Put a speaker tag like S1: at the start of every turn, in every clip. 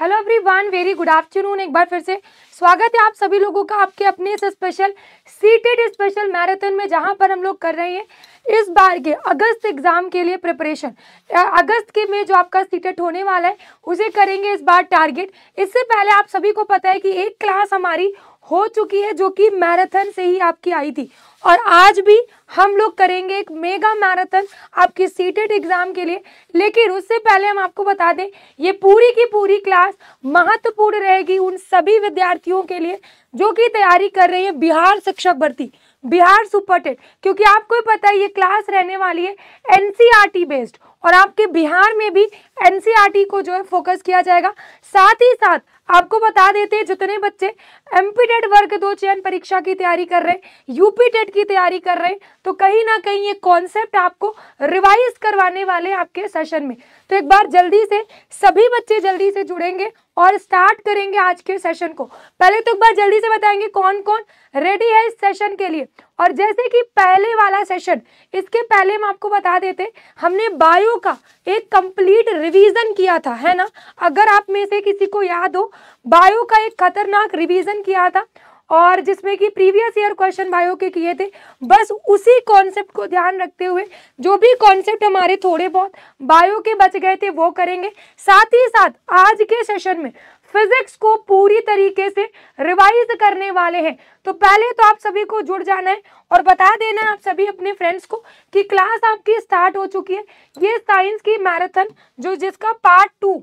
S1: Hello everyone very good afternoon एक बार फिर से स्वागत है आप सभी लोगों का आपके अपने इस स्पेशल सीटेड स्पेशल मैराथन में जहां पर हम लोग कर रहे हैं इस बार के अगस्त एग्ज़ाम के लिए प्रिपरेशन अगस्त के में जो आपका सीटेट होने वाला है उसे करेंगे इस बार टारगेट इससे पहले आप सभी को पता है कि एक क्लास हमारी हो चुकी है जो कि मैराथन से ही आपकी आई थी और आज भी हम लोग करेंगे एक मेगा मैराथन आपके सीटेड एग्ज़ाम के लिए लेकिन उससे पहले हम आपको बता दें ये पूरी की पूरी क्लास महत्वपूर्ण रहेगी उन सभी विद्यार्थियों के लिए जो कि तैयारी कर रही है बिहार शिक्षक भर्ती बिहार सुपर टेट क्योंकि आपको पता है ये क्लास रहने वाली है एनसीईआरटी बेस्ड और आपके बिहार में भी एनसीईआरटी e को जो है फोकस किया जाएगा साथ ही साथ आपको बता देते हैं जितने बच्चे एमपी टेट वर्ग दो चयन परीक्षा की तैयारी कर रहे हैं यूपी टेट की तैयारी कर रहे हैं तो कहीं ना कहीं ये कॉन्सेप्ट आपको रिवाइज करवाने वाले आपके सेशन में तो एक बार जल्दी से सभी बच्चे जल्दी से जुड़ेंगे और स्टार्ट करेंगे आज के सेशन को पहले तो एक बार जल्दी से बताएंगे कौन कौन रेडी है इस सेशन के लिए और जैसे कि पहले वाला सेशन इसके पहले हम आपको बता देते हमने बायो का एक कंप्लीट रिवीजन किया था है ना अगर आप में से किसी को याद हो बायो का एक खतरनाक रिवीजन किया था और जिसमें कि प्रीवियस ईयर क्वेश्चन बायो के किए थे बस उसी कॉन्सेप्ट को ध्यान रखते हुए जो भी कॉन्सेप्ट हमारे थोड़े बहुत बायो के बच गए थे वो करेंगे साथ ही साथ आज के सेशन में फिजिक्स को पूरी तरीके से रिवाइज करने वाले हैं तो पहले तो आप सभी को जुड़ जाना है और बता देना है आप सभी अपने फ्रेंड्स को कि क्लास आपकी स्टार्ट हो चुकी है ये साइंस की मैराथन जो जिसका पार्ट टू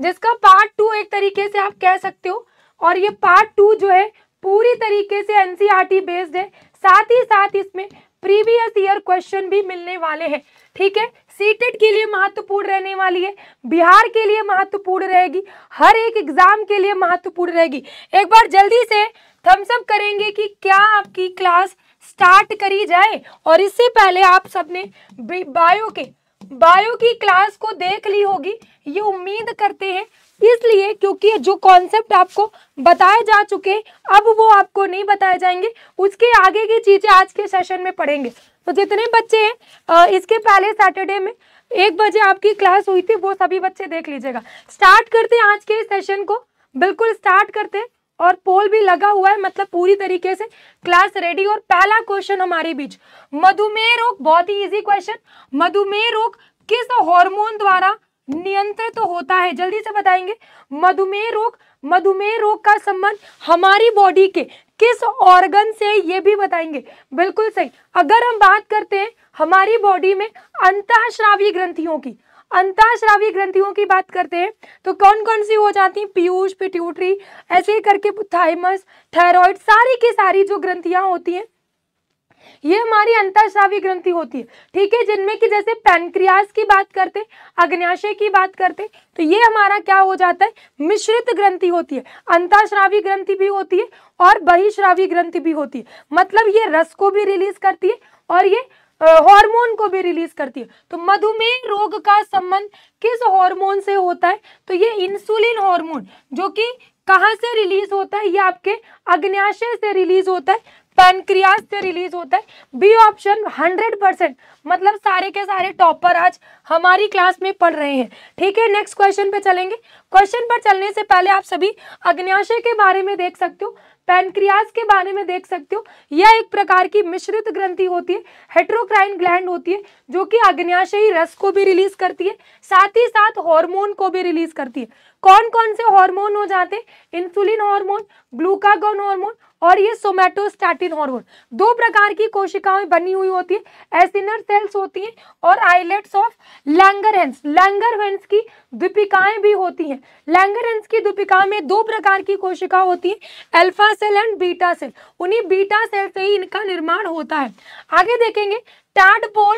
S1: जिसका पार्ट टू एक तरीके से आप कह सकते हो और ये पार्ट टू जो है पूरी तरीके से एनसीईआरटी बेस्ड e है साथ ही साथ इसमें प्रीवियस ईयर क्वेश्चन भी मिलने वाले हैं ठीक है सीटेट के लिए महत्वपूर्ण रहने वाली है बिहार के लिए महत्वपूर्ण रहेगी हर एक एग्जाम के लिए महत्वपूर्ण रहेगी एक बार जल्दी से थम्सअप करेंगे कि क्या आपकी क्लास स्टार्ट करी जाए और इससे पहले आप सबने बायो के बायो की क्लास को देख ली होगी ये उम्मीद करते हैं इसलिए क्योंकि जो कॉन्सेप्ट आपको बताए जा चुके अब वो आपको नहीं बताए जाएंगे उसके आगे की चीज़ें आज के सेशन में पढ़ेंगे तो जितने बच्चे हैं इसके पहले सैटरडे में एक बजे आपकी क्लास हुई थी वो सभी बच्चे देख लीजिएगा स्टार्ट करते हैं आज के सेशन को बिल्कुल स्टार्ट करते हैं और पोल भी लगा हुआ है मतलब पूरी तरीके से क्लास रेडी और पहला क्वेश्चन हमारे बीच मधुमेह रोग बहुत ही इजी क्वेश्चन मधुमेह रोग किस हार्मोन द्वारा नियंत्रित तो होता है जल्दी से बताएंगे मधुमेह रोग मधुमेह रोग का संबंध हमारी बॉडी के किस ऑर्गन से ये भी बताएंगे बिल्कुल सही अगर हम बात करते हैं हमारी बॉडी में अंतःश्रावी ग्रंथियों की अंतःश्रावी ग्रंथियों की बात करते हैं तो कौन कौन सी हो जाती हैं पीयूष पिट्यूटरी ऐसे करके थाइमस थायरॉइड सारी की सारी जो ग्रंथियां होती हैं ये हमारी अंतरस्रावी ग्रंथि होती है ठीक है जिनमें कि जैसे पैनक्रियास की बात करते अग्न्याशय की बात करते तो ये हमारा क्या हो जाता है मिश्रित ग्रंथि होती है अंतरश्रावी ग्रंथि भी होती है और बहिश्रावी ग्रंथि भी होती है मतलब ये रस को भी रिलीज करती है और ये हार्मोन को भी रिलीज करती है तो मधुमेह रोग का संबंध किस हार्मोन से होता है तो ये इंसुलिन हार्मोन जो कि कहाँ से रिलीज होता है ये आपके अग्न्याशय से रिलीज होता है पेनक्रियाज से रिलीज होता है बी ऑप्शन हंड्रेड परसेंट मतलब सारे के सारे टॉपर आज हमारी क्लास में पढ़ रहे हैं ठीक है नेक्स्ट क्वेश्चन पे चलेंगे क्वेश्चन पर चलने से पहले आप सभी अग्न्याशय के बारे में देख सकते हो पेनक्रियाज के बारे में देख सकते हो यह एक प्रकार की मिश्रित ग्रंथि होती है हेट्रोक्राइन ग्लैंड होती है जो कि अग्न्याशयी रस को भी रिलीज करती है साथ ही साथ हॉर्मोन को भी रिलीज करती है कौन कौन से हार्मोन हो जाते हैं इंसुलिन हार्मोन ग्लूकागन हार्मोन और ये सोमेटोस्टैटिन हार्मोन दो प्रकार की कोशिकाएं बनी हुई होती है एसिनर सेल्स होती हैं और आइलेट्स ऑफ लैंगर लैंगरहेंस की दीपिकाएं भी होती हैं लैंगरहेंस की द्विपिका में दो प्रकार की कोशिका होती है alpha cell and beta cell उन्हीं बीटा सेल से ही इनका निर्माण होता है आगे देखेंगे टैडपोल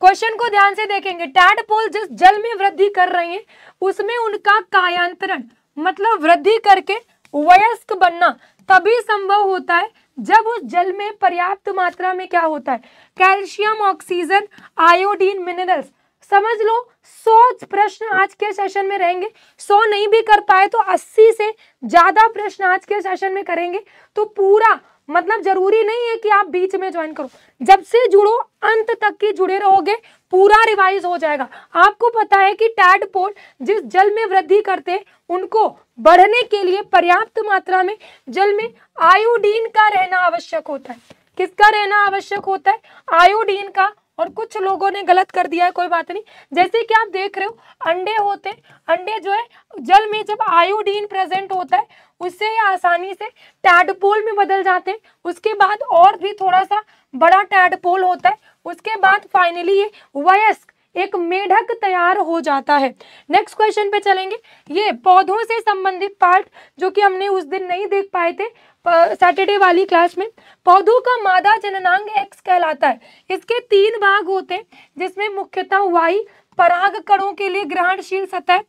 S1: क्वेश्चन को ध्यान से देखेंगे टैडपोल जिस जल में वृद्धि कर रहे हैं उसमें उनका कायांतरण मतलब वृद्धि करके वयस्क बनना तभी संभव होता है जब उस जल में पर्याप्त मात्रा में क्या होता है कैल्शियम ऑक्सीजन आयोडीन मिनरल्स समझ लो सौ प्रश्न आज के सेशन में रहेंगे सौ नहीं भी कर पाए तो अस्सी से ज्यादा प्रश्न आज के सेशन में करेंगे तो पूरा मतलब जरूरी नहीं है कि आप बीच में ज्वाइन करो जब से जुड़ो अंत तक की जुड़े रहोगे पूरा रिवाइज हो जाएगा आपको पता है कि टैड पोल जिस जल में वृद्धि करते उनको बढ़ने के लिए पर्याप्त मात्रा में जल में आयोडीन का रहना आवश्यक होता है किसका रहना आवश्यक होता है आयोडीन का और कुछ लोगों ने गलत कर दिया है कोई बात नहीं जैसे कि आप देख रहे हो अंडे होते अंडे जो है जल में जब आयोडीन प्रेजेंट होता है उससे ये आसानी से टैडपोल में बदल जाते हैं उसके बाद और भी थोड़ा सा बड़ा टैडपोल होता है उसके बाद फाइनली ये वयस्क एक मेढक तैयार हो जाता है नेक्स्ट क्वेश्चन पे चलेंगे ये पौधों से संबंधित पार्ट जो कि हमने उस दिन नहीं देख पाए थे सैटरडे वाली क्लास में पौधों का मादा जननांग एक्स कहलाता है इसके तीन भाग होते हैं जिसमें मुख्यतः वाई पराग कणों के लिए ग्रहणशील सतह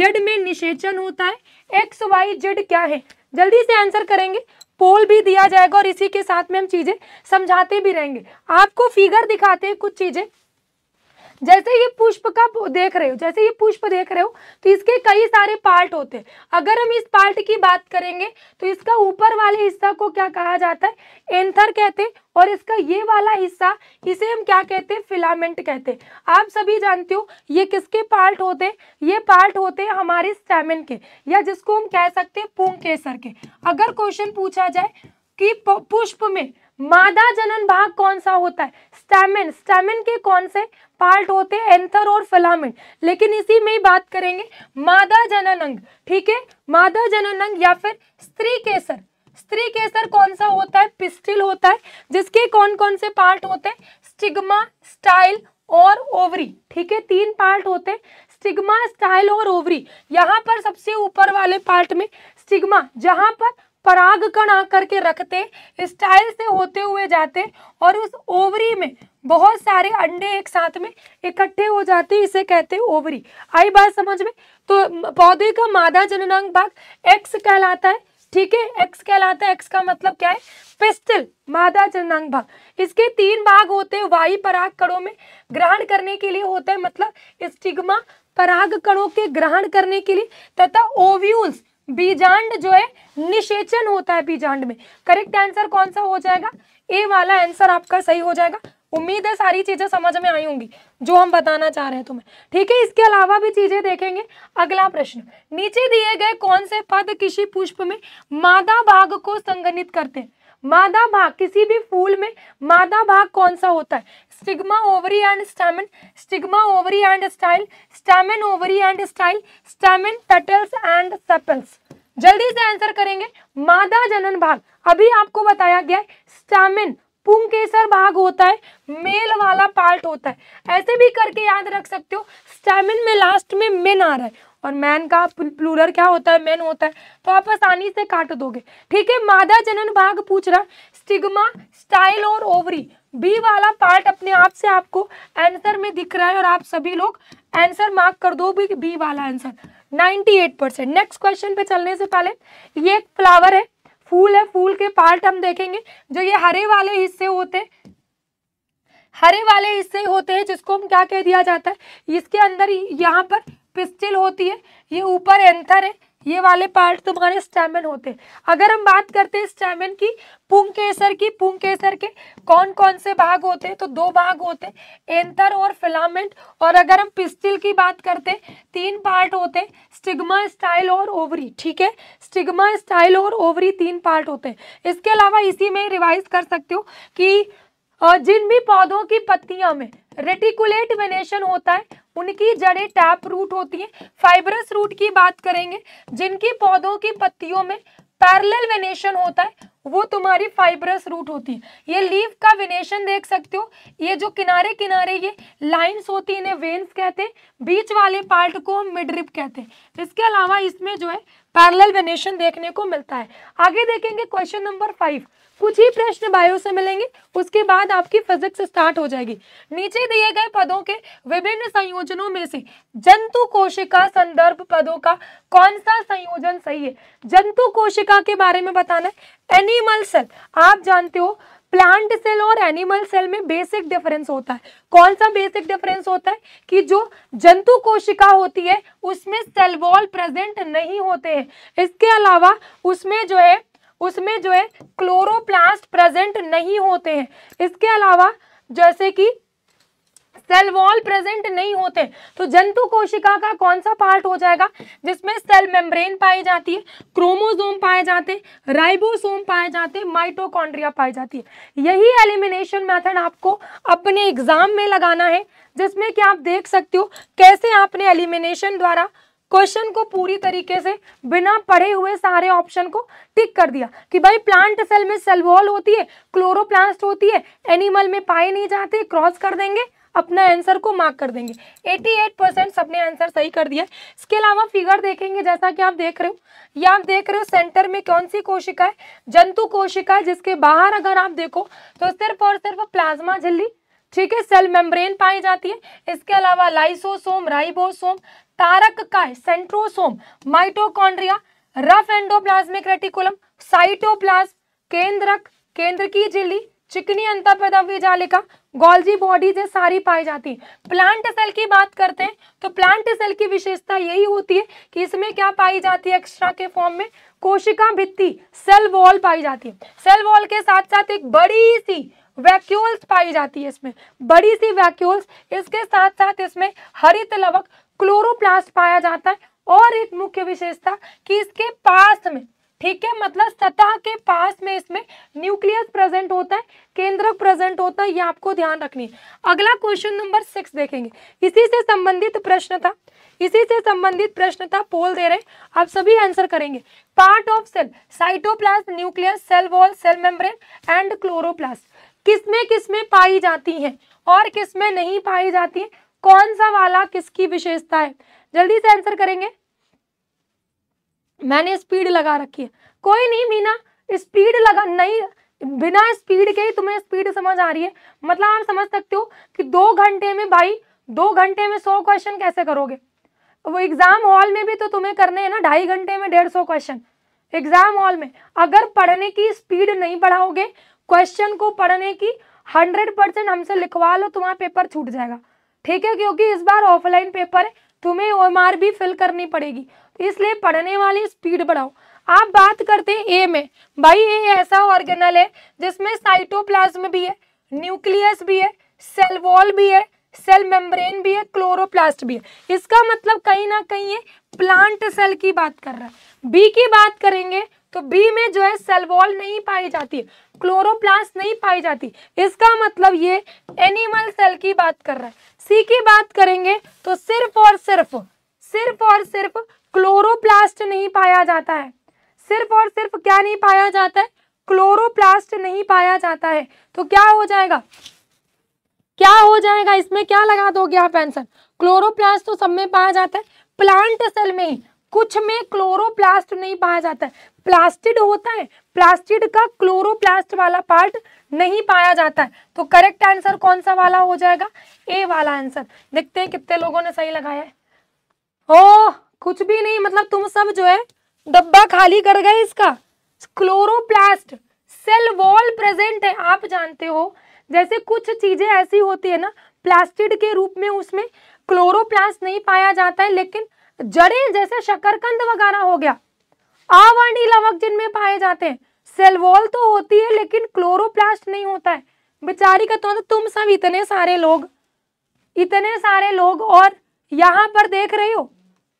S1: जेड में निषेचन होता है एक्स वाई जेड क्या है जल्दी से आंसर करेंगे पोल भी दिया जाएगा और इसी के साथ में हम चीज़ें समझाते भी रहेंगे आपको फिगर दिखाते हैं कुछ चीज़ें जैसे ये पुष्प का देख रहे हो जैसे ये पुष्प देख रहे हो तो इसके कई सारे पार्ट होते हैं अगर हम इस पार्ट की बात करेंगे तो इसका ऊपर वाले हिस्सा को क्या कहा जाता है एंथर कहते हैं और इसका ये वाला हिस्सा इसे हम क्या कहते हैं फिलामेंट कहते हैं आप सभी जानते हो ये किसके पार्ट होते हैं ये पार्ट होते हैं हमारे स्टेमिन के या जिसको हम कह सकते हैं पुंग केसर के अगर क्वेश्चन पूछा जाए कि पुष्प में मादा जनन भाग कौन सा होता है स्टेमिन स्टेमिन के कौन से पार्ट होते हैं एंथर और फिलामेंट लेकिन इसी में ही बात करेंगे मादा जनन अंग ठीक है मादा जनन अंग या फिर स्त्री केसर स्त्री केसर कौन सा होता है पिस्टिल होता है जिसके कौन कौन से पार्ट होते हैं स्टिग्मा स्टाइल और ओवरी ठीक है तीन पार्ट होते हैं स्टिग्मा स्टाइल और ओवरी यहाँ पर सबसे ऊपर वाले पार्ट में स्टिग्मा जहां पर पराग कण आकर के रखते स्टाइल से होते हुए जाते और उस ओवरी में बहुत सारे अंडे एक साथ में इकट्ठे हो जाते इसे कहते हैं ओवरी आई बात समझ में तो पौधे का मादा जननांग भाग एक्स कहलाता है ठीक है एक्स कहलाता है एक्स का मतलब क्या है पिस्टल मादा जननांग भाग इसके तीन भाग होते हैं वायु पराग कणों में ग्रहण करने के लिए होता है मतलब स्टिग्मा पराग कणों के ग्रहण करने के लिए तथा ओव्यूल्स बीजांड जो है निषेचन होता है बीजांड में करेक्ट आंसर कौन सा हो जाएगा ए वाला आंसर आपका सही हो जाएगा उम्मीद है सारी चीज़ें समझ में आई होंगी जो हम बताना चाह रहे हैं तुम्हें ठीक है इसके अलावा भी चीज़ें देखेंगे अगला प्रश्न नीचे दिए गए कौन से पद किसी पुष्प में मादा भाग को संगनित करते हैं मादा भाग किसी भी फूल में मादा भाग कौन सा होता है stigma ovary and stamen stigma ovary and style stamen ovary and style stamen petals and sepals जल्दी से आंसर करेंगे मादा जनन भाग अभी आपको बताया गया है स्टैमिन केसर भाग होता है मेल वाला पार्ट होता है ऐसे भी करके याद रख सकते हो स्टैमिन में लास्ट में मेन आ रहा है और मैन का प्लूरल क्या होता है मैन होता है तो आप आसानी से काट दोगे ठीक है मादा जनन भाग पूछ रहा स्टिग्मा स्टाइल और ओवरी बी वाला पार्ट अपने आप से आपको आंसर में दिख रहा है और आप सभी लोग आंसर मार्क कर दो भी बी वाला आंसर 98 परसेंट नेक्स्ट क्वेश्चन पे चलने से पहले ये एक फ्लावर है फूल है फूल के पार्ट हम देखेंगे जो ये हरे वाले हिस्से होते हरे वाले हिस्से होते हैं जिसको हम क्या कह दिया जाता है इसके अंदर यहाँ पर पिस्टिल होती है ये ऊपर एंथर है ये वाले पार्ट तुम्हारे स्टेमिन होते हैं अगर हम बात करते हैं स्टेमिन की केसर की पुंग केसर के कौन कौन से भाग होते हैं तो दो भाग होते हैं एंथर और फिलामेंट और अगर हम पिस्टिल की बात करते हैं तीन पार्ट होते हैं स्टिग्मा स्टाइल और ओवरी ठीक है स्टिग्मा स्टाइल और ओवरी तीन पार्ट होते हैं इसके अलावा इसी में रिवाइज कर सकते हो कि जिन भी पौधों की पत्तियां में रेटिकुलेट वेनेशन होता है उनकी जड़ें टैप रूट होती हैं फाइबरस रूट की बात करेंगे जिनकी पौधों की पत्तियों में पैरेलल वेनेशन होता है वो तुम्हारी फाइबरस रूट होती है ये लीव का वेनेशन देख सकते हो ये जो किनारे किनारे ये लाइंस होती है इन्हें वेन्स कहते हैं बीच वाले पार्ट को हम मिडरिप कहते हैं इसके अलावा इसमें जो है पैरेलल वेनेशन देखने को मिलता है आगे देखेंगे क्वेश्चन नंबर फाइव कुछ ही प्रश्न बायो से मिलेंगे उसके बाद आपकी फिजिक्स स्टार्ट हो जाएगी नीचे दिए गए पदों के विभिन्न संयोजनों में से जंतु कोशिका संदर्भ पदों का कौन सा संयोजन सही है जंतु कोशिका के बारे में बताना है एनिमल सेल आप जानते हो प्लांट सेल और एनिमल सेल में बेसिक डिफरेंस होता है कौन सा बेसिक डिफरेंस होता है कि जो जंतु कोशिका होती है उसमें सेल वॉल प्रेजेंट नहीं होते हैं इसके अलावा उसमें जो है उसमें जो है क्लोरोप्लास्ट प्रेजेंट नहीं होते हैं इसके अलावा जैसे कि सेल वॉल प्रेजेंट नहीं होते तो जंतु कोशिका का कौन सा पार्ट हो जाएगा जिसमें सेल मेम्ब्रेन पाई जाती है क्रोमोजोम पाए जाते राइबोसोम पाए जाते माइटोकॉन्ड्रिया पाई जाती है यही एलिमिनेशन मेथड आपको अपने एग्जाम में लगाना है जिसमें कि आप देख सकते हो कैसे आपने एलिमिनेशन द्वारा क्वेश्चन को पूरी तरीके से बिना पढ़े हुए सारे ऑप्शन को टिक कर दिया कि भाई प्लांट सेल में सेल वॉल होती है क्लोरोप्लास्ट होती है एनिमल में पाए नहीं जाते क्रॉस कर देंगे अपना आंसर को मार्क कर देंगे 88 परसेंट सबने आंसर सही कर दिया इसके अलावा फिगर देखेंगे जैसा कि आप देख रहे हो या आप देख रहे हो सेंटर में कौन सी कोशिका है जंतु कोशिका है जिसके बाहर अगर आप देखो तो सिर्फ और सिर्फ प्लाज्मा झिल्ली ठीक है सेल मेम्ब्रेन पाई जाती है इसके अलावा लाइसोसोम राइबोसोम तारक का centrosome mitochondria rough endoplasmic reticulum cytoplasm केंद्रक केंद्र की झिल्ली चिकनी अंतर पदवी जालिका गोल्जी बॉडीज सारी पाई जाती है प्लांट सेल की बात करते हैं तो प्लांट सेल की विशेषता यही होती है कि इसमें क्या पाई जाती है एक्स्ट्रा के फॉर्म में कोशिका भित्ति सेल वॉल पाई जाती है सेल वॉल के साथ साथ एक बड़ी सी वैक्यूल्स पाई जाती है इसमें बड़ी सी वैक्यूल्स इसके साथ साथ इसमें हरित लवक क्लोरोप्लास्ट पाया जाता है और एक मुख्य विशेषता कि इसके पास में ठीक है मतलब सतह के पास में इसमें न्यूक्लियस प्रेजेंट होता है केंद्रक प्रेजेंट होता है ये आपको ध्यान रखनी है अगला क्वेश्चन नंबर सिक्स देखेंगे इसी से संबंधित प्रश्न था इसी से संबंधित प्रश्न था पोल दे रहे आप सभी आंसर करेंगे part of cell cytoplast nucleus cell wall cell membrane and chloroplast किसमें किसमें पाई जाती है और किसमें नहीं पाई जाती है कौन सा वाला किसकी विशेषता है जल्दी से आंसर करेंगे मैंने स्पीड लगा रखी है कोई नहीं मीना स्पीड लगा नहीं बिना स्पीड के ही तुम्हें स्पीड समझ आ रही है मतलब आप समझ सकते हो कि दो घंटे में भाई दो घंटे में सौ क्वेश्चन कैसे करोगे वो एग्जाम हॉल में भी तो तुम्हें करने हैं ना ढाई घंटे में डेढ़ सौ क्वेश्चन एग्जाम हॉल में अगर पढ़ने की स्पीड नहीं बढ़ाओगे क्वेश्चन को पढ़ने की हंड्रेड परसेंट हमसे लिखवा लो तुम्हारा पेपर छूट जाएगा ठीक है क्योंकि इस बार ऑफलाइन पेपर है तुम्हें ओ भी फिल करनी पड़ेगी तो इसलिए पढ़ने वाली स्पीड बढ़ाओ आप बात करते हैं ए में भाई ए ऐसा ऑर्गेनल है जिसमें साइटोप्लाज्म भी है न्यूक्लियस भी है सेल वॉल भी है सेल मेम्ब्रेन भी है क्लोरोप्लास्ट भी है इसका मतलब कहीं ना कहीं ये प्लांट सेल की बात कर रहा है बी की बात करेंगे तो बी में जो है सेल वॉल नहीं पाई जाती क्लोरोप्लास्ट नहीं पाई जाती इसका मतलब ये एनिमल सेल की बात कर रहा है सी की बात करेंगे तो सिर्फ और सिर्फ सिर्फ और सिर्फ क्लोरोप्लास्ट नहीं पाया जाता है सिर्फ और सिर्फ क्या नहीं पाया जाता है क्लोरोप्लास्ट नहीं पाया जाता है तो क्या हो जाएगा क्या हो जाएगा इसमें क्या लगा दोगे आप आंसर क्लोरोप्लास्ट तो सब में पाया जाता है प्लांट सेल में ही कुछ में क्लोरोप्लास्ट नहीं पाया जाता है प्लास्टिड होता है प्लास्टिड का क्लोरोप्लास्ट वाला पार्ट नहीं पाया जाता है तो करेक्ट आंसर कौन सा वाला हो जाएगा ए वाला आंसर देखते हैं कितने लोगों ने सही लगाया है ओ कुछ भी नहीं मतलब तुम सब जो है डब्बा खाली कर गए इसका क्लोरोप्लास्ट सेल वॉल प्रेजेंट है आप जानते हो जैसे कुछ चीजें ऐसी होती है ना प्लास्टिड के रूप में उसमें क्लोरोप्लास्ट नहीं पाया जाता है लेकिन जड़े जैसे शकरकंद वगैरह हो गया अवर्णी लवक जिनमें पाए जाते हैं सेलवॉल तो होती है लेकिन क्लोरोप्लास्ट नहीं होता है बेचारी का तो तुम सब इतने सारे लोग इतने सारे लोग और यहाँ पर देख रहे हो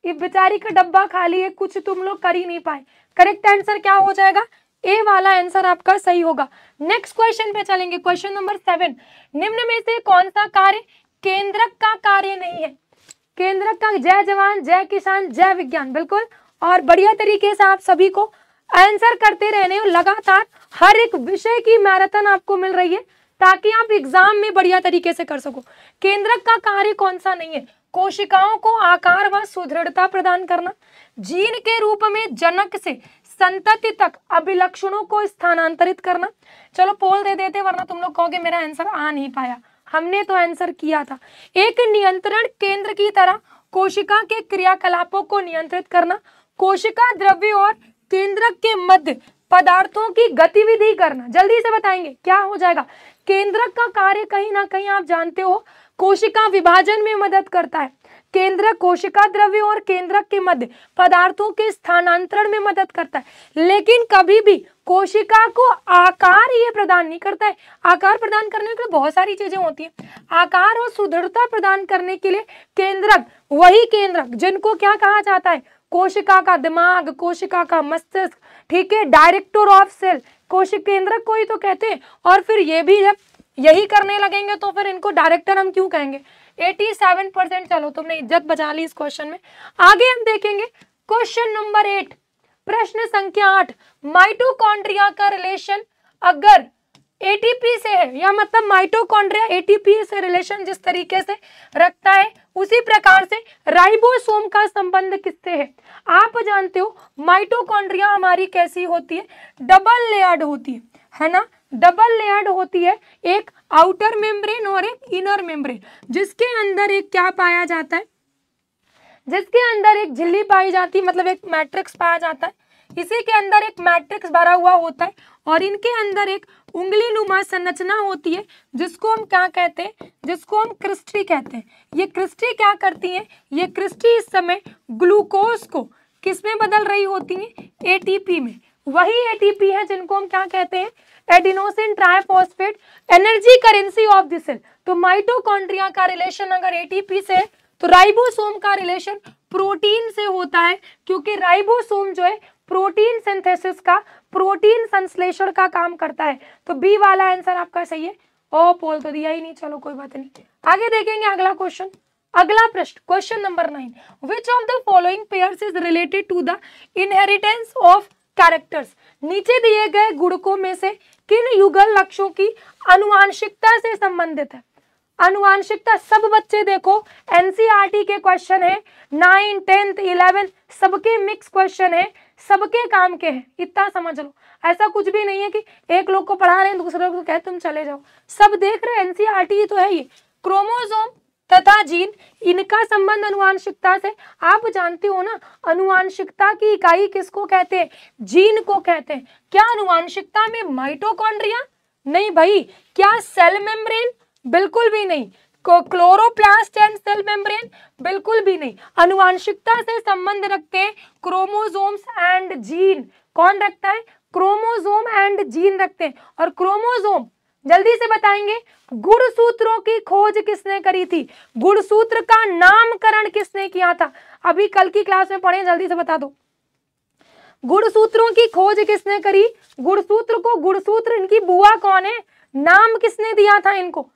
S1: ये बेचारी का डब्बा खाली है कुछ तुम लोग कर ही नहीं पाए करेक्ट आंसर क्या हो जाएगा ए वाला आंसर आपका सही होगा नेक्स्ट क्वेश्चन पे चलेंगे क्वेश्चन नंबर सेवन निम्न में से कौन सा कार्य केंद्रक का कार्य नहीं है केंद्रक का जय जवान जय किसान जय विज्ञान बिल्कुल और बढ़िया तरीके से आप सभी को आंसर करते रहने हो लगातार हर एक विषय की मैराथन आपको मिल रही है ताकि आप एग्जाम में बढ़िया तरीके से कर सको केंद्रक का कार्य कौन सा नहीं है कोशिकाओं को आकार व सुदृढ़ता प्रदान करना जीन के रूप में जनक से संतति तक अभिलक्षणों को स्थानांतरित करना चलो पोल दे देते वरना तुम लोग कहोगे मेरा आंसर आ नहीं पाया हमने तो आंसर किया था एक नियंत्रण केंद्र की तरह कोशिका के क्रियाकलापों को नियंत्रित करना कोशिका द्रव्य और केंद्रक के मध्य पदार्थों की गतिविधि करना जल्दी से बताएंगे क्या हो जाएगा केंद्रक का कार्य कहीं ना कहीं आप जानते हो कोशिका विभाजन में मदद करता है केंद्रक कोशिका द्रव्य और केंद्रक के मध्य पदार्थों के स्थानांतरण में मदद करता है लेकिन कभी भी कोशिका को आकार ये प्रदान नहीं करता है आकार प्रदान करने के लिए बहुत सारी चीजें होती हैं आकार और सुदृढ़ता प्रदान करने के लिए केंद्रक वही केंद्रक जिनको क्या कहा जाता है कोशिका का दिमाग कोशिका का मस्तिष्क ठीक है डायरेक्टर ऑफ सेल कोशिक केंद्र को ही तो कहते हैं और फिर ये भी जब यही करने लगेंगे तो फिर इनको डायरेक्टर हम क्यों कहेंगे 87 परसेंट चलो तुमने इज्जत बचा ली इस क्वेश्चन में आगे हम देखेंगे क्वेश्चन नंबर एट प्रश्न संख्या आठ माइटोकॉन्ड्रिया का रिलेशन अगर एटीपी से है या मतलब माइटोकॉन्ड्रिया एटीपी से रिलेशन जिस तरीके से रखता है उसी प्रकार से राइबोसोम का संबंध किससे है आप जानते हो माइटोकॉन्ड्रिया हमारी कैसी होती है डबल लेयर्ड होती है है ना डबल लेयर्ड होती है एक आउटर मेम्ब्रेन और एक इनर मेम्ब्रेन जिसके अंदर एक क्या पाया जाता है जिसके अंदर एक झिल्ली पाई जाती है मतलब एक मैट्रिक्स पाया जाता है इसी के अंदर एक मैट्रिक्स भरा हुआ होता है और इनके अंदर एक उंगली नुमा संरचना होती है जिसको हम क्या कहते हैं जिसको हम क्रिस्टी कहते हैं ये क्रिस्टी क्या करती हैं ये क्रिस्टी इस समय ग्लूकोज को किस में बदल रही होती है एटीपी में वही एटीपी है जिनको हम क्या कहते हैं adenosine triphosphate energy currency of the cell तो माइटोकॉन्ड्रिया का रिलेशन अगर ए से तो राइबोसोम का रिलेशन प्रोटीन से होता है क्योंकि राइबोसोम जो है प्रोटीन सिंथेसिस का प्रोटीन संश्लेषण का काम करता है तो बी वाला आंसर आपका सही है ओ पोल तो दिया ही नहीं चलो कोई बात नहीं आगे देखेंगे अगला क्वेश्चन अगला प्रश्न question number nine which of the following pairs is related to the inheritance of characters नीचे दिए गए गुड़कों में से किन युगल लक्ष्यों की अनुवांशिकता से संबंधित है अनुवांशिकता सब बच्चे देखो एनसीआरटी e के क्वेश्चन है नाइन टेंथ इलेवेंथ सबके मिक्स क्वेश्चन है सबके काम के हैं इतना समझ लो ऐसा कुछ भी नहीं है कि एक लोग को पढ़ा रहे हैं दूसरे लोग को कहे तुम चले जाओ सब देख रहे हैं एनसीआरटी e तो है ये क्रोमोजोम तथा जीन इनका संबंध अनुवांशिकता से आप जानते हो ना अनुवांशिकता की इकाई किसको कहते हैं जीन को कहते हैं क्या अनुवांशिकता में माइटोकॉन्ड्रिया नहीं भाई क्या सेल मेम्ब्रेन बिल्कुल भी नहीं को क्लोरोप्लास्ट एंड सेल मेम्ब्रेन बिल्कुल भी नहीं अनुवांशिकता से संबंध रखते हैं क्रोमोजोम्स एंड जीन कौन रखता है क्रोमोजोम एंड जीन रखते हैं और क्रोमोजोम जल्दी से बताएंगे गुणसूत्रों की खोज किसने करी थी गुणसूत्र का नामकरण किसने किया था अभी कल की क्लास में पढ़े जल्दी से बता दो गुणसूत्रों की खोज किसने करी गुणसूत्र को गुणसूत्र इनकी बुआ कौन है नाम किसने दिया था इनको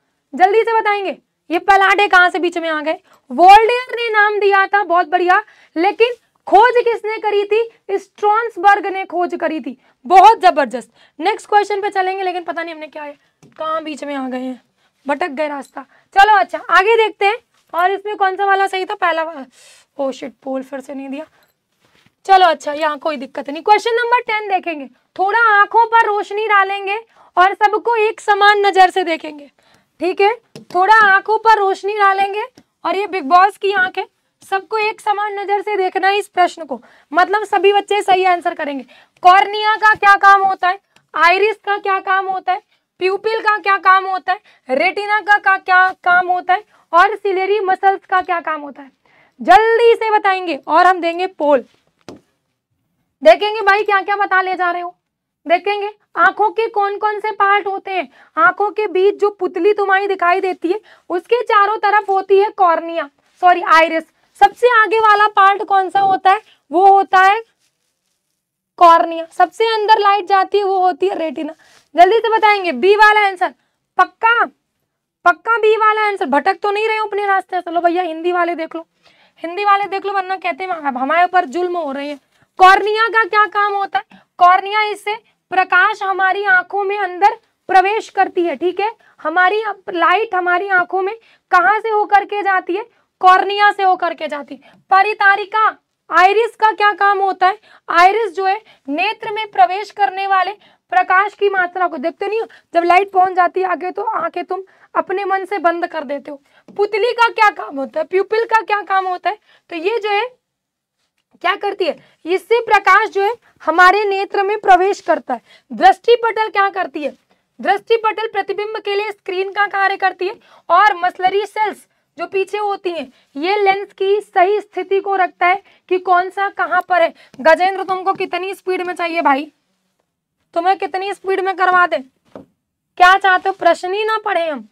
S1: जल्दी से बताएंगे ये पलाटे कहाँ से बीच में आ गए वोल्डेयर ने नाम दिया था बहुत बढ़िया लेकिन खोज किसने करी थी स्ट्रॉन्सबर्ग ने खोज करी थी बहुत जबरदस्त नेक्स्ट क्वेश्चन पे चलेंगे लेकिन पता नहीं हमने क्या है कहा बीच में आ गए हैं भटक गए रास्ता चलो अच्छा आगे देखते हैं और इसमें कौन सा वाला सही था पहला वाला ओ शिट पोल फिर से नहीं दिया चलो अच्छा यहाँ कोई दिक्कत नहीं क्वेश्चन नंबर टेन देखेंगे थोड़ा आंखों पर रोशनी डालेंगे और सबको एक समान नजर से देखेंगे ठीक है थोड़ा आंखों पर रोशनी डालेंगे और ये बिग बॉस की आंख है सबको एक समान नजर से देखना है इस प्रश्न को मतलब सभी बच्चे सही आंसर करेंगे कॉर्निया का क्या काम होता है आयरिस का क्या काम होता है प्यूपिल का क्या काम होता है रेटिना का, का क्या काम होता है और सिलेरी मसल्स का क्या काम होता है जल्दी से बताएंगे और हम देंगे पोल देखेंगे भाई क्या क्या बता ले जा रहे हो देखेंगे आंखों के कौन कौन से पार्ट होते हैं आंखों के बीच जो पुतली तुम्हारी दिखाई देती है उसके चारों तरफ होती है कॉर्निया सॉरी आयरिस सबसे आगे वाला पार्ट कौन सा होता है वो होता है कॉर्निया सबसे अंदर लाइट जाती है वो होती है रेटिना जल्दी से बताएंगे बी वाला आंसर पक्का पक्का बी वाला आंसर भटक तो नहीं रहे अपने रास्ते चलो भैया हिंदी वाले देख लो हिंदी वाले देख लो वरना कहते हैं हमारे ऊपर जुल्म हो रही है कॉर्निया का क्या काम होता है कॉर्निया इससे प्रकाश हमारी आंखों में अंदर प्रवेश करती है ठीक है हमारी लाइट हमारी आंखों में कहा से होकर के जाती है कॉर्निया से होकर के जाती है परितारिका आयरिस का क्या काम होता है आयरिस जो है नेत्र में प्रवेश करने वाले प्रकाश की मात्रा को देखते नहीं हो जब लाइट पहुंच जाती है आगे तो आके तुम अपने मन से बंद कर देते हो पुतली का क्या काम होता है प्यूपिल का क्या काम होता है तो ये जो है क्या करती है इससे प्रकाश जो है हमारे नेत्र में प्रवेश करता है दृष्टि पटल क्या करती है दृष्टि पटल प्रतिबिंब के लिए स्क्रीन का कार्य करती है और मसलरी सेल्स जो पीछे होती हैं ये लेंस की सही स्थिति को रखता है कि कौन सा कहां पर है गजेंद्र तुमको कितनी स्पीड में चाहिए भाई तुम्हें कितनी स्पीड में करवा दे क्या चाहते हो प्रश्न ही ना पढ़े हम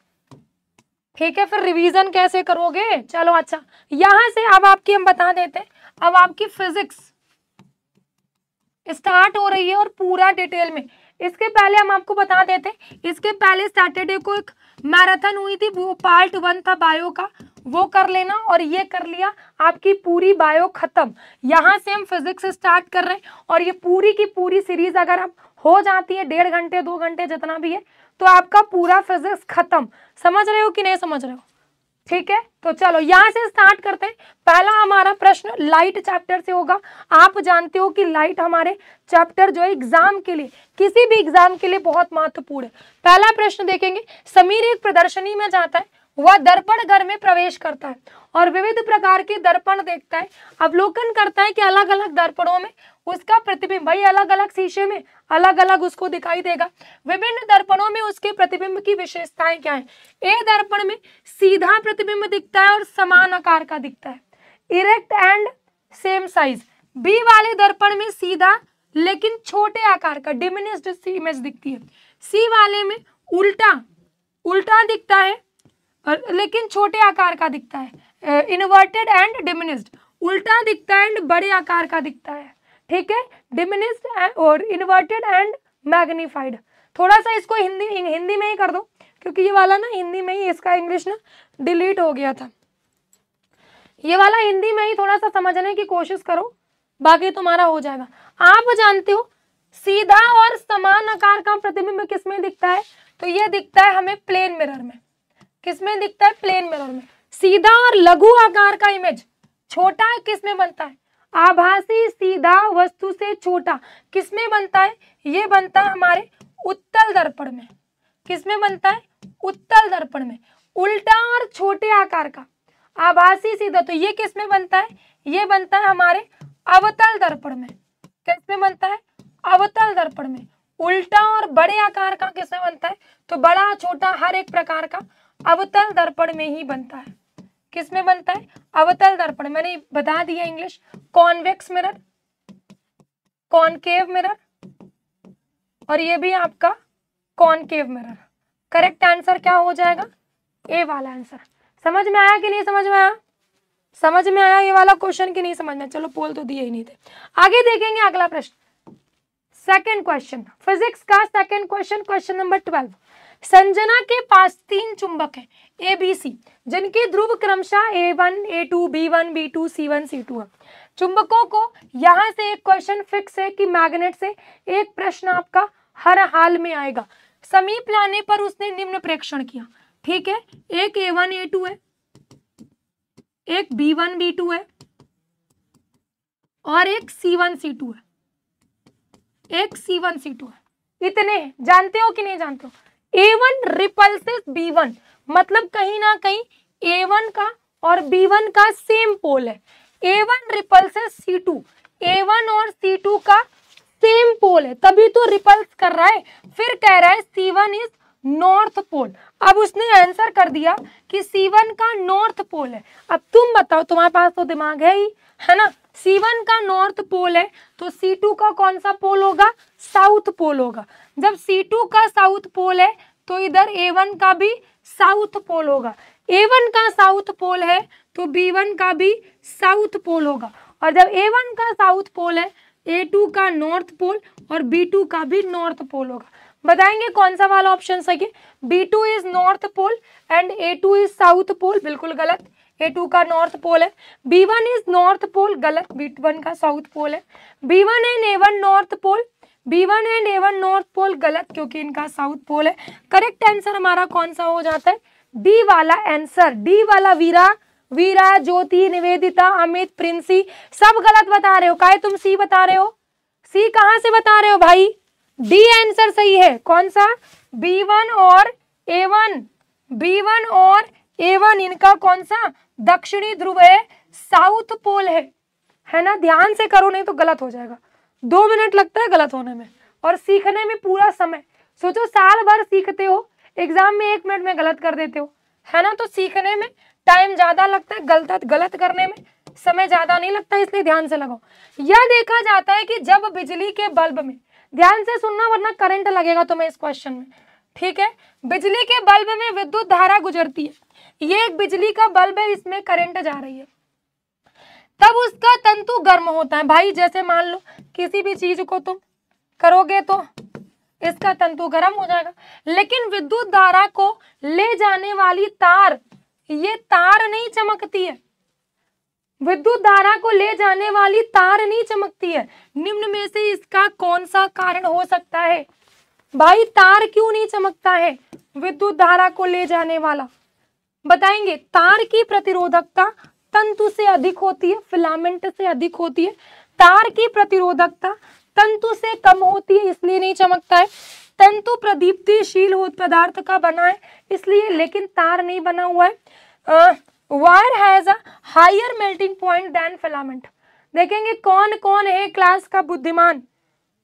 S1: ठीक है फिर रिवीजन कैसे करोगे चलो अच्छा यहाँ से अब आपकी हम बता देते हैं अब आपकी फिजिक्स स्टार्ट हो रही है और पूरा डिटेल में इसके पहले हम आपको बता देते इसके पहले सैटरडे को एक मैराथन हुई थी वो पार्ट वन था बायो का वो कर लेना और ये कर लिया आपकी पूरी बायो खत्म यहाँ से हम फिजिक्स स्टार्ट कर रहे हैं और ये पूरी की पूरी सीरीज अगर आप हो जाती है डेढ़ घंटे दो घंटे जितना भी है तो आपका पूरा फिजिक्स खत्म समझ रहे हो कि नहीं समझ रहे हो ठीक है तो चलो यहां से स्टार्ट करते हैं पहला हमारा प्रश्न लाइट चैप्टर से होगा आप जानते हो कि लाइट हमारे चैप्टर जो है एग्जाम के लिए किसी भी एग्जाम के लिए बहुत महत्वपूर्ण है पहला प्रश्न देखेंगे समीर एक प्रदर्शनी में जाता है वह दर्पण घर में प्रवेश करता है और विविध प्रकार के दर्पण देखता है अवलोकन करता है कि अलग अलग दर्पणों में उसका प्रतिबिंब भाई अलग अलग शीशे में अलग अलग उसको दिखाई देगा विभिन्न दर्पणों में उसके प्रतिबिंब की विशेषताएं क्या है ए दर्पण में सीधा प्रतिबिंब दिखता है और समान आकार का दिखता है erect and same size B वाले दर्पण में सीधा लेकिन छोटे आकार का डिमिनिस्ड इमेज दिखती है सी वाले में उल्टा उल्टा दिखता है लेकिन छोटे आकार का दिखता है इन्वर्टेड एंड डिमिनिस्ड उल्टा दिखता है एंड बड़े आकार का दिखता है ठीक है डिमिनिस्ड और इन्वर्टेड एंड मैग्नीफाइड थोड़ा सा इसको हिंदी हिंदी में ही कर दो क्योंकि ये वाला ना हिंदी में ही इसका इंग्लिश ना डिलीट हो गया था ये वाला हिंदी में ही थोड़ा सा समझने की कोशिश करो बाकी तुम्हारा हो जाएगा आप जानते हो सीधा और समान आकार का प्रतिबिंब किसमें दिखता है तो ये दिखता है हमें प्लेन मिरर में किसमें दिखता है प्लेन मिरर में सीधा और लघु आकार का इमेज छोटा किस में बनता है आभासी सीधा वस्तु से छोटा किस में बनता है ये बनता है हमारे उत्तल दर्पण में किस में बनता है उत्तल दर्पण में उल्टा और छोटे आकार का आभासी सीधा तो ये किस में बनता है ये बनता है हमारे अवतल दर्पण में किस में बनता है अवतल दर्पण में उल्टा और बड़े आकार का किसमें बनता है तो बड़ा छोटा हर एक प्रकार का अवतल दर्पण में ही बनता है किस में बनता है अवतल दर्पण मैंने बता दिया English convex mirror concave mirror और ये भी आपका कॉनकेव मिरर करेक्ट आंसर क्या हो जाएगा ए वाला आंसर समझ में आया कि नहीं समझ में आया समझ में आया ये वाला क्वेश्चन कि नहीं समझ में चलो पोल तो दिए ही नहीं थे आगे देखेंगे अगला प्रश्न सेकंड क्वेश्चन फिजिक्स का second question question number twelve Sanjana के पास तीन चुंबक है ए बी सी जिनके ध्रुव क्रमशः A one A two B one B two C one C two है चुंबकों को यहां से एक क्वेश्चन फिक्स है कि मैग्नेट से एक प्रश्न आपका हर हाल में आएगा समीप लाने पर उसने निम्न प्रेक्षण किया ठीक है एक ए वन ए टू है एक बी वन बी टू है और एक सी वन सी टू है एक सी वन सी टू है इतने जानते हो कि नहीं जानते हो A one repels B one मतलब कहीं ना कहीं ए वन का और बी वन का सेम पोल है A one repels C two A one और सी टू का सेम पोल है तभी तो रिपल्स कर रहा है फिर कह रहा है C one is north pole अब उसने आंसर कर दिया कि सी वन का नॉर्थ पोल है अब तुम बताओ तुम्हारे पास तो दिमाग है ही है ना सी वन का नॉर्थ पोल है तो सी टू का कौन सा पोल होगा साउथ पोल होगा जब सी टू का साउथ पोल है तो इधर ए वन का भी साउथ पोल होगा ए वन का साउथ पोल है तो बी वन का भी साउथ पोल होगा और जब ए वन का साउथ पोल है ए टू का नॉर्थ पोल और बी टू का भी नॉर्थ पोल होगा बताएंगे कौन सा वाला ऑप्शन सही है B two is north pole and A two is south pole बिल्कुल गलत ए टू का नॉर्थ पोल है B one is north pole गलत बी वन का साउथ पोल है B one and A one north pole B one and A one north pole गलत क्योंकि इनका साउथ पोल है करेक्ट आंसर हमारा कौन सा हो जाता है डी वाला आंसर डी वाला वीरा वीरा ज्योति निवेदिता अमित प्रिंसी सब गलत बता रहे हो काहे तुम सी बता रहे हो सी कहां से बता रहे हो भाई डी आंसर सही है कौन सा बी वन और ए वन बी वन और ए वन इनका कौन सा दक्षिणी ध्रुव है साउथ पोल है है ना ध्यान से करो नहीं तो गलत हो जाएगा दो मिनट लगता है गलत होने में और सीखने में पूरा समय सोचो साल भर सीखते हो एग्जाम में एक मिनट में गलत कर देते हो है ना तो सीखने में टाइम ज़्यादा लगता है गलत गलत करने में समय ज़्यादा नहीं लगता इसलिए ध्यान से लगाओ यह देखा जाता है कि जब बिजली के बल्ब में ध्यान से सुनना वरना करंट लगेगा तुम्हें इस क्वेश्चन में ठीक है बिजली के बल्ब में विद्युत धारा गुजरती है ये एक बिजली का बल्ब है इसमें करंट जा रही है तब उसका तंतु गर्म होता है भाई जैसे मान लो किसी भी चीज को तुम करोगे तो इसका तंतु गर्म हो जाएगा लेकिन विद्युत धारा को ले जाने वाली तार ये तार नहीं चमकती है विद्युत धारा को ले जाने वाली तार नहीं चमकती है निम्न में से इसका कौन सा कारण हो सकता है भाई तार क्यों नहीं चमकता है विद्युत धारा को ले जाने वाला बताएंगे तार की प्रतिरोधकता तंतु से अधिक होती है फिलामेंट से अधिक होती है तार की प्रतिरोधकता तंतु से कम होती है इसलिए नहीं चमकता है तंतु प्रदीप्तिशील पदार्थ का बना है इसलिए लेकिन तार नहीं बना हुआ है wire has higher melting point than filament देखेंगे कौन कौन है क्लास का बुद्धिमान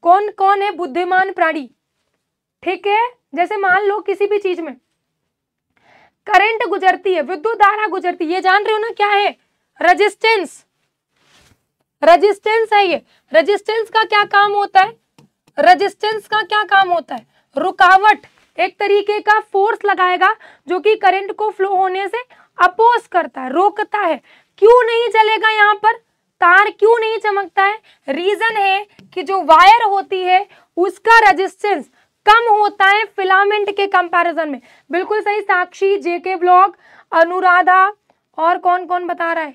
S1: कौन कौन है बुद्धिमान प्राणी ठीक है जैसे मान लो किसी भी चीज में करंट गुजरती है विद्युत धारा गुजरती है ये जान रहे हो ना क्या है रेजिस्टेंस रेजिस्टेंस है ये रेजिस्टेंस का क्या काम होता है रेजिस्टेंस का क्या काम होता है रुकावट एक तरीके का फोर्स लगाएगा जो कि करंट को फ्लो होने से अपोज करता है रोकता है क्यों नहीं चलेगा यहाँ पर तार क्यों नहीं चमकता है रीजन है कि जो वायर होती है उसका रेजिस्टेंस कम होता है फिलामेंट के कंपैरिजन में बिल्कुल सही साक्षी जेके ब्लॉग अनुराधा और कौन कौन बता रहा है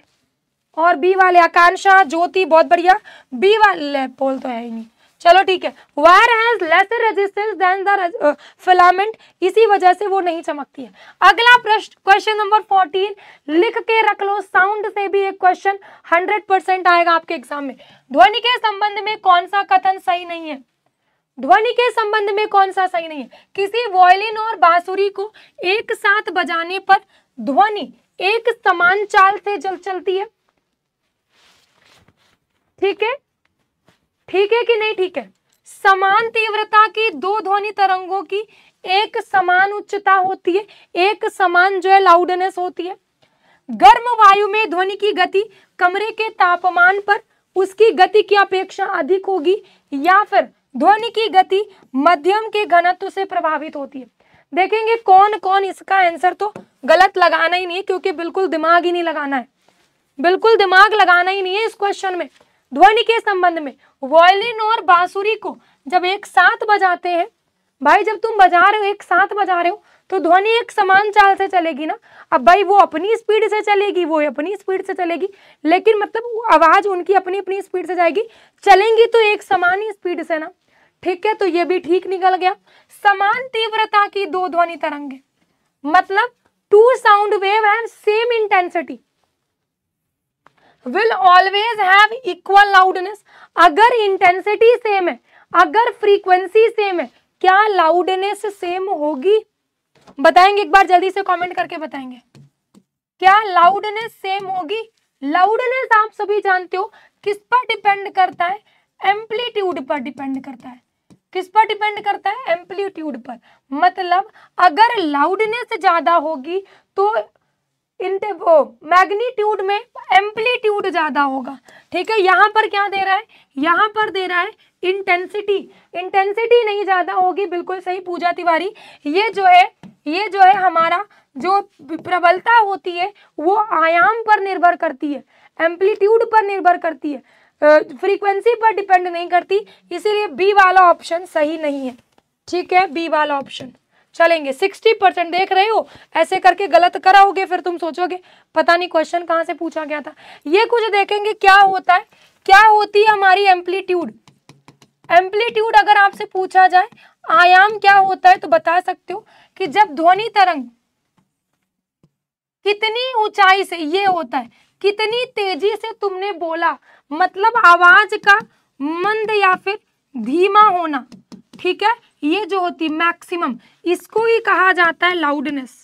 S1: और बी वाले आकांक्षा ज्योति बहुत बढ़िया बी वाले पोल तो है ही नहीं चलो ठीक है wire has lesser resistance than the filament इसी वजह से वो नहीं चमकती है अगला प्रश्न क्वेश्चन नंबर फोर्टीन लिख के रख लो साउंड से भी एक क्वेश्चन हंड्रेड परसेंट आएगा आपके एग्जाम में ध्वनि के संबंध में कौन सा कथन सही नहीं है ध्वनि के संबंध में कौन सा सही नहीं है किसी वॉयलिन और बांसुरी को एक साथ बजाने पर ध्वनि एक समान चाल से जल चलती है ठीक है ठीक है कि नहीं ठीक है समान तीव्रता की दो ध्वनि तरंगों की एक समान उच्चता होती है एक समान जो है लाउडनेस होती है गर्म वायु में ध्वनि की गति कमरे के तापमान पर उसकी गति की अपेक्षा अधिक होगी या फिर ध्वनि की गति मध्यम के घनत्व से प्रभावित होती है देखेंगे कौन कौन इसका आंसर तो गलत लगाना ही नहीं है क्योंकि बिल्कुल दिमाग ही नहीं लगाना है बिल्कुल दिमाग लगाना ही नहीं है इस क्वेश्चन में ध्वनि के संबंध में वॉयलिन और बांसुरी को जब एक साथ बजाते हैं भाई जब तुम बजा रहे हो एक साथ बजा रहे हो तो ध्वनि एक समान चाल से चलेगी ना अब भाई वो अपनी स्पीड से चलेगी वो अपनी स्पीड से चलेगी लेकिन मतलब आवाज उनकी अपनी अपनी स्पीड से जाएगी चलेंगी तो एक समान ही स्पीड से ना ठीक है तो ये भी ठीक निकल गया समान तीव्रता की दो ध्वनि तरंग मतलब two sound wave have same intensity will always have equal loudness अगर इंटेंसिटी सेम है अगर फ्रीक्वेंसी सेम है क्या लाउडनेस सेम होगी बताएंगे एक बार जल्दी से कमेंट करके बताएंगे क्या लाउडनेस सेम होगी लाउडनेस आप सभी जानते हो किस पर डिपेंड करता है एम्पलीट्यूड पर डिपेंड करता है किस पर डिपेंड करता है एम्पलीट्यूड पर मतलब अगर लाउडनेस ज्यादा होगी तो इंटे वो मैग्नीट्यूड में एम्पलीट्यूड ज़्यादा होगा ठीक है यहाँ पर क्या दे रहा है यहाँ पर दे रहा है इंटेंसिटी इंटेंसिटी नहीं ज़्यादा होगी बिल्कुल सही पूजा तिवारी ये जो है ये जो है हमारा जो प्रबलता होती है वो आयाम पर निर्भर करती है एम्पलीट्यूड पर निर्भर करती है फ्रीक्वेंसी पर डिपेंड नहीं करती इसीलिए बी वाला ऑप्शन सही नहीं है ठीक है बी वाला ऑप्शन चलेंगे सिक्सटी परसेंट देख रहे हो ऐसे करके गलत कराओगे फिर तुम सोचोगे पता नहीं क्वेश्चन कहाँ से पूछा गया था ये कुछ देखेंगे क्या होता है क्या होती है हमारी एम्पलीट्यूड एम्पलीट्यूड अगर आपसे पूछा जाए आयाम क्या होता है तो बता सकते हो कि जब ध्वनि तरंग कितनी ऊंचाई से ये होता है कितनी तेजी से तुमने बोला मतलब आवाज का मंद या फिर धीमा होना ठीक है ये जो होती है मैक्सिमम इसको ही कहा जाता है लाउडनेस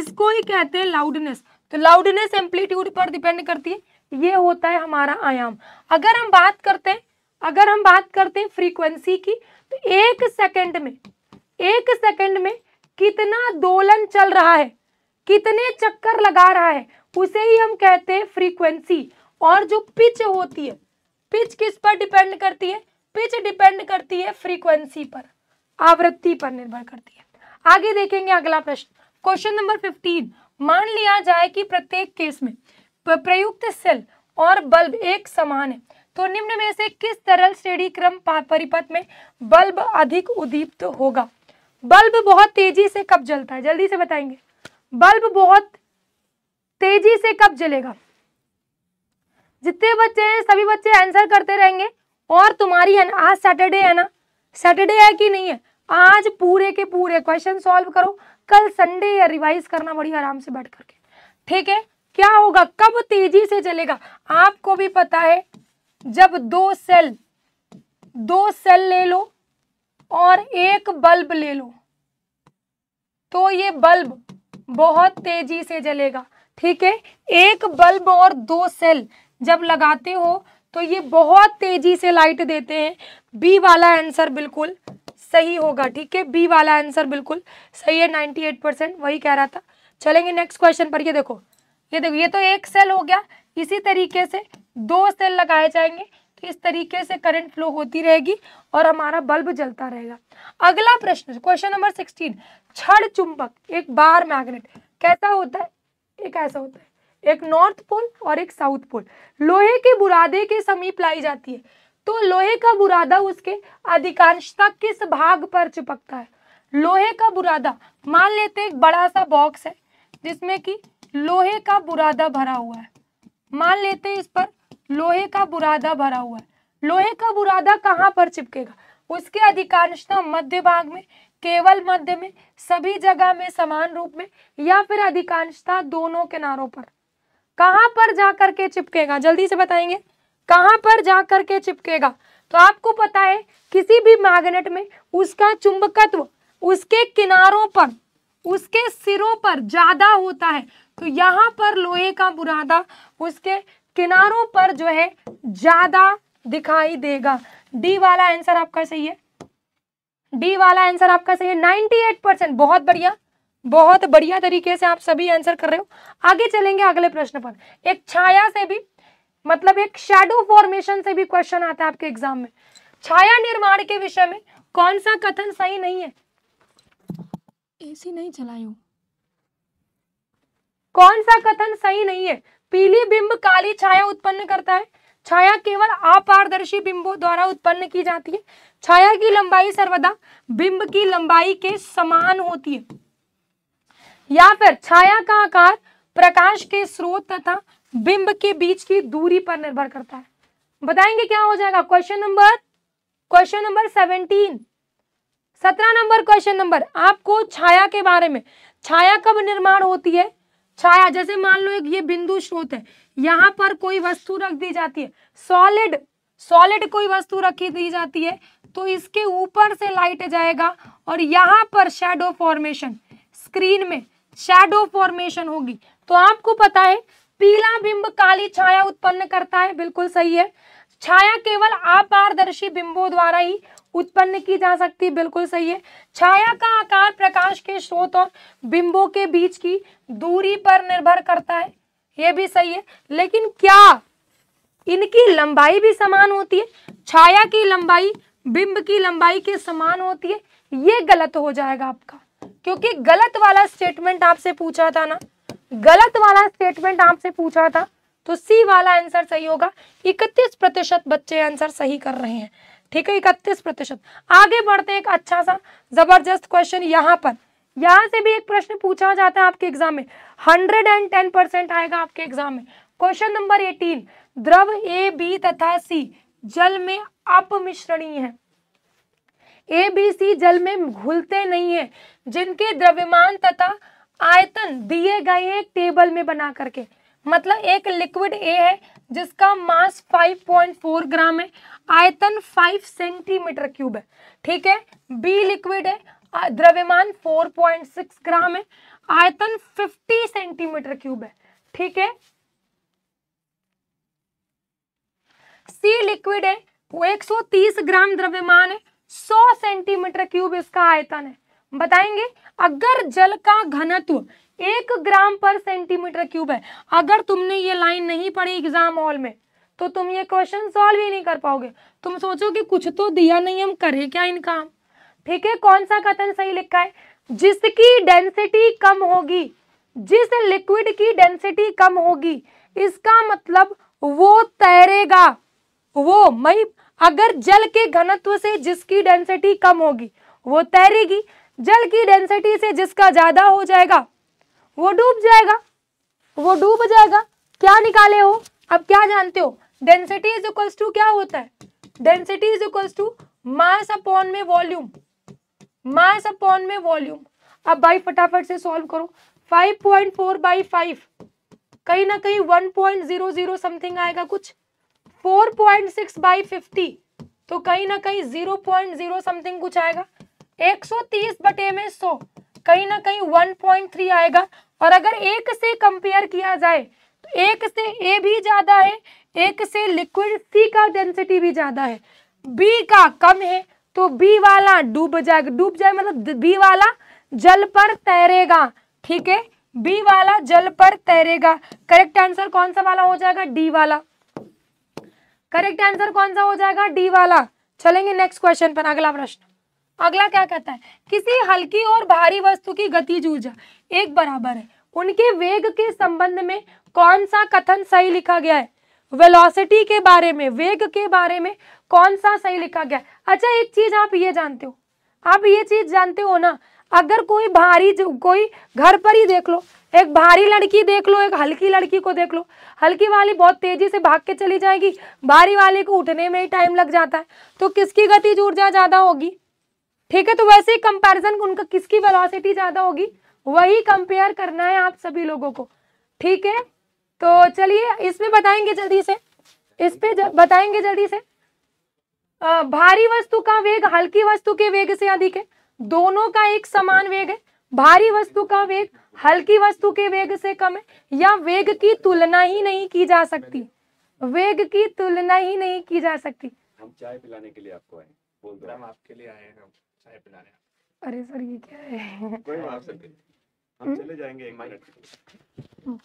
S1: इसको ही कहते हैं लाउडनेस तो लाउडनेस एम्पलीट्यूड पर डिपेंड करती है ये होता है हमारा आयाम अगर हम बात करते हैं अगर हम बात करते हैं फ्रीक्वेंसी की तो एक सेकंड में एक सेकंड में कितना दोलन चल रहा है कितने चक्कर लगा रहा है उसे ही हम कहते हैं फ्रीक्वेंसी और जो पिच होती है पिच किस पर डिपेंड करती है पिच डिपेंड करती है फ्रीक्वेंसी पर आवृत्ति पर निर्भर करती है आगे देखेंगे अगला प्रश्न क्वेश्चन नंबर फिफ्टीन मान लिया जाए कि प्रत्येक केस में प्रयुक्त सेल और बल्ब एक समान है तो निम्न में से किस तरल श्रेणी क्रम परिपथ में बल्ब अधिक उदीप्त होगा बल्ब बहुत तेजी से कब जलता है जल्दी से बताएंगे बल्ब बहुत तेजी से कब जलेगा जितने बच्चे हैं सभी बच्चे आंसर करते रहेंगे और तुम्हारी है ना आज सैटरडे है ना सैटरडे है कि नहीं है आज पूरे के पूरे क्वेश्चन सॉल्व करो कल संडे या रिवाइज करना बड़ी आराम से बैठ करके ठीक है क्या होगा कब तेजी से चलेगा आपको भी पता है जब दो सेल दो सेल ले लो और एक बल्ब ले लो तो ये बल्ब बहुत तेजी से जलेगा ठीक है एक बल्ब और दो सेल जब लगाते हो तो ये बहुत तेजी से लाइट देते हैं बी वाला आंसर बिल्कुल सही होगा ठीक है बी वाला आंसर बिल्कुल सही है नाइन्टी एट परसेंट वही कह रहा था चलेंगे नेक्स्ट क्वेश्चन पर ये देखो ये देखो ये तो एक सेल हो गया इसी तरीके से दो सेल लगाए जाएंगे तो इस तरीके से करंट फ्लो होती रहेगी और हमारा बल्ब जलता रहेगा अगला प्रश्न क्वेश्चन नंबर सिक्सटीन छड़ चुंबक एक बार मैग्नेट कैसा होता है एक ऐसा होता है एक नॉर्थ पोल और एक साउथ पोल लोहे के बुरादे के समीप लाई जाती है तो लोहे का बुरादा उसके अधिकांशता किस भाग पर चिपकता है लोहे का बुरादा मान लेते एक बड़ा सा बॉक्स है जिसमें कि लोहे का बुरादा भरा हुआ है मान लेते इस पर लोहे का बुरादा भरा हुआ है लोहे का बुरादा कहाँ पर चिपकेगा उसके अधिकांशता मध्य भाग में केवल मध्य में सभी जगह में समान रूप में या फिर अधिकांशता दोनों किनारों पर कहां पर जा के चिपकेगा जल्दी से बताएंगे कहां पर जाकर के चिपकेगा तो आपको पता है किसी भी मैग्नेट में उसका चुंबकत्व उसके किनारों पर उसके सिरों पर ज़्यादा होता है तो यहां पर लोहे का बुरादा उसके किनारों पर जो है ज़्यादा दिखाई देगा डी वाला आंसर आपका सही है डी वाला आंसर आपका सही है 98 परसेंट बहुत बढ़िया बहुत बढ़िया तरीके से आप सभी आंसर कर रहे हो आगे चलेंगे अगले प्रश्न पर एक छाया से भी मतलब एक शेडो फॉर्मेशन से भी क्वेश्चन आता है आपके एग्जाम में छाया निर्माण के विषय में कौन सा कथन सही नहीं है एसी नहीं चलायो कौन सा कथन सही नहीं है पीली बिंब काली छाया उत्पन्न करता है छाया केवल अपारदर्शी बिंबों द्वारा उत्पन्न की जाती है छाया की लंबाई सर्वदा बिंब की लंबाई के समान होती है या फिर छाया का आकार प्रकाश के स्रोत तथा बिंब के बीच की दूरी पर निर्भर करता है बताएंगे क्या हो जाएगा question number question number seventeen सत्रह नंबर क्वेश्चन नंबर आपको छाया के बारे में छाया कब निर्माण होती है छाया जैसे मान लो एक ये बिंदु स्रोत है यहाँ पर कोई वस्तु रख दी जाती है सॉलिड सॉलिड कोई वस्तु रखी दी जाती है तो इसके ऊपर से लाइट जाएगा और यहाँ पर शेडो फॉर्मेशन स्क्रीन में शेडो फॉर्मेशन होगी तो आपको पता है पीला बिंब काली छाया उत्पन्न करता है बिल्कुल सही है छाया केवल अपारदर्शी बिंबों द्वारा ही उत्पन्न की जा सकती है बिल्कुल सही है छाया का आकार प्रकाश के स्रोत और बिंबों के बीच की दूरी पर निर्भर करता है यह भी सही है लेकिन क्या इनकी लंबाई भी समान होती है छाया की लंबाई बिंब की लंबाई के समान होती है ये गलत हो जाएगा आपका क्योंकि गलत वाला स्टेटमेंट आपसे पूछा था ना गलत वाला स्टेटमेंट आपसे पूछा था तो सी वाला आंसर सही होगा इकतीस प्रतिशत बच्चे आंसर सही कर रहे हैं ठीक है इकतीस प्रतिशत आगे बढ़ते हैं एक अच्छा सा जबरदस्त क्वेश्चन यहाँ पर यहाँ से भी एक प्रश्न पूछा जाता है आपके एग्जाम में हंड्रेड एंड टेन परसेंट आएगा आपके एग्जाम में क्वेश्चन नंबर एटीन द्रव ए बी तथा सी जल में अपमिश्रणीय है ए बी सी जल में घुलते नहीं है जिनके द्रव्यमान तथा आयतन दिए गए एक टेबल में बना करके मतलब एक लिक्विड ए है जिसका मास 5.4 ग्राम है आयतन 5 सेंटीमीटर क्यूब है ठीक है बी लिक्विड है द्रव्यमान 4.6 ग्राम है आयतन 50 सेंटीमीटर क्यूब है ठीक है सी लिक्विड है वो 130 ग्राम द्रव्यमान है 100 सेंटीमीटर क्यूब इसका आयतन है बताएंगे अगर जल का घनत्व एक ग्राम पर सेंटीमीटर क्यूब है अगर तुमने ये लाइन नहीं पढ़ी एग्जाम हॉल में तो तुम ये क्वेश्चन सॉल्व ही नहीं कर पाओगे तुम सोचो कि कुछ तो दिया नहीं हम करें क्या इनका ठीक है कौन सा कथन सही लिखा है जिसकी डेंसिटी कम होगी जिस लिक्विड की डेंसिटी कम होगी इसका मतलब वो तैरेगा वो मई अगर जल के घनत्व से जिसकी डेंसिटी कम होगी वो तैरेगी जल की डेंसिटी से जिसका ज्यादा हो जाएगा वो डूब जाएगा वो डूब जाएगा क्या निकाले हो अब क्या जानते हो डेंसिटी इज इक्वल्स टू क्या होता है density is equals to mass upon में वॉल्यूम मास अपॉन में वॉल्यूम अब भाई फटाफट से सॉल्व करो 5.4 पॉइंट फोर बाई फाइव कहीं ना कहीं 1.00 समथिंग आएगा कुछ four point six by fifty तो कहीं ना कहीं जीरो पॉइंट जीरो समथिंग कुछ आएगा एक सौ तीस बटे में सो कहीं ना कहीं वन पॉइंट थ्री आएगा और अगर एक से कंपेयर किया जाए तो एक से ए भी ज़्यादा है एक से लिक्विड सी का डेंसिटी भी ज़्यादा है बी का कम है तो बी वाला डूब जाएगा डूब जाए मतलब बी वाला जल पर तैरेगा ठीक है बी वाला जल पर तैरेगा करेक्ट आंसर कौन सा वाला हो जाएगा डी वाला करेक्ट आंसर कौन सा हो जाएगा डी वाला चलेंगे नेक्स्ट क्वेश्चन पर अगला प्रश्न अगला क्या कहता है किसी हल्की और भारी वस्तु की गति ऊर्जा एक बराबर है उनके वेग के संबंध में कौन सा कथन सही लिखा गया है वेलोसिटी के बारे में वेग के बारे में कौन सा सही लिखा गया है अच्छा एक चीज आप ये जानते हो आप ये चीज जानते हो ना अगर कोई भारी कोई घर पर ही देख लो एक भारी लड़की देख लो एक हल्की लड़की को देख लो हल्की वाली बहुत तेजी से भाग के चली जाएगी भारी वाले को उठने में ही टाइम लग जाता है तो किसकी गति ऊर्जा ज्यादा होगी ठीक है तो वैसे ही कंपेरिजन उनका किसकी वेलोसिटी ज्यादा होगी वही कंपेयर करना है आप सभी लोगों को ठीक है तो चलिए इसमें बताएंगे जल्दी से इस पे बताएंगे जल्दी से आ, भारी वस्तु का वेग हल्की वस्तु के वेग से अधिक है दोनों का एक समान वेग है भारी वस्तु का वेग हल्की वस्तु के वेग से कम है या वेग की तुलना ही नहीं की जा सकती वेग की तुलना ही नहीं की जा सकती
S2: हम चाय पिलाने के लिए आपको आए बोल दो हम आपके लिए आए हैं हम चाय पिलाने
S1: अरे सर ये क्या है कोई
S2: बात नहीं हम हम्म? चले जाएंगे एक मिनट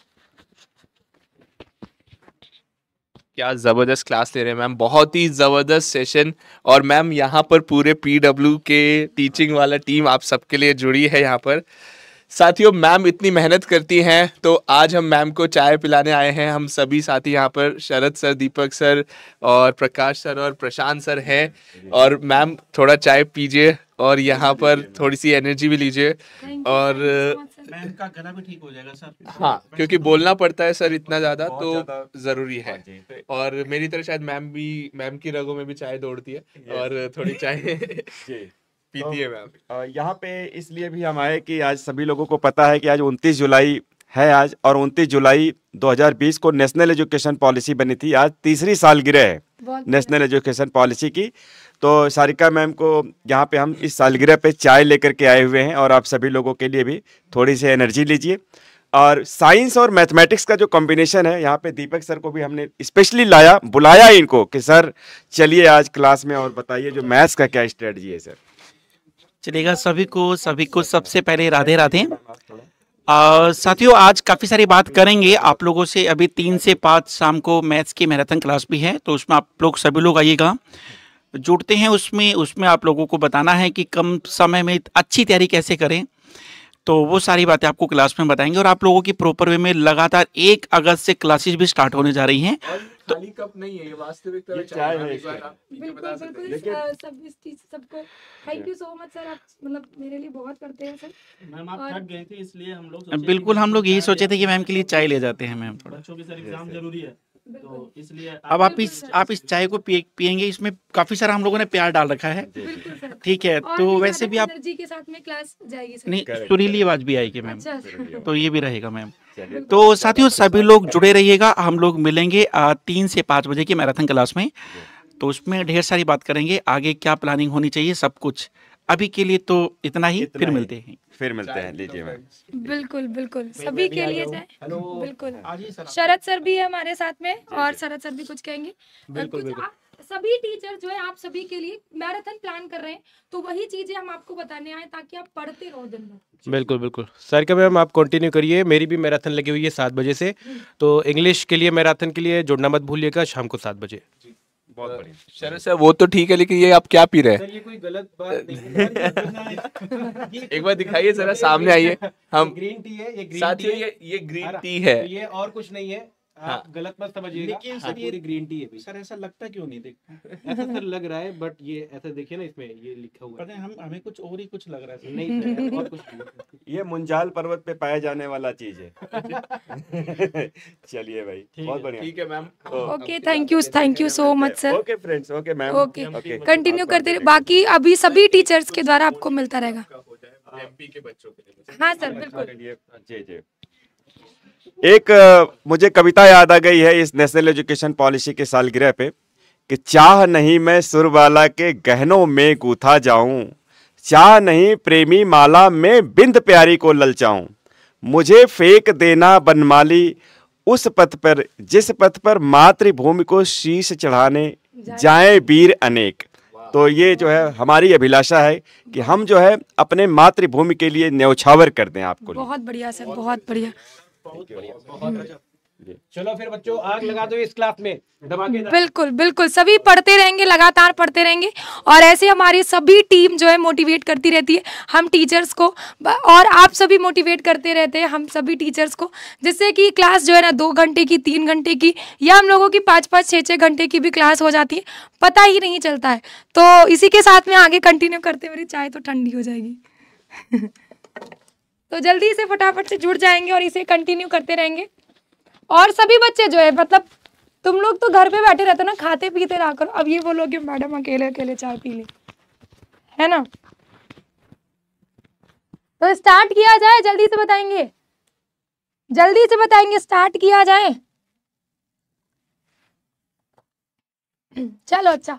S2: क्या ज़बरदस्त क्लास ले रहे हैं मैम बहुत ही ज़बरदस्त सेशन और मैम यहाँ पर पूरे पीडब्ल्यू के टीचिंग वाला टीम आप सबके लिए जुड़ी है यहाँ पर साथियों मैम इतनी मेहनत करती हैं तो आज हम मैम को चाय पिलाने आए हैं हम सभी साथी यहाँ पर शरद सर दीपक सर और प्रकाश सर और प्रशांत सर हैं और मैम थोड़ा चाय पीजिए और यहाँ पर थोड़ी सी एनर्जी भी लीजिए और का गला भी ठीक हो जाएगा सर हाँ क्योंकि बोलना पड़ता है सर इतना ज़्यादा तो ज़रूरी है हाँ तो और मेरी तरह शायद मैम भी मैम की रगों में भी चाय दौड़ती है और थोड़ी चाय तो, पीती है मैम यहाँ पे इसलिए भी हम आए कि आज सभी लोगों को पता है कि आज 29 जुलाई है आज और 29 जुलाई 2020 को नेशनल एजुकेशन पॉलिसी बनी थी आज तीसरी सालगिरह है नेशनल एजुकेशन पॉलिसी की तो सारिका मैम को यहाँ पे हम इस सालगिरह पे चाय लेकर के आए हुए हैं और आप सभी लोगों के लिए भी थोड़ी सी एनर्जी लीजिए और साइंस और मैथमेटिक्स का जो कॉम्बिनेशन है यहाँ पे दीपक सर को भी हमने स्पेशली लाया बुलाया इनको कि सर चलिए आज क्लास में और बताइए जो मैथ्स का क्या स्ट्रेटजी है सर
S3: चलेगा सभी को सभी को सबसे पहले राधे राधे साथियों आज काफ़ी सारी बात करेंगे आप लोगों से अभी तीन से पाँच शाम को मैथ्स की मैराथन क्लास भी है तो उसमें आप लोग सभी लोग आइएगा जुड़ते हैं उसमें उसमें आप लोगों को बताना है कि कम समय में अच्छी तैयारी कैसे करें तो वो सारी बातें आपको क्लास में बताएंगे और आप लोगों की प्रॉपर वे में लगातार एक अगस्त से क्लासेज भी स्टार्ट होने जा रही हैं
S2: खाली तो कप नहीं है ये वास्तविक तरह चाय है बिल्कुल
S1: बिल्कुल सब इस चीज सबको thank you so much sir आप मतलब मेरे लिए बहुत करते हैं सर मैम आप थक
S3: गए थे इसलिए हम लोग बिल्कुल हम लोग यही सोचे थे कि मैम के लिए चाय ले जाते हैं मैम थोड़ा बच्चों के सर एग्जाम जरूरी है तो इसलिए अब आप इस आप इस चाय को पियेंगे इसमें काफी सारा हम लोगों ने प्यार डाल रखा है
S1: ठीक है तो वैसे भी आप के साथ में क्लास जाएगी
S3: नहीं सुरीली आवाज भी आएगी मैम अच्छा, तो ये भी रहेगा मैम तो साथियों सभी लोग जुड़े रहिएगा हम लोग मिलेंगे तीन से पाँच बजे की मैराथन क्लास में तो उसमें ढेर सारी बात करेंगे आगे क्या प्लानिंग होनी चाहिए सब कुछ अभी के लिए तो इतना ही इतना फिर मिलते हैं फिर
S2: मिलते हैं लीजिए मैम
S1: बिल्कुल बिल्कुल सभी के लिए जाए बिल्कुल शरद सर भी है हमारे साथ में और शरद सर भी कुछ कहेंगे बिल्कुल बिल्कुल सभी टीचर जो है आप सभी के लिए मैराथन प्लान कर रहे हैं तो वही चीजें हम आपको बताने आए ताकि आप पढ़ते रहो दिन भर
S3: बिल्कुल बिल्कुल सर का मैम आप कंटिन्यू करिए मेरी भी मैराथन लगी हुई है सात बजे से तो इंग्लिश के लिए मैराथन के लिए जुड़ना मत भूलिएगा शाम को सात बजे
S2: बहुत बढ़िया सर वो तो ठीक है लेकिन ये आप क्या पी रहे हैं ये
S3: कोई गलत बात
S2: नहीं एक बार दिखाइए जरा सामने आइए हम ग्रीन टी है ये ग्रीन टी है ये ग्रीन टी है तो ये और कुछ नहीं है हाँ। गलत मत समझिए लेकिन
S3: ग्रीन हाँ, टी है सर ऐसा लगता क्यों नहीं देख ऐसा सर लग रहा है
S2: बट ये ऐसा देखिए ना इसमें ये लिखा हुआ है
S3: हम हमें कुछ और ही कुछ लग रहा है नहीं और कुछ
S2: ये मुंजाल पर्वत पे पाया जाने वाला चीज है चलिए भाई बहुत बढ़िया ठीक है ma'am okay thank you thank you so much sir okay friends okay ma'am okay
S1: continue करते रहे बाकी अभी सभी टीचर्स के द्वारा आपको मिलता रहेगा एमपी के बच्चों के लिए हाँ सर बिल्कुल
S2: जी जी एक मुझे कविता याद आ गई है इस नेशनल एजुकेशन पॉलिसी के सालगिरह पे कि चाह नहीं मैं सुरबाला के गहनों में गूथा जाऊं चाह नहीं प्रेमी माला में बिंद प्यारी को ललचाऊं मुझे फेंक देना बनमाली उस पथ पर जिस पथ पर मातृभूमि को शीश चढ़ाने जाए वीर अनेक तो ये जो है हमारी अभिलाषा है कि हम जो है अपने मातृभूमि के लिए न्यौछावर कर दें आपको
S1: बहुत बढ़िया सर बहुत बढ़िया अच्छा। हम्म। चलो
S2: फिर बच्चों आग लगा दो इस क्लास में बिल्कुल
S1: बिल्कुल सभी पढ़ते रहेंगे लगातार पढ़ते रहेंगे और ऐसे हमारी सभी टीम जो है मोटिवेट करती रहती है हम टीचर्स को और आप सभी मोटिवेट करते रहते हैं हम सभी टीचर्स को जिससे कि क्लास जो है ना दो घंटे की तीन घंटे की या हम लोगों की पाँच पाँच छः छः घंटे की भी क्लास हो जाती है पता ही नहीं चलता है तो इसी के साथ में आगे कंटिन्यू करते मेरी चाय तो ठंडी हो जाएगी तो जल्दी से फटाफट से जुड़ जाएंगे और इसे कंटिन्यू करते रहेंगे और सभी बच्चे जो है मतलब तुम लोग तो घर पे बैठे रहते हो ना खाते पीते रहा करो अब ये बोलोगे मैडम अकेले अकेले चाय पी ले है ना तो स्टार्ट किया जाए जल्दी से बताएंगे जल्दी से बताएंगे स्टार्ट किया जाए चलो अच्छा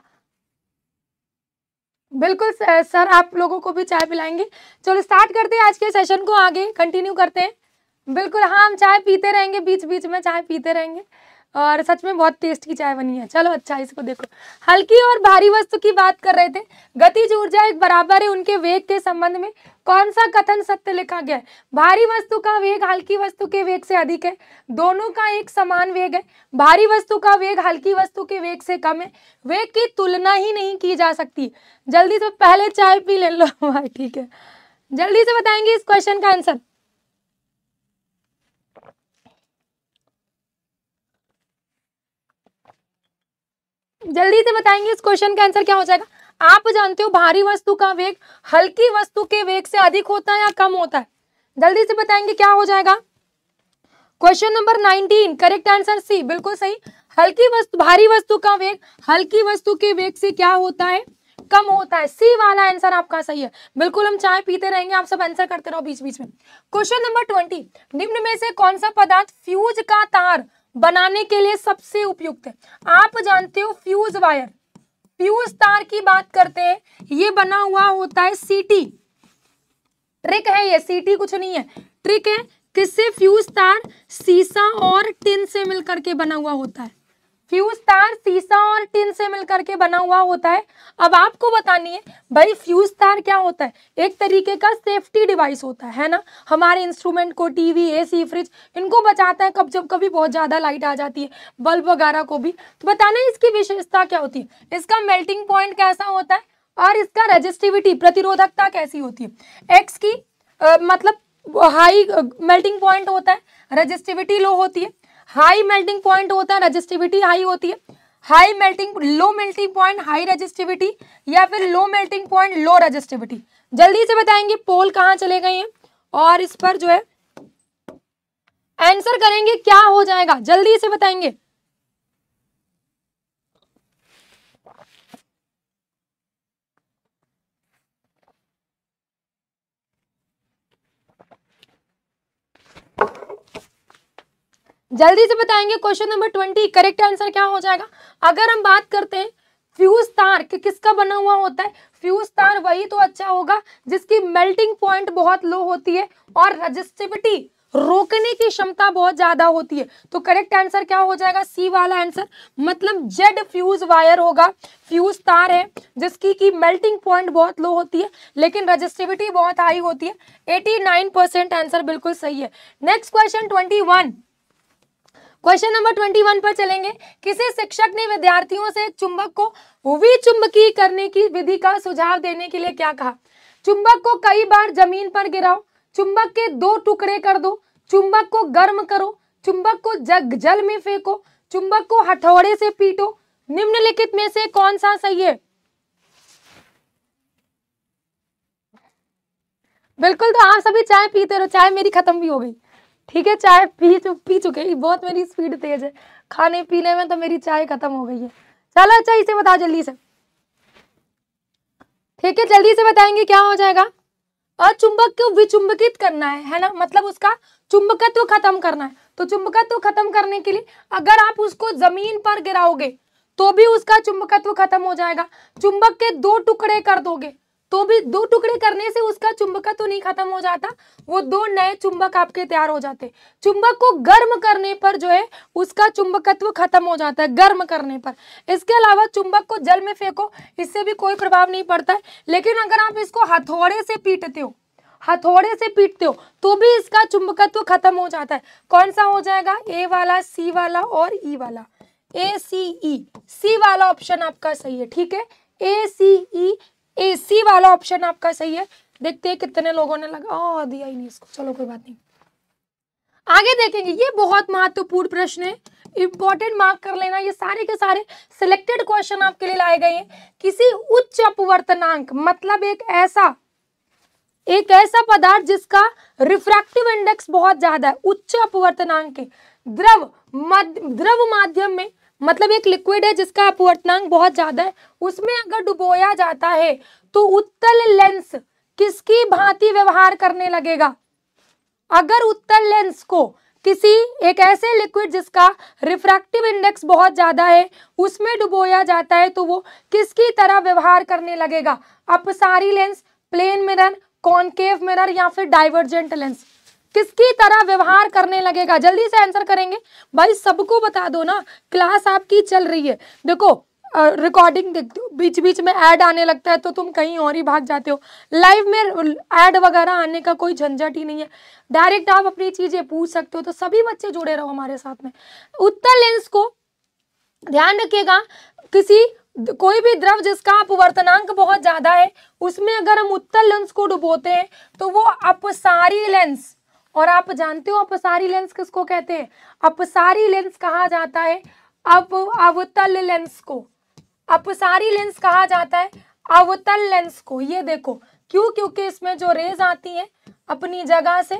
S1: बिल्कुल सर आप लोगों को भी चाय पिलाएंगे चलो स्टार्ट करते हैं आज के सेशन को आगे कंटिन्यू करते हैं बिल्कुल हाँ हम चाय पीते रहेंगे बीच बीच में चाय पीते रहेंगे और सच में बहुत टेस्ट की चाय बनी है चलो अच्छा इसको देखो हल्की और भारी वस्तु की बात कर रहे थे गतिज ऊर्जा एक बराबर है उनके वेग के संबंध में कौन सा कथन सत्य लिखा गया है भारी वस्तु का वेग हल्की वस्तु के वेग से अधिक है दोनों का एक समान वेग है भारी वस्तु का वेग हल्की वस्तु के वेग से कम है वेग की तुलना ही नहीं की जा सकती जल्दी से पहले चाय पी ले लो भाई हाँ, ठीक है जल्दी से बताएंगे इस क्वेश्चन का आंसर जल्दी से बताएंगे इस क्वेश्चन का आंसर क्या हो जाएगा आप जानते हो भारी वस्तु का वेग हल्की वस्तु के वेग से अधिक होता है या कम होता है जल्दी से बताएंगे क्या हो जाएगा question number nineteen correct answer C बिल्कुल सही हल्की वस्तु भारी वस्तु का वेग हल्की वस्तु के वेग से क्या होता है कम होता है सी वाला आंसर आपका सही है बिल्कुल हम चाय पीते रहेंगे आप सब आंसर करते रहो बीच बीच में क्वेश्चन नंबर ट्वेंटी निम्न में से कौन सा पदार्थ फ्यूज का तार बनाने के लिए सबसे उपयुक्त है आप जानते हो फ्यूज वायर फ्यूज तार की बात करते हैं ये बना हुआ होता है सीटी ट्रिक है ये सीटी कुछ नहीं है ट्रिक है किससे फ्यूज तार सीसा और टिन से मिलकर के बना हुआ होता है फ्यूज तार सीसा और टिन से मिलकर के बना हुआ होता है अब आपको बतानी है भाई फ्यूज तार क्या होता है एक तरीके का सेफ्टी डिवाइस होता है है ना हमारे इंस्ट्रूमेंट को टीवी एसी फ्रिज इनको बचाता है कब जब कभी बहुत ज़्यादा लाइट आ जाती है बल्ब वगैरह को भी तो बताना इसकी विशेषता क्या होती है इसका मेल्टिंग पॉइंट कैसा होता है और इसका रजिस्टिविटी प्रतिरोधकता कैसी होती है एक्स की आ, मतलब हाई मेल्टिंग पॉइंट होता है रजिस्टिविटी लो होती है हाई मेल्टिंग पॉइंट होता है रजिस्टिविटी हाई होती है high melting low melting point high resistivity या फिर low melting point low resistivity जल्दी से बताएंगे पोल कहाँ चले गए हैं और इस पर जो है आंसर करेंगे क्या हो जाएगा जल्दी से बताएंगे जल्दी से बताएंगे question number twenty correct answer क्या हो जाएगा अगर हम बात करते हैं फ्यूज तार कि किसका बना हुआ होता है फ्यूज तार वही तो अच्छा होगा जिसकी मेल्टिंग पॉइंट बहुत लो होती है और रजिस्टिविटी रोकने की क्षमता बहुत ज्यादा होती है तो करेक्ट आंसर क्या हो जाएगा सी वाला आंसर मतलब जेड फ्यूज वायर होगा फ्यूज तार है जिसकी की मेल्टिंग पॉइंट बहुत लो होती है लेकिन रजिस्टिविटी बहुत हाई होती है 89 परसेंट आंसर बिल्कुल सही है next question 21 question number twenty one पर चलेंगे किसी शिक्षक ने विद्यार्थियों से चुंबक को विचुंबकीय करने की विधि का सुझाव देने के लिए क्या कहा चुंबक को कई बार जमीन पर गिराओ चुंबक के दो टुकड़े कर दो चुंबक को गर्म करो चुंबक को जग जल में फेंको चुंबक को हथौड़े से पीटो निम्नलिखित में से कौन सा सही है बिल्कुल तो आप सभी चाय पीते रहो चाय मेरी खत्म भी हो गई ठीक है चाय पी चु, पी चुके बहुत मेरी स्पीड तेज है खाने पीने में तो मेरी चाय खत्म हो गई है चलो अच्छा इसे बताओ जल्दी से ठीक है जल्दी से बताएंगे क्या हो जाएगा अचुंबक को विचुंबकित करना है है ना मतलब उसका चुंबकत्व खत्म करना है तो चुंबकत्व खत्म करने के लिए अगर आप उसको जमीन पर गिराओगे तो भी उसका चुंबकत्व खत्म हो जाएगा चुंबक के दो टुकड़े कर दोगे तो भी दो टुकड़े करने से उसका चुंबकत्व तो नहीं खत्म हो जाता वो दो नए चुंबक आपके तैयार हो जाते चुंबक को गर्म करने पर जो है उसका चुंबकत्व खत्म हो जाता है गर्म करने पर इसके अलावा चुंबक को जल में फेंको इससे भी कोई प्रभाव नहीं पड़ता है लेकिन अगर आप इसको हथौड़े से पीटते हो हथौड़े से पीटते हो तो भी इसका चुंबकत्व खत्म हो जाता है कौन सा हो जाएगा ए वाला सी वाला और ई वाला ए सी ई सी वाला ऑप्शन आपका सही है ठीक है ए सी ई ए सी वाला ऑप्शन आपका सही है देखते हैं कितने लोगों ने लगा ओ, दिया ही नहीं इसको चलो कोई बात नहीं आगे देखेंगे ये बहुत महत्वपूर्ण प्रश्न है इंपॉर्टेंट मार्क कर लेना ये सारे के सारे सिलेक्टेड क्वेश्चन आपके लिए लाए गए हैं किसी उच्च अपवर्तनांक मतलब एक ऐसा एक ऐसा पदार्थ जिसका रिफ्रैक्टिव इंडेक्स बहुत ज्यादा है उच्च अपवर्तनांक के द्रव मध्य द्रव माध्यम में मतलब एक लिक्विड है जिसका अपवर्तनांक बहुत ज़्यादा है उसमें अगर डुबोया जाता है तो उत्तल लेंस किसकी भांति व्यवहार करने लगेगा अगर उत्तल लेंस को किसी एक ऐसे लिक्विड जिसका रिफ्रैक्टिव इंडेक्स बहुत ज़्यादा है उसमें डुबोया जाता है तो वो किसकी तरह व्यवहार करने लगेगा अपसारी lens plane mirror concave mirror या फिर डाइवर्जेंट लेंस किसकी तरह व्यवहार करने लगेगा जल्दी से आंसर करेंगे भाई सबको बता दो ना क्लास आपकी चल रही है देखो रिकॉर्डिंग देखते हो बीच बीच में ऐड आने लगता है तो तुम कहीं और ही भाग जाते हो लाइव में ऐड वगैरह आने का कोई झंझट ही नहीं है डायरेक्ट आप अपनी चीज़ें पूछ सकते हो तो सभी बच्चे जुड़े रहो हमारे साथ में उत्तर लेंस को ध्यान रखिएगा किसी कोई भी द्रव जिसका अपवर्तनांक बहुत ज़्यादा है उसमें अगर हम उत्तर लेंस को डुबोते हैं तो वो अपसारी लेंस और आप जानते हो अपसारी लेंस किसको कहते हैं अपसारी लेंस कहा जाता है अब अवतल लेंस को अपसारी लेंस कहा जाता है अवतल लेंस को ये देखो क्यों क्योंकि इसमें जो रेज आती है अपनी जगह से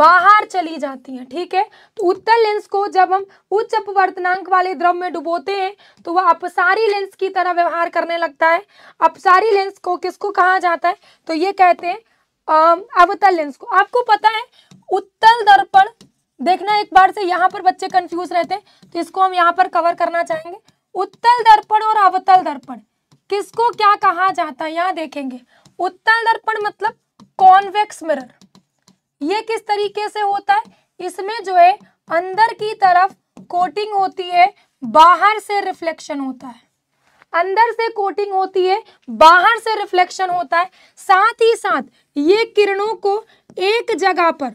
S1: बाहर चली जाती है ठीक है तो उत्तल लेंस को जब हम उच्च अपवर्तनांक वाले द्रव में डुबोते हैं तो वह अपसारी लेंस की तरह व्यवहार करने लगता है अपसारी लेंस को किसको कहा जाता है तो ये कहते हैं अवतल लेंस को आपको पता है उत्तल दर्पण देखना एक बार से यहाँ पर बच्चे कंफ्यूज रहते हैं तो इसको हम यहाँ पर कवर करना चाहेंगे उत्तल दर्पण और अवतल दर्पण किसको क्या कहा जाता है यहाँ देखेंगे उत्तल दर्पण मतलब कॉन्वेक्स मिरर ये किस तरीके से होता है इसमें जो है अंदर की तरफ कोटिंग होती है बाहर से रिफ्लेक्शन होता है अंदर से कोटिंग होती है बाहर से रिफ्लेक्शन होता है साथ ही साथ ये किरणों को एक जगह पर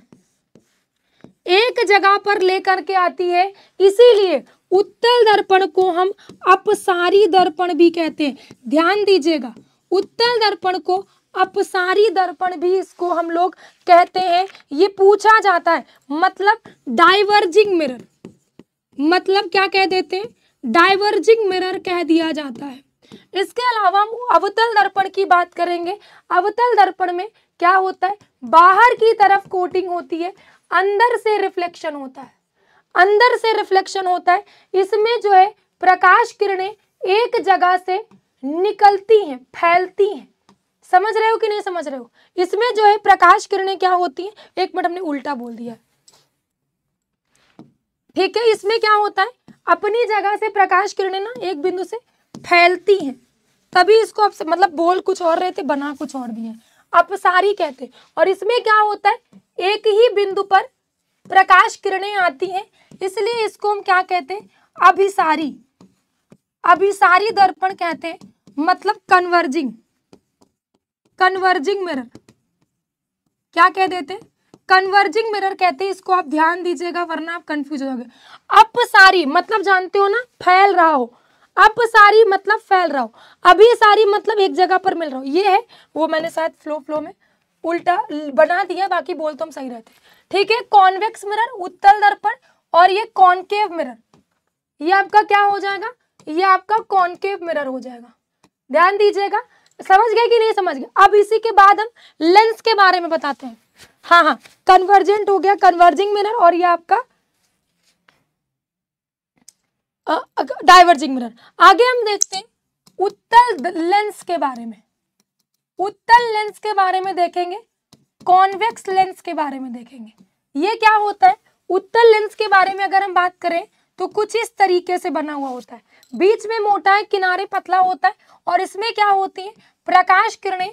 S1: एक जगह पर लेकर के आती है इसीलिए उत्तल दर्पण को हम अपसारी दर्पण भी कहते हैं ध्यान दीजिएगा उत्तल दर्पण को अपसारी दर्पण भी इसको हम लोग कहते हैं ये पूछा जाता है मतलब डाइवर्जिंग मिरर मतलब क्या कह देते हैं डाइवर्जिंग मिरर कह दिया जाता है इसके अलावा हम अवतल दर्पण की बात करेंगे अवतल दर्पण में क्या होता है बाहर की तरफ कोटिंग होती है अंदर से रिफ्लेक्शन होता है अंदर से रिफ्लेक्शन होता है इसमें जो है प्रकाश किरणें एक जगह से निकलती हैं फैलती हैं समझ रहे हो कि नहीं समझ रहे हो इसमें जो है प्रकाश किरणें क्या होती हैं एक मिनट हमने उल्टा बोल दिया ठीक है इसमें क्या होता है अपनी जगह से प्रकाश किरणें ना एक बिंदु से फैलती हैं तभी इसको अब मतलब बोल कुछ और रहे थे बना कुछ और भी है अपसारी कहते और इसमें क्या होता है एक ही बिंदु पर प्रकाश किरणें आती हैं इसलिए इसको हम क्या कहते हैं अभिसारी अभिसारी दर्पण कहते हैं मतलब कन्वर्जिंग कन्वर्जिंग मिरर क्या कह देते कन्वर्जिंग मिरर कहते हैं इसको आप ध्यान दीजिएगा वरना आप कंफ्यूज हो जाओगे अपसारी मतलब जानते हो ना फैल रहा हो अपसारी मतलब फैल रहा हो सारी मतलब एक जगह पर मिल रहा हो ये है वो मैंने शायद फ्लो फ्लो में उल्टा बना दिया बाकी बोल तो हम सही रहते ठीक है कॉन्वेक्स मिरर उत्तल दर्पण और ये कॉन्केव मिरर ये आपका क्या हो जाएगा ये आपका कॉन्केव मिरर हो जाएगा ध्यान दीजिएगा समझ गए कि नहीं समझ गए अब इसी के बाद हम लेंस के बारे में बताते हैं हाँ हाँ कन्वर्जेंट हो गया कन्वर्जिंग मिरर और ये आपका डाइवर्जिंग मिरर आगे हम देखते हैं उत्तल लेंस के बारे में उत्तल लेंस के बारे में देखेंगे कॉन्वेक्स लेंस के बारे में देखेंगे ये क्या होता है उत्तल लेंस के बारे में अगर हम बात करें तो कुछ इस तरीके से बना हुआ होता है बीच में मोटा है किनारे पतला होता है और इसमें क्या होती है प्रकाश किरणें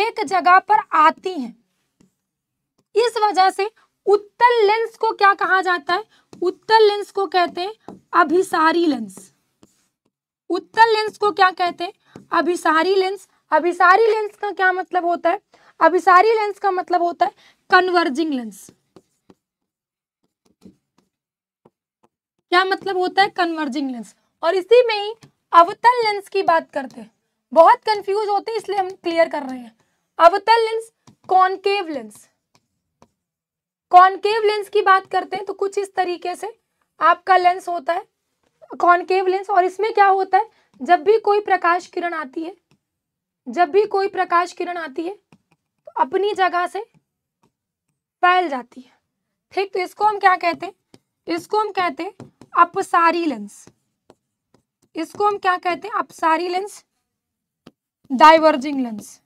S1: एक जगह पर आती हैं इस वजह से उत्तल लेंस को क्या कहा जाता है उत्तल लेंस को कहते हैं अभिसारी लेंस उत्तल लेंस को क्या कहते हैं अभिसारी लेंस अभिसारी लेंस का क्या मतलब होता है अभिसारी लेंस का मतलब होता है कन्वर्जिंग लेंस क्या मतलब होता है कन्वर्जिंग लेंस और इसी में ही अवतल लेंस की बात करते हैं बहुत कंफ्यूज होते हैं इसलिए हम क्लियर कर रहे हैं अवतल lens concave lens concave lens की बात करते हैं तो कुछ इस तरीके से आपका लेंस होता है कॉनकेव लेंस और इसमें क्या होता है जब भी कोई प्रकाश किरण आती है जब भी कोई प्रकाश किरण आती है तो अपनी जगह से फैल जाती है ठीक तो इसको हम क्या कहते हैं इसको हम कहते हैं अपसारी लेंस इसको हम क्या कहते हैं अपसारी लेंस डाइवर्जिंग लेंस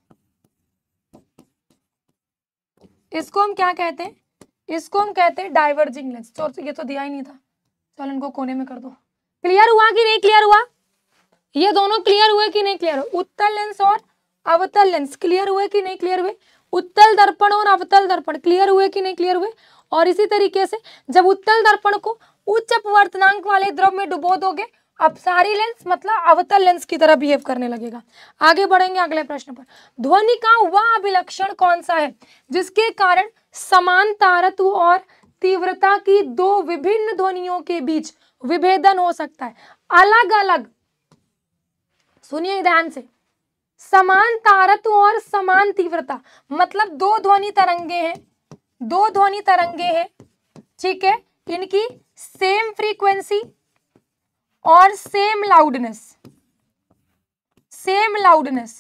S1: इसको हम क्या कहते हैं इसको हम कहते हैं डाइवर्जिंग लेंस चोर तो ये तो दिया ही नहीं था चल इनको कोने में कर दो क्लियर हुआ कि नहीं क्लियर हुआ ये दोनों क्लियर हुए कि नहीं क्लियर हुए उत्तल लेंस और अवतल लेंस क्लियर हुए कि नहीं क्लियर हुए उत्तल दर्पण और अवतल दर्पण क्लियर हुए कि नहीं क्लियर हुए और इसी तरीके से जब उत्तल दर्पण को उच्च अपवर्तनांक वाले द्रव में डुबो दोगे सारी लेंस मतलब अवतल लेंस की तरह बिहेव करने लगेगा आगे बढ़ेंगे अगले प्रश्न पर ध्वनि का वह अभिलक्षण कौन सा है जिसके कारण समान तारत्व और तीव्रता की दो विभिन्न ध्वनियों के बीच विभेदन हो सकता है अलग अलग सुनिए ध्यान से समान तारत्व और समान तीव्रता मतलब दो ध्वनि तरंगे हैं दो ध्वनि तरंगे हैं ठीक है इनकी सेम फ्रीक्वेंसी और सेम लाउडनेस सेम लाउडनेस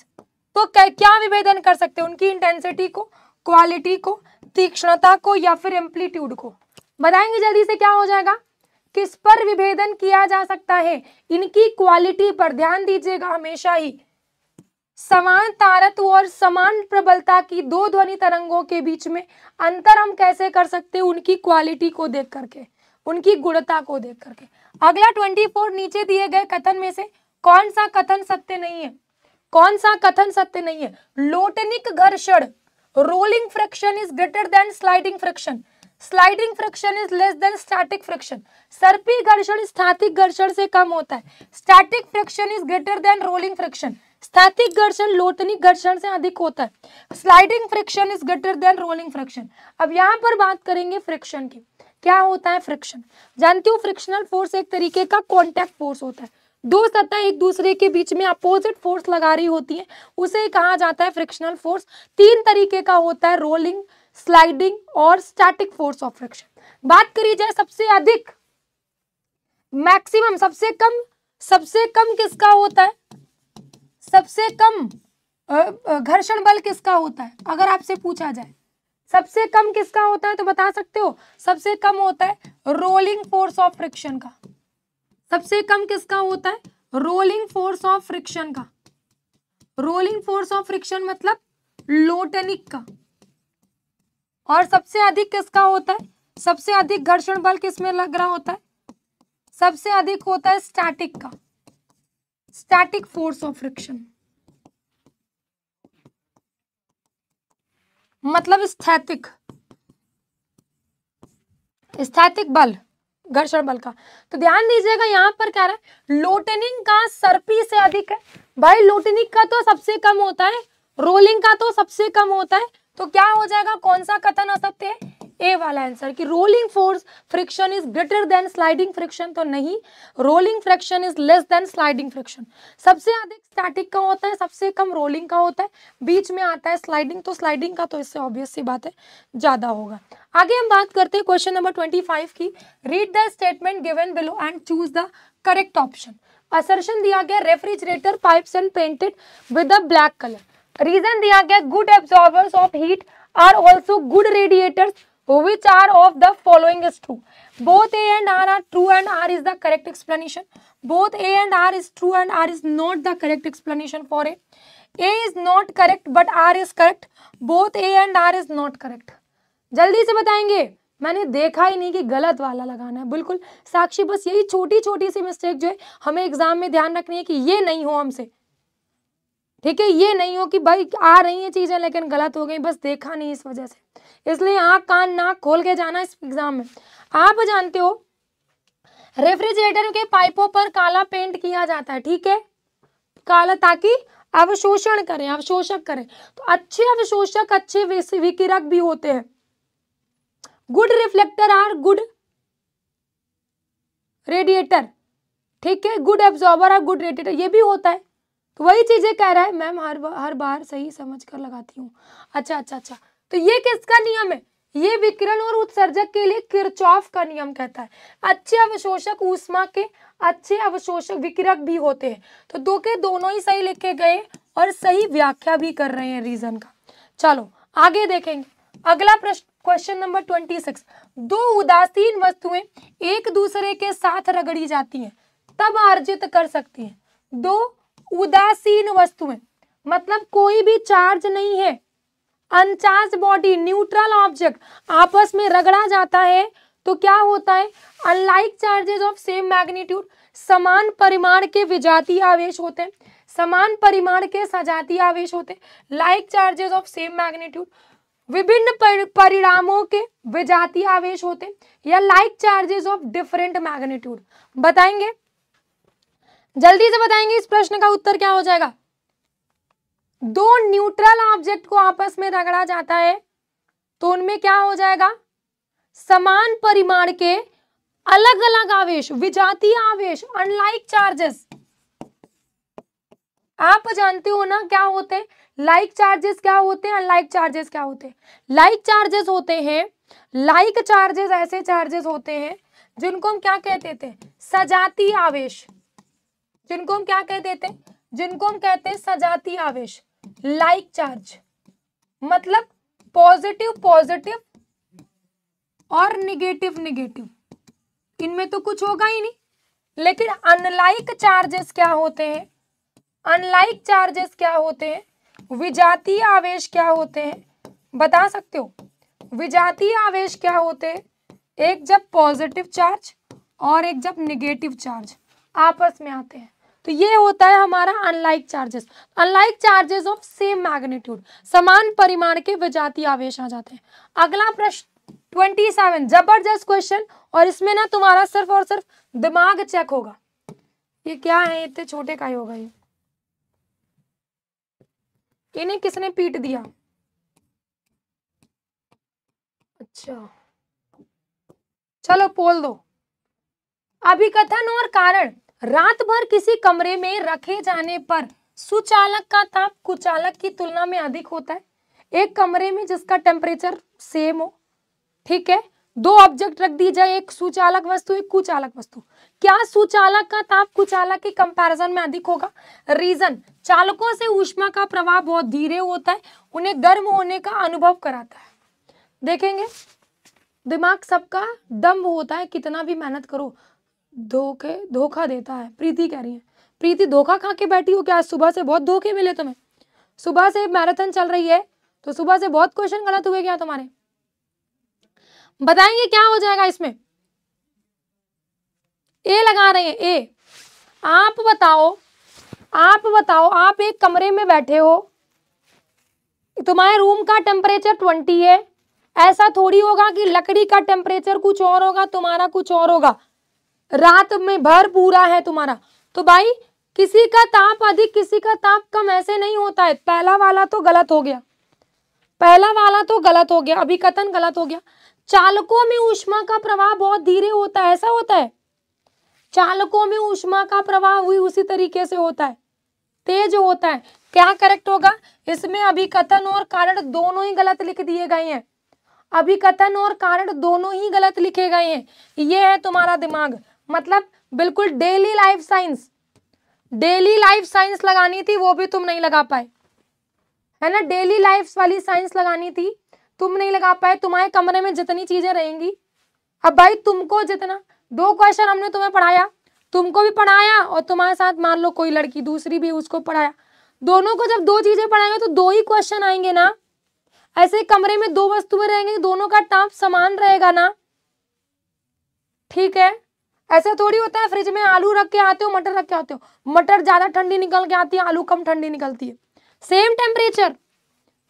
S1: तो क्या क्या विभेदन कर सकते हैं उनकी इंटेंसिटी को क्वालिटी को तीक्ष्णता को या फिर एम्पलीट्यूड को बताएंगे जल्दी से क्या हो जाएगा किस पर विभेदन किया जा सकता है इनकी क्वालिटी पर ध्यान दीजिएगा हमेशा ही समान तारत्व और समान प्रबलता की दो ध्वनि तरंगों के बीच में अंतर हम कैसे कर सकते हैं उनकी क्वालिटी को देख करके उनकी गुणता को देख करके अगला ट्वेंटी फोर नीचे दिए गए कथन में से कौन सा कथन सत्य नहीं है कौन सा कथन सत्य नहीं है लोटनिक घर्षण rolling friction is greater than sliding friction sliding friction is less than static friction सर्पी घर्षण स्थातिक घर्षण से कम होता है static friction is greater than rolling friction स्थातिक घर्षण लोटनी घर्षण से अधिक होता है sliding friction is greater than rolling friction अब यहाँ पर बात करेंगे फ्रिक्शन की क्या होता है फ्रिक्शन जानती हो फ्रिक्शनल फोर्स एक तरीके का कॉन्टैक्ट फोर्स होता है दो सतह एक दूसरे के बीच में अपोजिट फोर्स लगा रही होती है उसे कहा जाता है फ्रिक्शनल फोर्स तीन तरीके का होता है रोलिंग स्लाइडिंग और स्टैटिक फोर्स ऑफ फ्रिक्शन बात करी जाए सबसे अधिक मैक्सिमम सबसे कम सबसे कम किसका होता है सबसे कम घर्षण बल किसका होता है अगर आपसे पूछा जाए सबसे कम किसका होता है तो बता सकते हो सबसे कम होता है रोलिंग फोर्स ऑफ फ्रिक्शन का सबसे कम किसका होता है रोलिंग फोर्स ऑफ फ्रिक्शन का रोलिंग फोर्स ऑफ फ्रिक्शन मतलब लोटनिक का और सबसे अधिक किसका होता है सबसे अधिक घर्षण बल किसमें लग रहा होता है सबसे अधिक होता है स्टैटिक का स्टैटिक फोर्स ऑफ फ्रिक्शन मतलब स्थैतिक स्थैतिक बल घर्षण बल का तो ध्यान दीजिएगा यहाँ पर क्या रहा है लोटनिंग का सर्पी से अधिक है भाई लोटनिंग का तो सबसे कम होता है रोलिंग का तो सबसे कम होता है तो क्या हो जाएगा कौन सा कथन असत्य है ए वाला आंसर कि rolling force friction is greater than sliding friction तो नहीं rolling friction is less than sliding friction सबसे अधिक स्टैटिक का होता है सबसे कम रोलिंग का होता है बीच में आता है स्लाइडिंग तो स्लाइडिंग का तो इससे ऑब्वियस सी बात है ज़्यादा होगा आगे हम बात करते हैं क्वेश्चन नंबर ट्वेंटी फाइव की read the statement given below and choose the correct option assertion दिया गया refrigerator pipes and painted with a black colour reason दिया गया good absorbers of heat are also good radiators which are of the following true both A and R are true and R is the correct explanation both A and R is true and R is not the correct explanation for A A is not correct but R is correct both A and R is not correct जल्दी से बताएंगे मैंने देखा ही नहीं कि गलत वाला लगाना है बिल्कुल साक्षी बस यही छोटी छोटी सी मिस्टेक जो है हमें एग्जाम में ध्यान रखनी है कि ये नहीं हो हमसे ठीक है ये नहीं हो कि भाई आ रही हैं चीज़ें लेकिन गलत हो गई बस देखा नहीं इस वजह से इसलिए आँख कान नाक खोल के जाना इस एग्ज़ाम में आप जानते हो रेफ्रिजरेटर के पाइपों पर काला पेंट किया जाता है ठीक है काला ताकि अवशोषण करें अवशोषक करें तो अच्छे अवशोषक अच्छे विकिरक भी होते हैं good reflector are good radiator ठीक है गुड एब्जॉर्बर और गुड रेडिएटर ये भी होता है तो वही चीज़ें कह रहा है मैम हर हर बार सही समझ कर लगाती हूँ अच्छा अच्छा अच्छा तो ये किसका नियम है ये विकिरण और उत्सर्जक के लिए किरचौफ का नियम कहता है अच्छे अवशोषक ऊष्मा के अच्छे अवशोषक विकिरक भी होते हैं तो दो के दोनों ही सही लिखे गए और सही व्याख्या भी कर रहे हैं रीजन का चलो आगे देखेंगे अगला प्रश्न क्वेश्चन नंबर ट्वेंटी सिक्स दो उदासीन वस्तुएं एक दूसरे के साथ रगड़ी जाती हैं तब आर्जित कर सकती हैं दो उदासीन वस्तुएं मतलब कोई भी चार्ज नहीं है अनचार्ज बॉडी न्यूट्रल ऑब्जेक्ट आपस में रगड़ा जाता है तो क्या होता है unlike charges of same magnitude समान परिमाण के विजातीय आवेश होते हैं समान परिमाण के सजातीय आवेश होते हैं like charges of same magnitude विभिन्न परिणामों के विजातीय आवेश होते हैं या like charges of different magnitude बताएंगे जल्दी से बताएंगे इस प्रश्न का उत्तर क्या हो जाएगा दो न्यूट्रल ऑब्जेक्ट को आपस में रगड़ा जाता है तो उनमें क्या हो जाएगा समान परिमाण के अलग अलग आवेश विजाती आवेश अनलाइक चार्जेस आप जानते हो ना क्या होते लाइक चार्जेस क्या होते हैं अनलाइक चार्जेस क्या होते हैं लाइक चार्जेस होते हैं लाइक चार्जेस ऐसे चार्जेस होते हैं जिनको हम क्या कहते थे सजाती आवेश जिनको हम क्या कह देते हैं जिनको हम कहते हैं सजाती आवेश लाइक चार्ज मतलब पॉजिटिव पॉजिटिव और निगेटिव निगेटिव इनमें तो कुछ होगा ही नहीं लेकिन अनलाइक चार्जेस क्या होते हैं अनलाइक चार्जेस क्या होते हैं विजातीय आवेश क्या होते हैं बता सकते हो विजातीय आवेश क्या होते हैं एक जब पॉजिटिव चार्ज और एक जब निगेटिव चार्ज आपस में आते हैं तो ये होता है हमारा unlike charges unlike charges of same magnitude समान परिमाण के विजाती आवेश आ जाते हैं अगला प्रश्न ट्वेंटी सेवन जबरदस्त क्वेश्चन और इसमें ना तुम्हारा सिर्फ और सिर्फ दिमाग चेक होगा ये क्या है इतने छोटे का ही होगा ये इन्हें किसने पीट दिया अच्छा चलो बोल दो अभिकथन और कारण रात भर किसी कमरे में रखे जाने पर सुचालक का ताप कुचालक की तुलना में अधिक होता है एक कमरे में जिसका टेम्परेचर सेम हो ठीक है दो ऑब्जेक्ट रख दी जाए एक सुचालक वस्तु एक कुचालक वस्तु क्या सुचालक का ताप कुचालक के कंपैरिजन में अधिक होगा रीजन चालकों से ऊष्मा का प्रवाह बहुत धीरे होता है उन्हें गर्म होने का अनुभव कराता है देखेंगे दिमाग सबका दम्भ होता है कितना भी मेहनत करो धोखे धोखा देता है प्रीति कह रही है प्रीति धोखा खा के बैठी हो क्या सुबह से बहुत धोखे मिले तुम्हें सुबह से मैराथन चल रही है तो सुबह से बहुत क्वेश्चन गलत हुए क्या तुम्हारे बताएंगे क्या हो जाएगा इसमें ए लगा रहे हैं ए आप बताओ आप बताओ आप एक कमरे में बैठे हो तुम्हारे रूम का टेम्परेचर ट्वेंटी है ऐसा थोड़ी होगा कि लकड़ी का टेम्परेचर कुछ और होगा तुम्हारा कुछ और होगा रात में भर पूरा है तुम्हारा तो भाई किसी का ताप अधिक किसी का ताप कम ऐसे नहीं होता है पहला वाला तो गलत हो गया पहला वाला तो गलत हो गया अभी कथन गलत हो गया चालकों में ऊष्मा का प्रवाह बहुत धीरे होता है ऐसा होता है चालकों में ऊष्मा का प्रवाह हुई उसी तरीके से होता है तेज होता है क्या करेक्ट होगा इसमें अभी कथन और कारण दोनों ही गलत लिख दिए गए हैं अभी कथन और कारण दोनों ही गलत लिखे गए हैं ये है तुम्हारा दिमाग मतलब बिल्कुल daily life science daily life science लगानी थी वो भी तुम नहीं लगा पाए है ना डेली लाइफ वाली साइंस लगानी थी तुम नहीं लगा पाए तुम्हारे कमरे में जितनी चीजें रहेंगी अब भाई तुमको जितना दो क्वेश्चन हमने तुम्हें पढ़ाया तुमको भी पढ़ाया और तुम्हारे साथ मान लो कोई लड़की दूसरी भी उसको पढ़ाया दोनों को जब दो चीजें पढ़ाएंगे तो दो ही क्वेश्चन आएंगे ना ऐसे कमरे में दो वस्तुएं रहेंगे दोनों का टाप समान रहेगा ना ठीक है ऐसे थोड़ी होता है फ्रिज में आलू रख के आते हो मटर रख के आते हो मटर ज़्यादा ठंडी निकल के आती है आलू कम ठंडी निकलती है सेम टेम्परेचर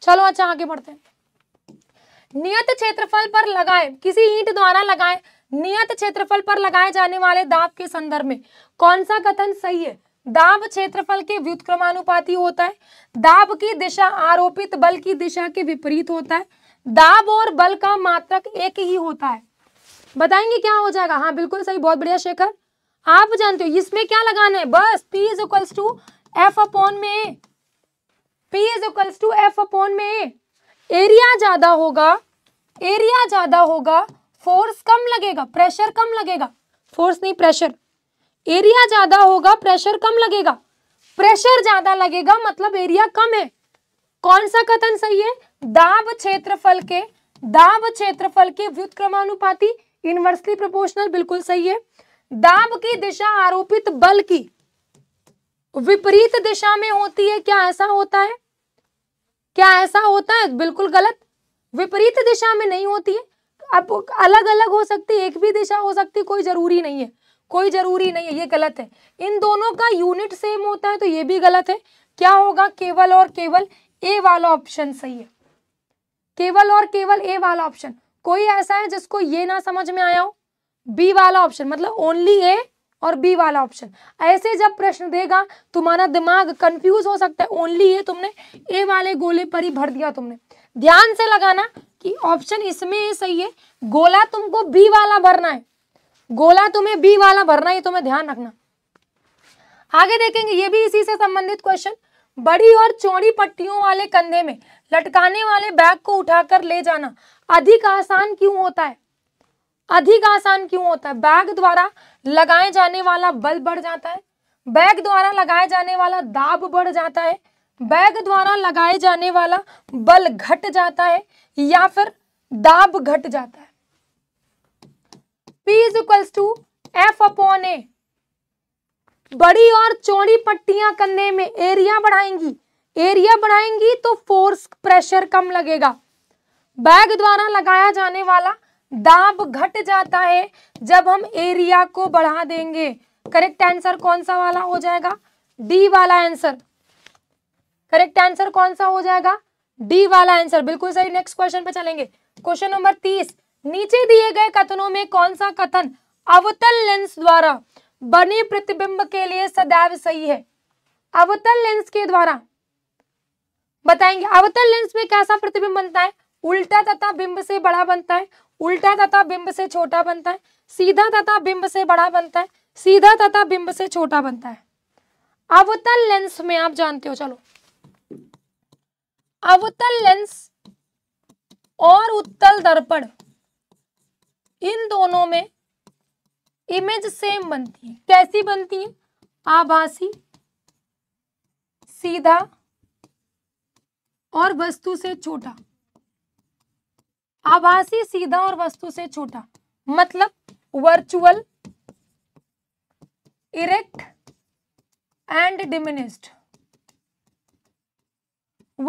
S1: चलो अच्छा आगे बढ़ते हैं नियत क्षेत्रफल पर लगाए किसी ईंट द्वारा लगाए नियत क्षेत्रफल पर लगाए जाने वाले दाब के संदर्भ में कौन सा कथन सही है दाब क्षेत्रफल के व्युत्क्रमानुपाती होता है दाब की दिशा आरोपित बल की दिशा के विपरीत होता है दाब और बल का मात्रक एक ही होता है बताएंगे क्या हो जाएगा हाँ बिल्कुल सही बहुत बढ़िया शेखर आप जानते हो इसमें क्या लगाना है बस P is equals to F upon में P is equals to F upon में एरिया ज्यादा होगा एरिया ज्यादा होगा फोर्स कम लगेगा प्रेशर कम लगेगा फोर्स नहीं प्रेशर एरिया ज्यादा होगा प्रेशर कम लगेगा प्रेशर ज्यादा लगेगा मतलब एरिया कम है कौन सा कथन सही है दाब क्षेत्रफल के दाब क्षेत्रफल के व्युत क्रमानुपाती इनवर्सली प्रोपोर्शनल बिल्कुल सही है दाब की दिशा आरोपित बल की विपरीत दिशा में होती है क्या ऐसा होता है क्या ऐसा होता है बिल्कुल गलत विपरीत दिशा में नहीं होती है अब अलग अलग हो सकती है एक भी दिशा हो सकती कोई जरूरी नहीं है कोई जरूरी नहीं है ये गलत है इन दोनों का यूनिट सेम होता है तो ये भी गलत है क्या होगा केवल और केवल ए वाला ऑप्शन सही है केवल और केवल ए वाला ऑप्शन कोई ऐसा है जिसको ये ना समझ में आया हो बी वाला ऑप्शन मतलब ओनली ए और बी वाला ऑप्शन ऐसे जब प्रश्न देगा तुम्हारा दिमाग कंफ्यूज हो सकता है ओनली ये तुमने ए वाले गोले पर ही भर दिया तुमने ध्यान से लगाना कि ऑप्शन इसमें ये सही है गोला तुमको बी वाला भरना है गोला तुम्हें बी वाला भरना है तुम्हें ध्यान रखना आगे देखेंगे ये भी इसी से संबंधित क्वेश्चन बड़ी और चौड़ी पट्टियों वाले कंधे में लटकाने वाले बैग को उठाकर ले जाना अधिक आसान क्यों होता है अधिक आसान क्यों होता है बैग द्वारा लगाए जाने वाला बल बढ़ जाता है बैग द्वारा लगाए जाने वाला दाब बढ़ जाता है बैग द्वारा लगाए जाने वाला बल घट जाता है या फिर दाब घट जाता है P is equals to F upon A बड़ी और चौड़ी पट्टियां करने में एरिया बढ़ाएंगी एरिया बढ़ाएंगी तो फोर्स प्रेशर कम लगेगा बैग द्वारा लगाया जाने वाला दाब घट जाता है जब हम एरिया को बढ़ा देंगे करेक्ट आंसर कौन सा वाला हो जाएगा डी वाला आंसर करेक्ट आंसर कौन सा हो जाएगा डी वाला आंसर बिल्कुल सही नेक्स्ट क्वेश्चन पे चलेंगे क्वेश्चन नंबर तीस नीचे दिए गए कथनों में कौन सा कथन अवतल लेंस द्वारा बने प्रतिबिंब के लिए सदैव सही है अवतल लेंस के द्वारा बताएंगे अवतल लेंस में कैसा प्रतिबिंब बनता है उल्टा तथा बिंब से बड़ा बनता है उल्टा तथा बिंब से छोटा बनता है सीधा तथा बिंब से बड़ा बनता है सीधा तथा बिंब से छोटा बनता है अवतल लेंस में आप जानते हो चलो अवतल लेंस और उत्तल दर्पण इन दोनों में इमेज सेम बनती है कैसी बनती है आभासी सीधा और वस्तु से छोटा आभासी सीधा और वस्तु से छोटा मतलब virtual erect and diminished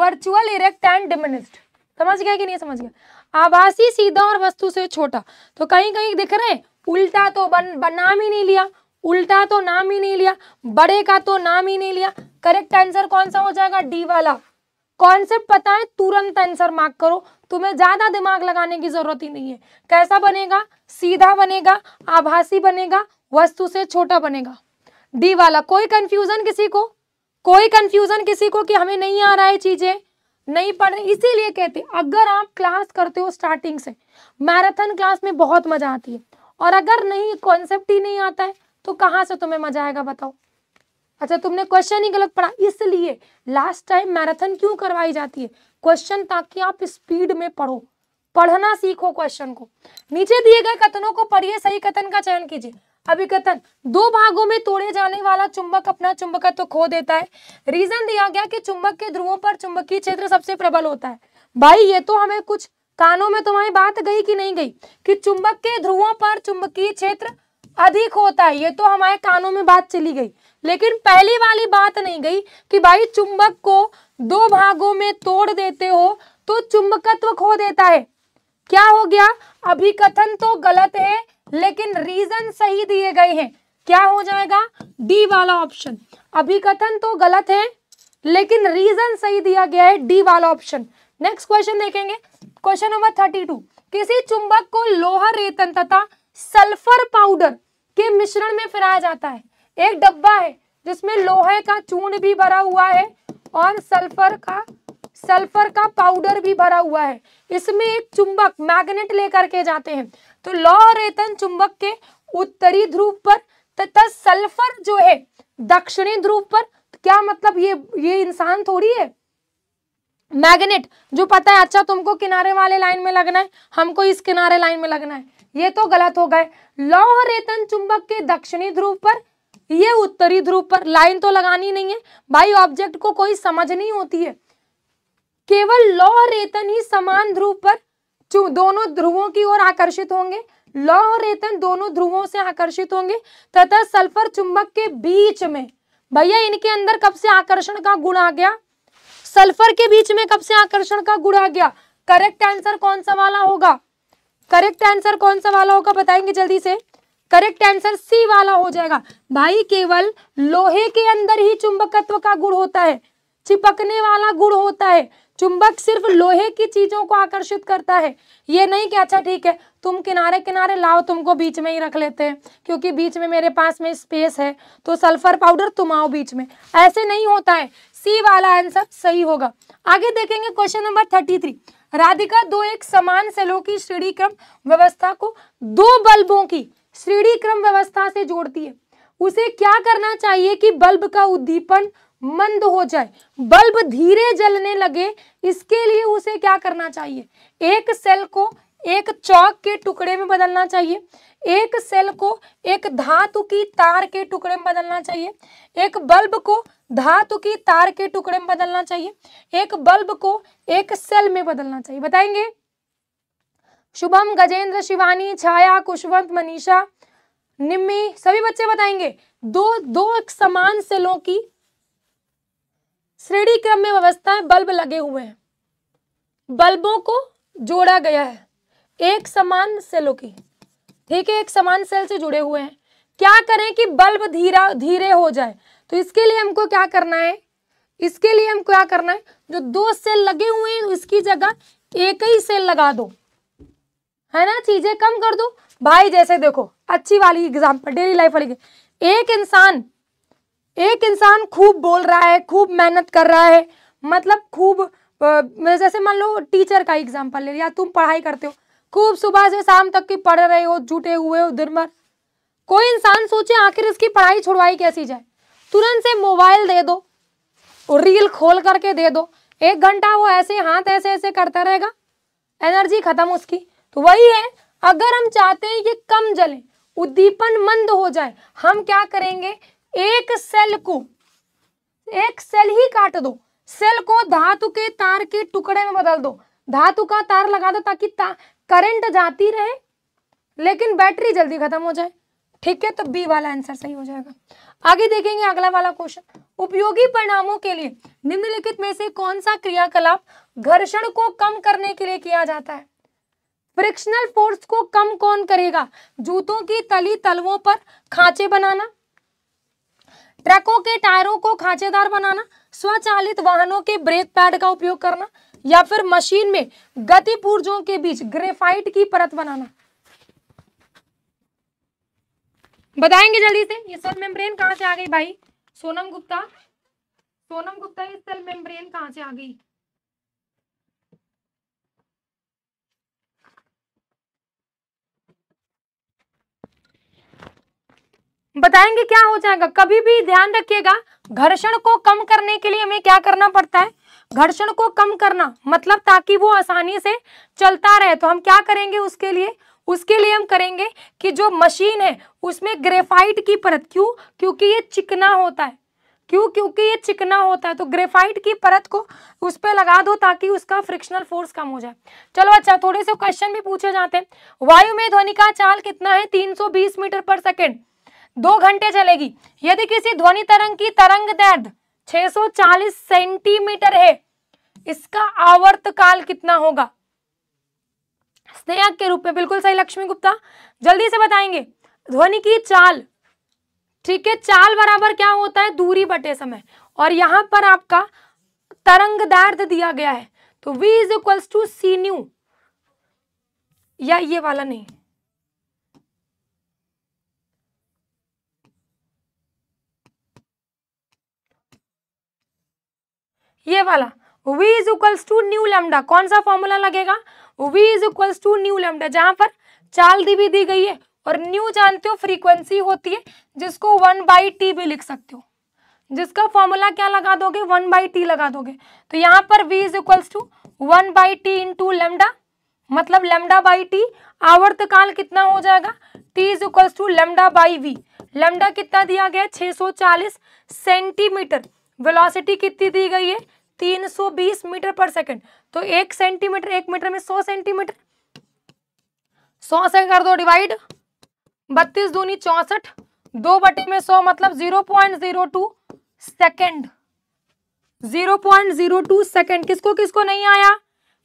S1: virtual erect and diminished समझ गया कि नहीं समझ गया आभासी सीधा और वस्तु से छोटा तो कहीं कहीं दिख रहे हैं उल्टा तो बन, बन नाम ही नहीं लिया उल्टा तो नाम ही नहीं लिया बड़े का तो नाम ही नहीं लिया करेक्ट आंसर कौन सा हो जाएगा डी वाला कॉन्सेप्ट पता है तुरंत आंसर मार्क करो तुम्हें ज्यादा दिमाग लगाने की जरूरत ही नहीं है कैसा बनेगा सीधा बनेगा आभासी बनेगा वस्तु से छोटा बनेगा डी वाला कोई कंफ्यूजन किसी को कोई कंफ्यूजन किसी को कि हमें नहीं आ रहा है चीजें नहीं पढ़ रहे इसीलिए कहते अगर आप क्लास करते हो स्टार्टिंग से मैराथन क्लास में बहुत मजा आती है और अगर नहीं कॉन्सेप्ट ही नहीं आता है तो कहाँ से तुम्हें मजा आएगा बताओ अच्छा तुमने क्वेश्चन ही गलत पढ़ा इसलिए लास्ट टाइम मैराथन क्यों करवाई जाती है क्वेश्चन ताकि आप स्पीड में पढ़ो पढ़ना सीखो क्वेश्चन को नीचे दिए गए कथनों को पढ़िए सही कथन का चयन कीजिए कथन दो भागों में तोड़े जाने वाला चुंबक अपना चुंबकत्व तो खो देता है रीजन दिया गया कि चुंबक के ध्रुवों पर चुंबकीय क्षेत्र सबसे प्रबल होता है भाई ये तो हमें कुछ कानों में तुम्हारी बात गई कि नहीं गई कि चुंबक के ध्रुवों पर चुंबकीय क्षेत्र अधिक होता है ये तो हमारे कानों में बात चली गई लेकिन पहली वाली बात नहीं गई कि भाई चुंबक को दो भागों में तोड़ देते हो तो चुंबकत्व खो देता है क्या हो गया अभी कथन तो गलत है लेकिन रीजन सही दिए गए हैं क्या हो जाएगा डी वाला ऑप्शन अभी कथन तो गलत है लेकिन रीजन सही दिया गया है डी वाला ऑप्शन नेक्स्ट क्वेश्चन देखेंगे क्वेश्चन नंबर थर्टी टू किसी चुंबक को लोहा रेतन तथा सल्फर पाउडर के मिश्रण में फिराया जाता है एक डब्बा है जिसमें लोहे का चून भी भरा हुआ है और सल्फर का सल्फर का पाउडर भी भरा हुआ है इसमें एक चुंबक मैग्नेट लेकर के जाते हैं तो लौह रेतन चुंबक के उत्तरी ध्रुव पर तथा सल्फर जो है दक्षिणी ध्रुव पर तो क्या मतलब ये ये इंसान थोड़ी है मैग्नेट जो पता है अच्छा तुमको किनारे वाले लाइन में लगना है हमको इस किनारे लाइन में लगना है ये तो गलत हो गए लौह रेतन चुंबक के दक्षिणी ध्रुव पर ये उत्तरी ध्रुव पर लाइन तो लगानी नहीं है भाई ऑब्जेक्ट को कोई समझ नहीं होती है केवल लौ और रेतन ही समान ध्रुव पर दोनों ध्रुवों की ओर आकर्षित होंगे लौ और रेतन दोनों ध्रुवों से आकर्षित होंगे तथा सल्फर चुंबक के बीच में भैया इनके अंदर कब से आकर्षण का गुण आ गया सल्फर के बीच में कब से आकर्षण का गुण आ गया करेक्ट आंसर कौन सा वाला होगा करेक्ट आंसर कौन सा वाला होगा बताएंगे जल्दी से करेक्ट आंसर सी वाला हो जाएगा भाई केवल लोहे के अंदर ही चुंबकत्व का गुण होता है चिपकने वाला गुण होता है चुंबक सिर्फ लोहे की चीजों को आकर्षित करता है ये नहीं कि अच्छा ठीक है तुम किनारे किनारे लाओ तुमको बीच में ही रख लेते हैं क्योंकि बीच में मेरे पास में स्पेस है तो सल्फर पाउडर तुम आओ बीच में ऐसे नहीं होता है सी वाला आंसर सही होगा आगे देखेंगे question number thirty three Radhika दो एक समान सेलों की श्रेणी क्रम व्यवस्था को दो बल्बों की श्रेणी क्रम व्यवस्था से जोड़ती है उसे क्या करना चाहिए कि बल्ब का उद्दीपन मंद हो जाए बल्ब धीरे जलने लगे इसके लिए उसे क्या करना चाहिए एक सेल को एक चौक के टुकड़े में बदलना चाहिए एक सेल को एक धातु की तार के टुकड़े में बदलना चाहिए एक बल्ब को धातु की तार के टुकड़े में बदलना चाहिए एक बल्ब को एक सेल में बदलना चाहिए बताएंगे शुभम गजेंद्र शिवानी छाया कुशवंत मनीषा निम्मी सभी बच्चे बताएंगे दो दो समान सेलों की श्रेणी क्रम में व्यवस्था बल्ब लगे हुए हैं बल्बों को जोड़ा गया है एक समान सेलों की ठीक है एक समान सेल से जुड़े हुए हैं क्या करें कि बल्ब धीरा धीरे हो जाए तो इसके लिए हमको क्या करना है इसके लिए हमको क्या करना है जो दो सेल लगे हुए हैं उसकी जगह एक ही सेल लगा दो है ना चीजें कम कर दो भाई जैसे देखो अच्छी वाली एग्जाम्पल डेली लाइफ वाली एक इंसान एक इंसान खूब बोल रहा है खूब मेहनत कर रहा है मतलब खूब जैसे मान लो टीचर का एग्जाम्पल ले लिया तुम पढ़ाई करते हो खूब सुबह से शाम तक की पढ़ रहे हो जुटे हुए हो दिन भर कोई इंसान सोचे आखिर इसकी पढ़ाई छुड़वाई कैसी जाए तुरंत से मोबाइल दे दो रील खोल करके दे दो एक घंटा वो ऐसे हाथ ऐसे ऐसे करता रहेगा एनर्जी खत्म उसकी वही है अगर हम चाहते हैं ये कम जले उद्दीपन मंद हो जाए हम क्या करेंगे एक सेल को एक सेल ही काट दो सेल को धातु के तार के टुकड़े में बदल दो धातु का तार लगा दो ताकि ता, करंट जाती रहे लेकिन बैटरी जल्दी खत्म हो जाए ठीक है तो बी वाला आंसर सही हो जाएगा आगे देखेंगे अगला वाला क्वेश्चन उपयोगी परिणामों के लिए निम्नलिखित में से कौन सा क्रियाकलाप घर्षण को कम करने के लिए किया जाता है फ्रिक्शनल फोर्स को कम कौन करेगा जूतों की तली तलवों पर खांचे बनाना ट्रकों के टायरों को खांचेदार बनाना स्वचालित वाहनों के ब्रेक पैड का उपयोग करना या फिर मशीन में गति पुर्जों के बीच ग्रेफाइट की परत बनाना बताएंगे जल्दी से ये सेल मेम्ब्रेन कहां से आ गई भाई सोनम गुप्ता सोनम गुप्ता ये सेल मेम्ब्रेन कहां से आ गई बताएंगे क्या हो जाएगा कभी भी ध्यान रखिएगा घर्षण को कम करने के लिए हमें क्या करना पड़ता है घर्षण को कम करना मतलब ताकि वो आसानी से चलता रहे तो हम क्या करेंगे उसके लिए उसके लिए हम करेंगे कि जो मशीन है उसमें ग्रेफाइट की परत क्यों क्योंकि ये चिकना होता है क्यों क्योंकि ये चिकना होता है तो ग्रेफाइट की परत को उस पर लगा दो ताकि उसका फ्रिक्शनल फोर्स कम हो जाए चलो अच्छा थोड़े से क्वेश्चन भी पूछे जाते हैं वायु में ध्वनि का चाल कितना है 320 मीटर पर सेकेंड दो घंटे चलेगी यदि किसी ध्वनि तरंग की तरंग दैर्घ्य 640 सेंटीमीटर है इसका आवर्त काल कितना होगा स्नेहक के रूप में बिल्कुल सही लक्ष्मी गुप्ता जल्दी से बताएंगे ध्वनि की चाल ठीक है चाल बराबर क्या होता है दूरी बटे समय और यहां पर आपका तरंग दर्द दिया गया है तो v is equals to C nu या ये वाला नहीं ये वाला v is equals to nu lambda कौन सा फॉर्मूला लगेगा v is equals to nu lambda जहां पर चाल दी भी दी गई है और न्यू जानते हो फ्रीक्वेंसी होती है जिसको वन बाई टी भी लिख सकते हो जिसका फॉर्मूला क्या लगा दोगे वन बाई टी लगा दोगे तो यहाँ पर v is equals to one by T into lambda मतलब लेमडा बाई टी आवर्त काल कितना हो जाएगा t is equals to lambda by V lambda कितना दिया गया 640 सेंटीमीटर वेलोसिटी कितनी दी गई है 320 मीटर पर सेकंड तो एक सेंटीमीटर एक मीटर में 100 सेंटीमीटर 100 से कर दो डिवाइड बत्तीस दूनी चौसठ दो बटे में 100 मतलब 0.02 सेकंड 0.02 सेकंड किसको किसको नहीं आया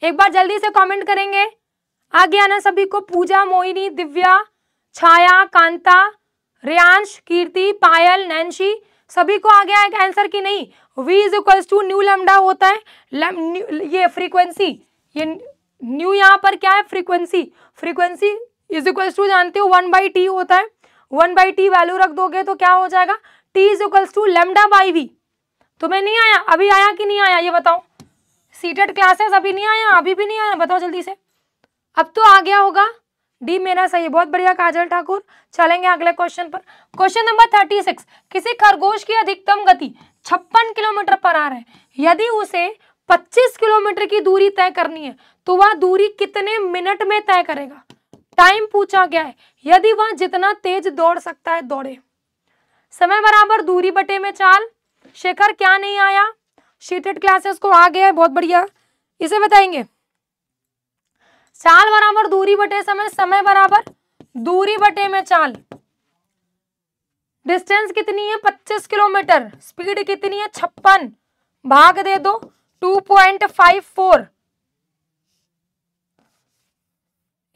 S1: एक बार जल्दी से कमेंट करेंगे आ गया ना सभी को पूजा मोहिनी दिव्या छाया कांता रियांश कीर्ति पायल नैन्शी सभी को आ गया है आंसर की नहीं v is equals to nu lambda होता है ये फ्रीक्वेंसी ये न्यू यहाँ पर क्या है frequency frequency is equals to जानते हो वन बाई टी होता है वन बाई टी वैल्यू रख दोगे तो क्या हो जाएगा T is equals to lambda by V तो मैं नहीं आया अभी आया कि नहीं आया ये बताओ सीटेड क्लासेस अभी नहीं आया अभी भी नहीं आया बताओ जल्दी से अब तो आ गया होगा डी मेरा सही है बहुत बढ़िया काजल ठाकुर चलेंगे अगले क्वेश्चन पर क्वेश्चन नंबर थर्टी सिक्स किसी खरगोश की अधिकतम गति छप्पन किलोमीटर पर आर है यदि उसे पच्चीस किलोमीटर की दूरी तय करनी है तो वह दूरी कितने मिनट में तय करेगा टाइम पूछा गया है यदि वह जितना तेज दौड़ सकता है दौड़े समय बराबर दूरी बटे में चाल शेखर क्या नहीं आया शीटेड क्लासेस को आ गया है बहुत बढ़िया इसे बताएंगे चाल बराबर दूरी बटे समय समय बराबर दूरी बटे में चाल डिस्टेंस कितनी है 25 किलोमीटर स्पीड कितनी है छप्पन भाग दे दो 2.54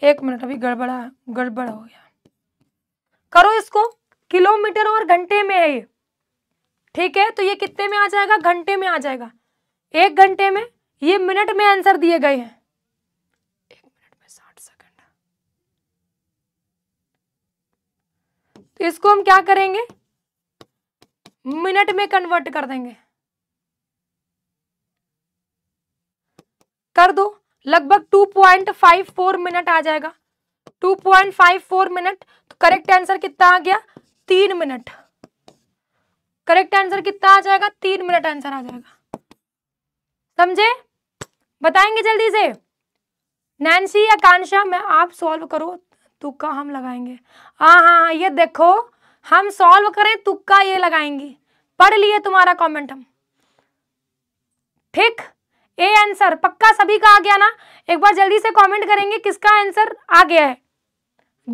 S1: एक मिनट अभी गड़बड़ा गड़बड़ हो गया करो इसको किलोमीटर और घंटे में है ये ठीक है तो ये कितने में आ जाएगा घंटे में आ जाएगा एक घंटे में ये मिनट में आंसर दिए गए हैं इसको हम क्या करेंगे मिनट में कन्वर्ट कर देंगे कर दो लगभग 2.54 मिनट आ जाएगा 2.54 मिनट तो करेक्ट आंसर कितना आ गया तीन मिनट करेक्ट आंसर कितना आ जाएगा तीन मिनट आंसर आ जाएगा समझे बताएंगे जल्दी से नैन्सी कांशा मैं आप सॉल्व करो तुक्का हम लगाएंगे हाँ हाँ, हाँ ये देखो हम सॉल्व करें तुक्का ये लगाएंगे पढ़ लिए तुम्हारा कमेंट हम ठीक ए आंसर पक्का सभी का आ गया ना एक बार जल्दी से कमेंट करेंगे किसका आंसर आ गया है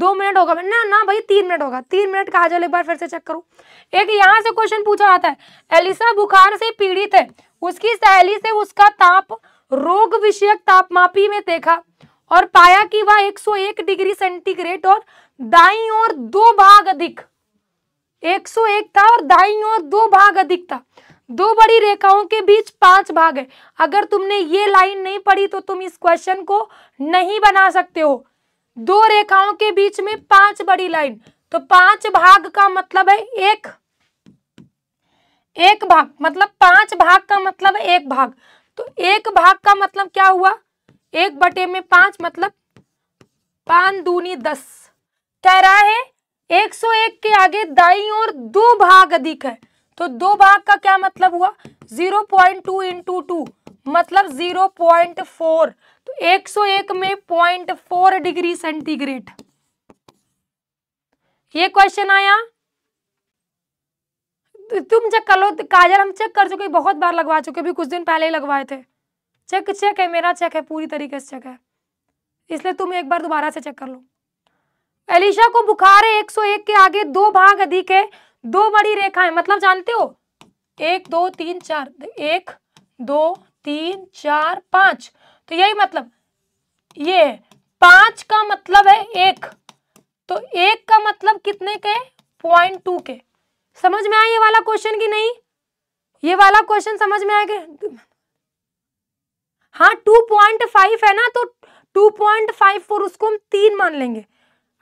S1: दो मिनट होगा ना ना भाई तीन मिनट होगा तीन मिनट का हाजल एक बार फिर से चेक करो एक यहाँ से क्वेश्चन पूछा जाता है एलिसा बुखार से पीड़ित है उसकी सहेली से उसका ताप रोग विषयक तापमापी में देखा और पाया कि वह 101 डिग्री सेंटीग्रेड और दाई और दो भाग अधिक 101 था और दाई और दो भाग अधिक था दो बड़ी रेखाओं के बीच पांच भाग है अगर तुमने ये लाइन नहीं पढ़ी तो तुम इस क्वेश्चन को नहीं बना सकते हो दो रेखाओं के बीच में पांच बड़ी लाइन तो पांच भाग का मतलब है एक एक भाग मतलब पांच भाग का मतलब एक भाग तो एक भाग का मतलब क्या हुआ एक बटे में पांच मतलब पान दूनी दस कह रहा है एक सौ एक के आगे दाई और दो भाग अधिक है तो दो भाग का क्या मतलब हुआ zero point two into two मतलब जीरो पॉइंट फोर तो एक सौ एक में पॉइंट फोर डिग्री सेंटीग्रेड ये क्वेश्चन आया तुम चेक कर लो काजल हम चेक कर चुके बहुत बार लगवा चुके अभी कुछ दिन पहले ही लगवाए थे चेक चेक है मेरा चेक है पूरी तरीके से चेक है इसलिए तुम एक बार दोबारा से चेक कर लो एलिशा को बुखार है 101 के आगे दो भाग अधिक है दो बड़ी रेखा है मतलब जानते हो एक दो तीन चार एक दो तीन चार पांच तो यही मतलब ये पांच का मतलब है एक तो एक का मतलब कितने के पॉइंट टू के समझ में आया ये वाला क्वेश्चन की नहीं ये वाला क्वेश्चन समझ में आएगा हाँ टू पॉइंट फाइव है ना तो टू पॉइंट फाइव फोर उसको हम तीन मान लेंगे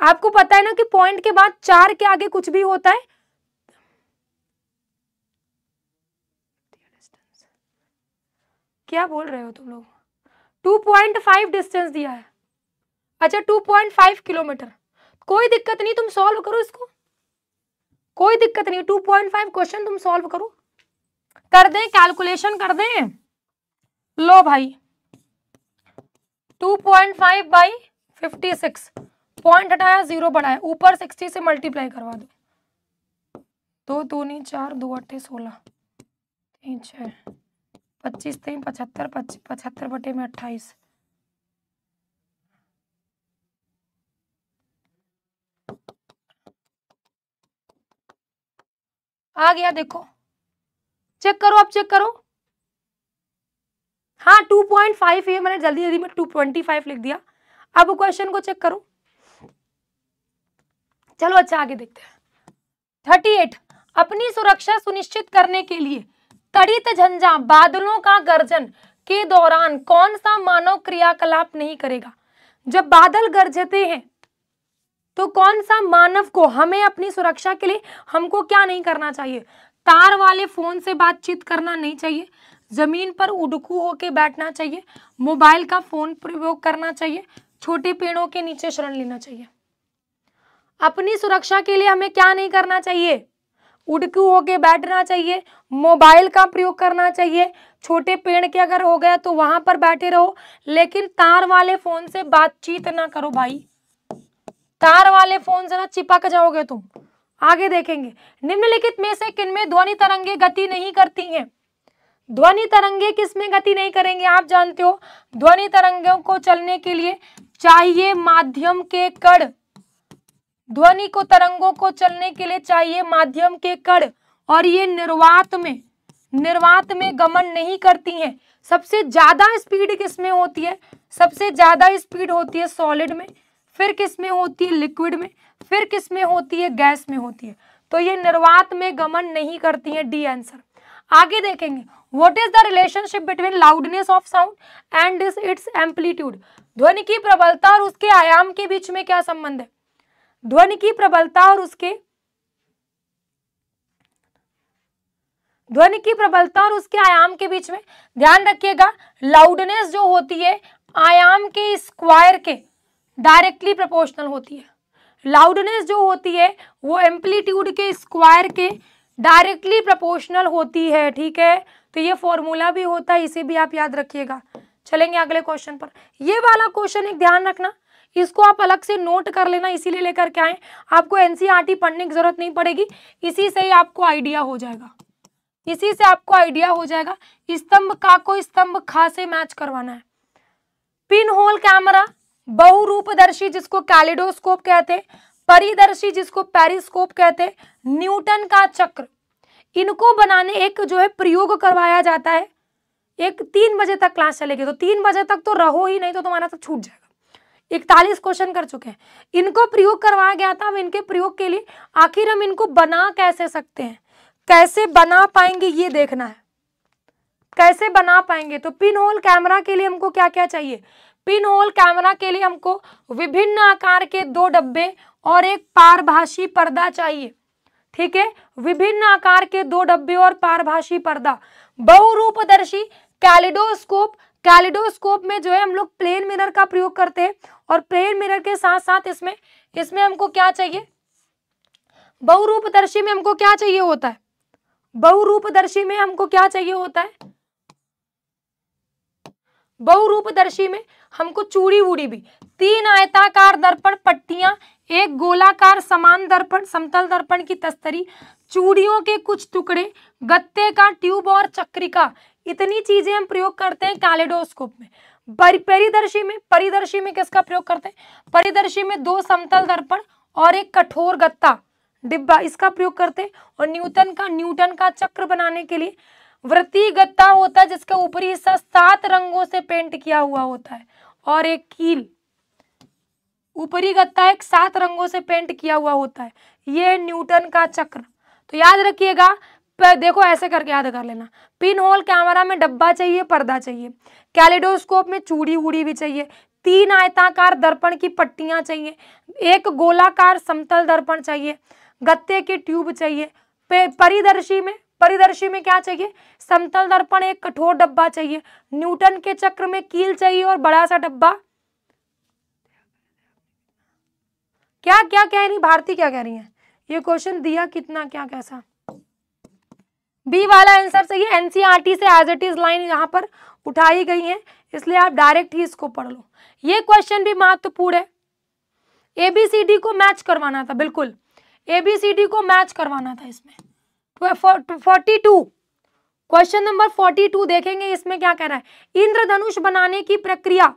S1: आपको पता है ना कि पॉइंट के बाद चार के आगे कुछ भी होता है क्या बोल रहे हो तुम लोग टू पॉइंट फाइव डिस्टेंस दिया है अच्छा टू पॉइंट फाइव किलोमीटर कोई दिक्कत नहीं तुम सॉल्व करो इसको कोई दिक्कत नहीं टू पॉइंट फाइव क्वेश्चन तुम सॉल्व करो कर दें कैलकुलेशन कर दें लो भाई 2.5 point five by fifty six point हटाया जीरो बढ़ाया ऊपर सिक्सटी से मल्टीप्लाई करवा दो दो दूनी चार दो अट्ठे सोलह तीन छः पच्चीस तीन पचहत्तर पचहत्तर बटे में अट्ठाईस आ गया देखो चेक करो अब चेक करो हाँ टू पॉइंट फाइव है मैंने जल्दी जल्दी में टू ट्वेंटी फाइव लिख दिया अब क्वेश्चन को चेक करो चलो अच्छा आगे देखते हैं थर्टी एट अपनी सुरक्षा सुनिश्चित करने के लिए तड़ित झंझा बादलों का गर्जन के दौरान कौन सा मानव क्रियाकलाप नहीं करेगा जब बादल गरजते हैं तो कौन सा मानव को हमें अपनी सुरक्षा के लिए हमको क्या नहीं करना चाहिए तार वाले फोन से बातचीत करना नहीं चाहिए ज़मीन पर उडकू होके बैठना चाहिए मोबाइल का फ़ोन प्रयोग करना चाहिए छोटे पेड़ों के नीचे शरण लेना चाहिए अपनी सुरक्षा के लिए हमें क्या नहीं करना चाहिए उड़कू होके बैठना चाहिए मोबाइल का प्रयोग करना चाहिए छोटे पेड़ के अगर हो गया तो वहां पर बैठे रहो लेकिन तार वाले फोन से बातचीत ना करो भाई तार वाले फोन से ना चिपक जाओगे तुम आगे देखेंगे निम्नलिखित में से किनमें ध्वनि तरंगे गति नहीं करती हैं ध्वनि तरंगे किसमें गति नहीं करेंगे आप जानते हो ध्वनि तरंगों को चलने के लिए चाहिए माध्यम के कड़ ध्वनि को तरंगों को चलने के लिए चाहिए माध्यम के कड़ और ये निर्वात में निर्वात में गमन नहीं करती हैं सबसे ज्यादा स्पीड किसमें होती है सबसे ज्यादा स्पीड होती है सॉलिड में फिर किसमें होती है लिक्विड में फिर किसमें होती है गैस में होती है तो ये निर्वात में गमन नहीं करती है डी आंसर आगे देखेंगे what is the relationship between loudness of sound and is its amplitude ध्वनि की प्रबलता और उसके आयाम के बीच में क्या संबंध है ध्वनि की प्रबलता और उसके ध्वनि की प्रबलता और उसके आयाम के बीच में ध्यान रखिएगा लाउडनेस जो होती है आयाम के स्क्वायर के डायरेक्टली प्रोपोर्शनल होती है लाउडनेस जो होती है वो एम्पलीट्यूड के स्क्वायर के डायरेक्टली प्रोपोर्शनल होती है ठीक है तो ये फॉर्मूला भी होता है इसे भी आप याद रखिएगा चलेंगे अगले क्वेश्चन पर ये वाला क्वेश्चन एक ध्यान रखना इसको आप अलग से नोट कर लेना इसीलिए लेकर के आए आपको एनसीआरटी e पढ़ने की जरूरत नहीं पड़ेगी इसी से ही आपको आइडिया हो जाएगा इसी से आपको आइडिया हो जाएगा स्तंभ का को स्तंभ खा से मैच करवाना है पिन होल कैमरा बहुरूपदर्शी जिसको कैलिडोस्कोप कहते हैं परिदर्शी जिसको पेरिस्कोप कहते हैं न्यूटन का चक्र इनको बनाने एक जो है प्रयोग करवाया जाता है एक तीन बजे तक क्लास चलेगी तो तीन बजे तक तो रहो ही नहीं तो तुम्हारा सब तो छूट जाएगा इकतालीस क्वेश्चन कर चुके हैं इनको प्रयोग करवाया गया था अब इनके प्रयोग के लिए आखिर हम इनको बना कैसे सकते हैं कैसे बना पाएंगे ये देखना है कैसे बना पाएंगे तो पिन होल कैमरा के लिए हमको क्या क्या चाहिए पिन होल कैमरा के लिए हमको विभिन्न आकार के दो डब्बे और एक पारभाषी पर्दा चाहिए ठीक है विभिन्न आकार के दो डब्बे और पारभाषी पर्दा बहुरूपदर्शी कैलिडोस्कोप कैलिडोस्कोप में जो है हम लोग प्लेन मिरर का प्रयोग करते हैं और प्लेन मिरर के साथ साथ इसमें इसमें हमको क्या चाहिए बहुरूपदर्शी में हमको क्या चाहिए होता है बहुरूपदर्शी में हमको क्या चाहिए होता है बहुरूपदर्शी में हमको चूड़ी वूड़ी भी तीन आयताकार दर्पण पट्टियां एक गोलाकार समान दर्पण समतल दर्पण की तस्तरी चूड़ियों के कुछ टुकड़े गत्ते का ट्यूब और चक्रिका इतनी चीजें हम प्रयोग करते हैं कैलेडोस्कोप में परिदर्शी में परिदर्शी में किसका प्रयोग करते हैं परिदर्शी में दो समतल दर्पण और एक कठोर गत्ता डिब्बा इसका प्रयोग करते हैं और न्यूटन का न्यूटन का चक्र बनाने के लिए वृत्ति गत्ता होता है जिसका ऊपरी हिस्सा सात रंगों से पेंट किया हुआ होता है और एक कील ऊपरी गत्ता एक सात रंगों से पेंट किया हुआ होता है ये न्यूटन का चक्र तो याद रखिएगा देखो ऐसे करके याद कर लेना पिन होल कैमरा में डब्बा चाहिए पर्दा चाहिए कैलिडोस्कोप में चूड़ी वूड़ी भी चाहिए तीन आयताकार दर्पण की पट्टियां चाहिए एक गोलाकार समतल दर्पण चाहिए गत्ते की ट्यूब चाहिए परिदर्शी में परिदर्शी में क्या चाहिए समतल दर्पण एक कठोर डब्बा चाहिए न्यूटन के चक्र में कील चाहिए और बड़ा सा डब्बा क्या क्या कह रही भारती क्या कह रही है ये क्वेश्चन दिया कितना क्या कैसा बी वाला आंसर सही है एनसीआरटी से एज इट इज लाइन यहाँ पर उठाई गई है इसलिए आप डायरेक्ट ही इसको पढ़ लो ये क्वेश्चन भी महत्वपूर्ण है एबीसीडी को मैच करवाना था बिल्कुल एबीसीडी को मैच करवाना था इसमें forty two question number forty two देखेंगे इसमें क्या कह रहा है इंद्रधनुष बनाने की प्रक्रिया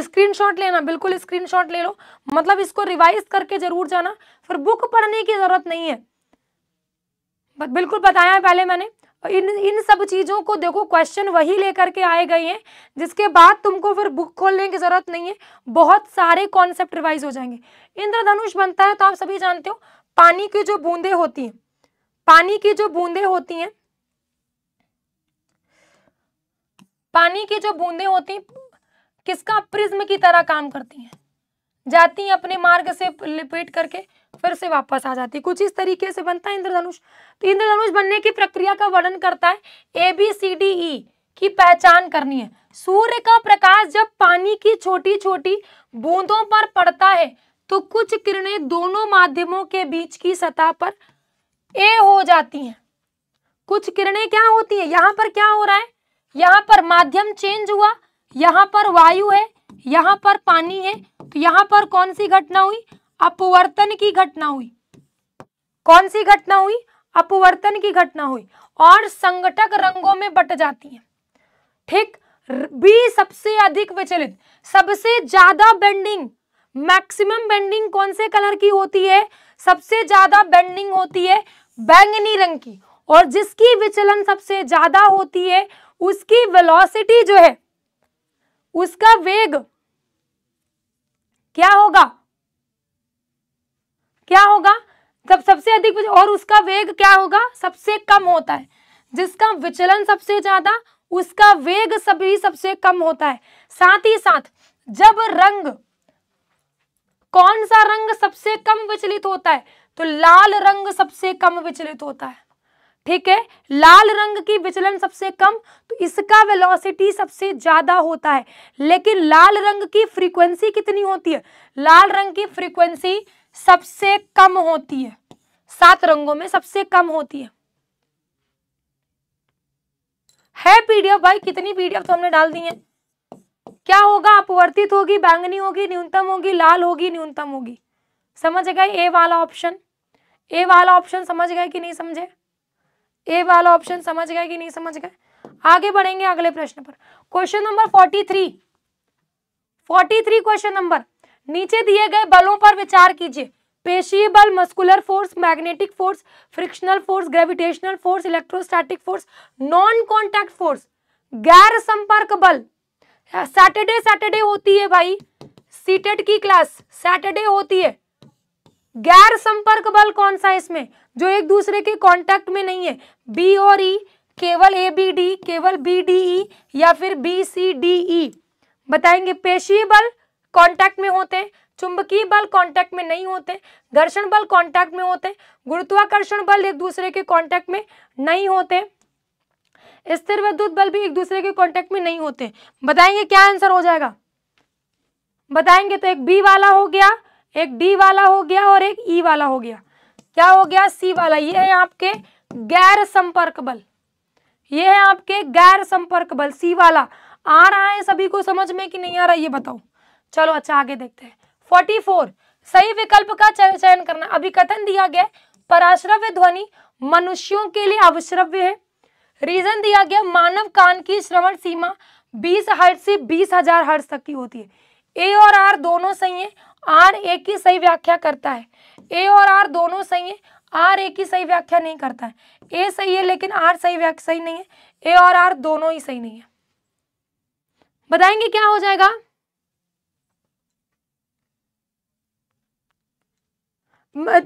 S1: स्क्रीनशॉट लेना बिल्कुल स्क्रीनशॉट ले लो मतलब इसको रिवाइज करके जरूर जाना फिर बुक पढ़ने की जरूरत नहीं है बिल्कुल बताया है पहले मैंने इन इन सब चीज़ों को देखो क्वेश्चन वही लेकर के आए गए हैं जिसके बाद तुमको फिर बुक खोलने की ज़रूरत नहीं है बहुत सारे कॉन्सेप्ट रिवाइज हो जाएंगे इंद्रधनुष बनता है तो आप सभी जानते हो पानी की जो बूंदे होती है पानी की जो बूंदे होती हैं पानी की जो बूंदे होती हैं किसका प्रिज्म की तरह काम करती हैं जाती हैं अपने मार्ग से लिपेट करके फिर से वापस आ जाती है कुछ इस तरीके से बनता है इंद्रधनुष तो इंद्रधनुष बनने की प्रक्रिया का वर्णन करता है ए बी सी डी ई की पहचान करनी है सूर्य का प्रकाश जब पानी की छोटी छोटी बूंदों पर पड़ता है तो कुछ किरणें दोनों माध्यमों के बीच की सतह पर ए हो जाती हैं कुछ किरणें क्या होती है यहाँ पर क्या हो रहा है यहाँ पर माध्यम चेंज हुआ यहाँ पर वायु है यहाँ पर पानी है तो यहाँ पर कौन सी घटना हुई अपवर्तन की घटना हुई कौन सी घटना हुई अपवर्तन की घटना हुई और संगठक रंगों में बट जाती है ठीक बी सबसे अधिक विचलित सबसे ज्यादा बेंडिंग मैक्सिमम बेंडिंग कौन से कलर की होती है सबसे ज्यादा बेंडिंग होती है बैंगनी रंग की और जिसकी विचलन सबसे ज्यादा होती है उसकी वेलोसिटी जो है उसका वेग क्या होगा क्या होगा जब सबसे अधिक और उसका वेग क्या होगा सबसे कम होता है जिसका विचलन सबसे ज्यादा उसका वेग सभी सबसे कम होता है साथ ही साथ जब रंग कौन सा रंग सबसे कम विचलित होता है तो लाल रंग सबसे कम विचलित होता है ठीक है लाल रंग की विचलन सबसे कम तो इसका वेलोसिटी सबसे ज़्यादा होता है लेकिन लाल रंग की फ्रीक्वेंसी कितनी होती है लाल रंग की फ्रीक्वेंसी सबसे कम होती है सात रंगों में सबसे कम होती है है पीडीएफ भाई कितनी पीडीएफ तो हमने डाल दी है क्या होगा अपवर्तित होगी बैंगनी होगी न्यूनतम होगी लाल होगी न्यूनतम होगी समझ गए ए वाला ऑप्शन ए वाला ऑप्शन समझ गए कि नहीं समझे ए वाला ऑप्शन समझ गए कि नहीं समझ गए आगे बढ़ेंगे अगले प्रश्न पर question number forty three forty three question number नीचे दिए गए बलों पर विचार कीजिए पेशी बल muscular force magnetic force frictional force gravitational force electrostatic force non contact force गैर संपर्क बल सैटरडे सैटरडे होती है भाई सीटेड की क्लास सैटरडे होती है गैर संपर्क बल कौन सा है इसमें जो एक दूसरे के कांटेक्ट में नहीं है बी और ई e, केवल ए बी डी केवल बी डी ई या फिर बी सी डी ई बताएंगे पेशी बल कांटेक्ट में होते हैं चुंबकीय बल कांटेक्ट में नहीं होते घर्षण बल कांटेक्ट में होते गुरुत्वाकर्षण बल एक दूसरे के कांटेक्ट में नहीं होते स्थिर विद्युत बल भी एक दूसरे के कांटेक्ट में नहीं होते बताएंगे क्या आंसर हो जाएगा बताएंगे तो एक बी वाला हो गया एक डी वाला हो गया और एक ई e वाला हो गया क्या हो गया सी वाला ये है आपके गैर संपर्क बल ये है आपके गैर संपर्क बल सी वाला आ रहा है सभी को समझ में कि नहीं आ रहा ये बताओ चलो अच्छा आगे देखते हैं फोर्टी फोर सही विकल्प का चयन करना अभी कथन दिया गया पराश्रव्य ध्वनि मनुष्यों के लिए अवश्रव्य है रीजन दिया गया मानव कान की श्रवण सीमा बीस हर्ट से बीस हजार हर्ट तक की होती है ए और आर दोनों सही है आर ए की सही व्याख्या करता है ए और आर दोनों सही है आर ए की सही व्याख्या नहीं करता है ए सही है लेकिन आर सही व्याख्या सही नहीं है ए और आर दोनों ही सही नहीं है बताएंगे क्या हो जाएगा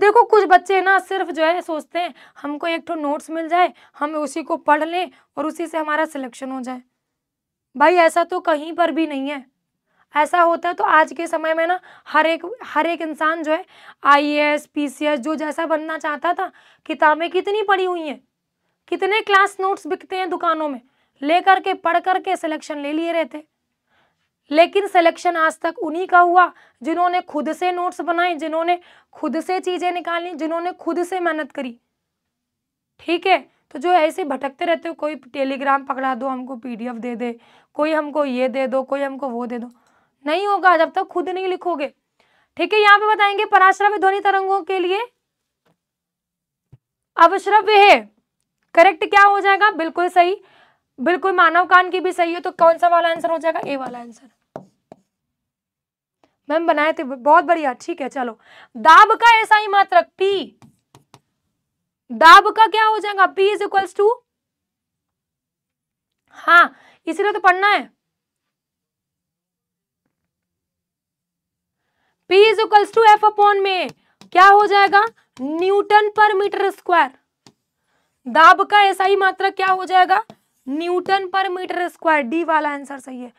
S1: देखो कुछ बच्चे ना सिर्फ जो है सोचते हैं हमको एक ठो नोट्स मिल जाए हम उसी को पढ़ लें और उसी से हमारा सिलेक्शन हो जाए भाई ऐसा तो कहीं पर भी नहीं है ऐसा होता है तो आज के समय में ना हर एक हर एक इंसान जो है आईएएस पीसीएस जो जैसा बनना चाहता था किताबें कितनी पड़ी हुई हैं कितने क्लास नोट्स बिकते हैं दुकानों में ले करके पढ़ करके सिलेक्शन ले लिए रहते लेकिन सिलेक्शन आज तक उन्हीं का हुआ जिन्होंने खुद से नोट्स बनाए जिन्होंने खुद से चीज़ें निकाली जिन्होंने खुद से मेहनत करी ठीक है तो जो ऐसे भटकते रहते हो कोई टेलीग्राम पकड़ा दो हमको पीडीएफ दे दे कोई हमको ये दे दो कोई हमको वो दे दो नहीं होगा जब तक खुद नहीं लिखोगे ठीक है यहाँ पे बताएंगे पराश्रव्य ध्वनि तरंगों के लिए अवश्रव्य है करेक्ट क्या हो जाएगा बिल्कुल सही बिल्कुल मानव कान की भी सही है तो कौन सा वाला आंसर हो जाएगा ए वाला आंसर मैम बनाए थे बहुत बढ़िया ठीक है चलो दाब का ऐसा ही मात्र पी दाब का क्या हो जाएगा पी इज इक्वल्स टू हाँ इसीलिए तो पढ़ना है P is to F upon में क्या हो जाएगा न्यूटन पर मीटर स्क्वायर दाब का ऐसा ही मात्रा क्या हो जाएगा न्यूटन पर मीटर स्क्वायर डी वाला आंसर सही है